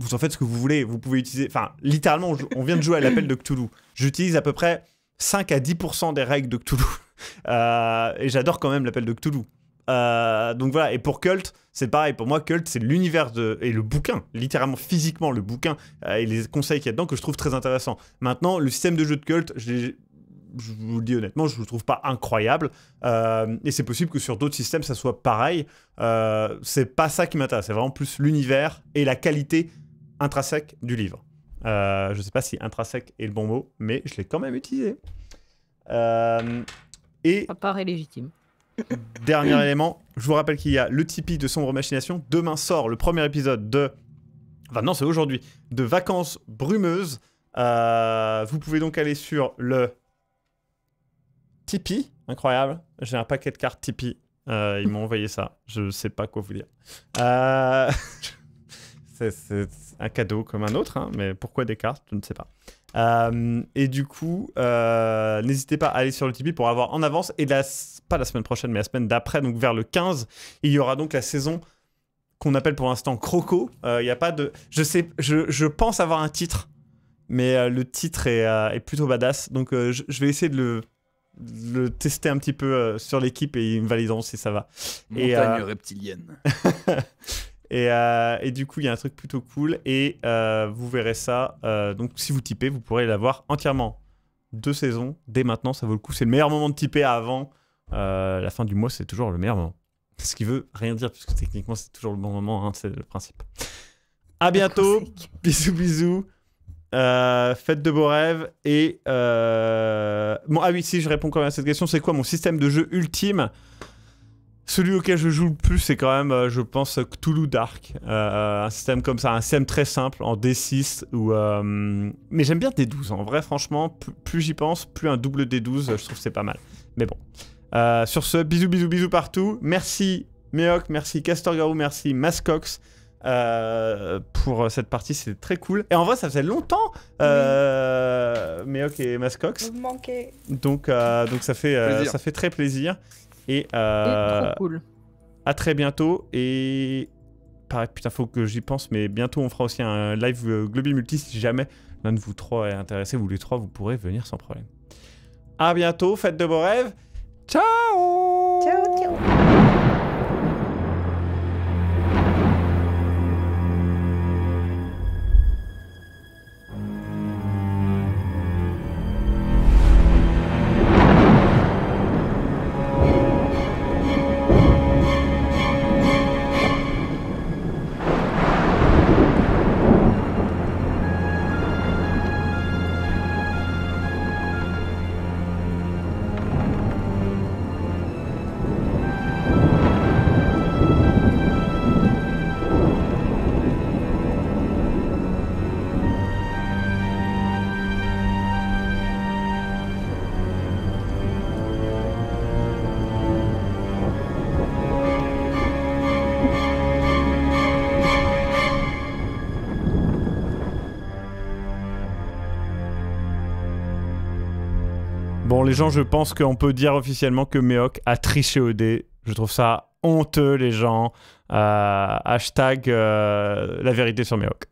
vous en faites ce que vous voulez. Vous pouvez utiliser. Enfin, littéralement, on vient de jouer à l'appel de Cthulhu. J'utilise à peu près 5 à 10% des règles de Cthulhu. [laughs] Euh, et j'adore quand même l'appel de Cthulhu. Euh, donc voilà, et pour Cult, c'est pareil. Pour moi, Cult, c'est l'univers de... et le bouquin, littéralement physiquement, le bouquin euh, et les conseils qu'il y a dedans que je trouve très intéressant. Maintenant, le système de jeu de Cult, je, je vous le dis honnêtement, je ne le trouve pas incroyable. et c'est possible que sur d'autres systèmes, ça soit pareil. c'est pas ça qui m'intéresse, c'est vraiment plus l'univers et la qualité intrinsèque du livre. Euh, je ne sais pas si intrinsèque est le bon mot, mais je l'ai quand même utilisé. Euh, et Ça paraît légitime. [coughs] Dernier élément, je vous rappelle qu'il y a le Tipeee de Sombre Machination. Demain sort le premier épisode de. Enfin, non, c'est aujourd'hui. De Vacances Brumeuses. Euh, vous pouvez donc aller sur le Tipeee. Incroyable. J'ai un paquet de cartes Tipeee. ils m'ont envoyé ça. Je ne sais pas quoi vous dire. Euh. [laughs] C'est un cadeau comme un autre, hein, mais pourquoi des cartes, je ne sais pas. Euh, et du coup, euh, n'hésitez pas à aller sur le Tipeee pour avoir en avance, et pas la semaine prochaine, mais la semaine d'après, donc vers le 15, il y aura donc la saison qu'on appelle pour l'instant Croco. Euh, il n'y y a pas de... Je, sais, je, je pense avoir un titre, mais le titre est, est, plutôt badass, donc je, vais essayer de le, le, tester un petit peu sur l'équipe et ils me valideront si ça va. Montagne reptilienne. [laughs] Euh, et, du coup, il y a un truc plutôt cool. Et euh, vous verrez ça. Euh, donc, si vous typez, vous pourrez l'avoir entièrement. Deux saisons, dès maintenant, ça vaut le coup. C'est le meilleur moment de typer avant. la fin du mois, c'est toujours le meilleur moment. [laughs] Ce qui veut rien dire, puisque techniquement, c'est toujours le bon moment. Hein, c'est le principe. À bientôt. [laughs] Bisous, bisous. faites de beaux rêves. Et. ah oui, si je réponds quand même à cette question, c'est quoi mon système de jeu ultime celui auquel je joue le plus, c'est quand même, euh, je pense, Cthulhu Dark. Euh, un système comme ça, un système très simple en D6. Ou, euh, Mais j'aime bien D12. En vrai, franchement, plus, j'y pense, plus un double D12, je trouve c'est pas mal. Mais bon. sur ce, bisous, bisous, bisous partout. Merci Meok, merci Castor Garou, merci Mascox. pour cette partie, c'était très cool. Et en vrai, ça faisait longtemps, euh, et Mascox. Vous manquez. Donc, donc ça, fait, ça fait très plaisir. Et, trop euh, cool. à très bientôt. Et pareil, putain, faut que j'y pense, mais bientôt on fera aussi un live euh, Multi si jamais l'un de vous trois est intéressé. Vous les trois, vous pourrez venir sans problème. À bientôt, faites de beaux rêves. Ciao Ciao, ciao les gens, je pense qu'on peut dire officiellement que Meok a triché au dé. Je trouve ça honteux, les gens. Euh, hashtag euh, la vérité sur Méoc.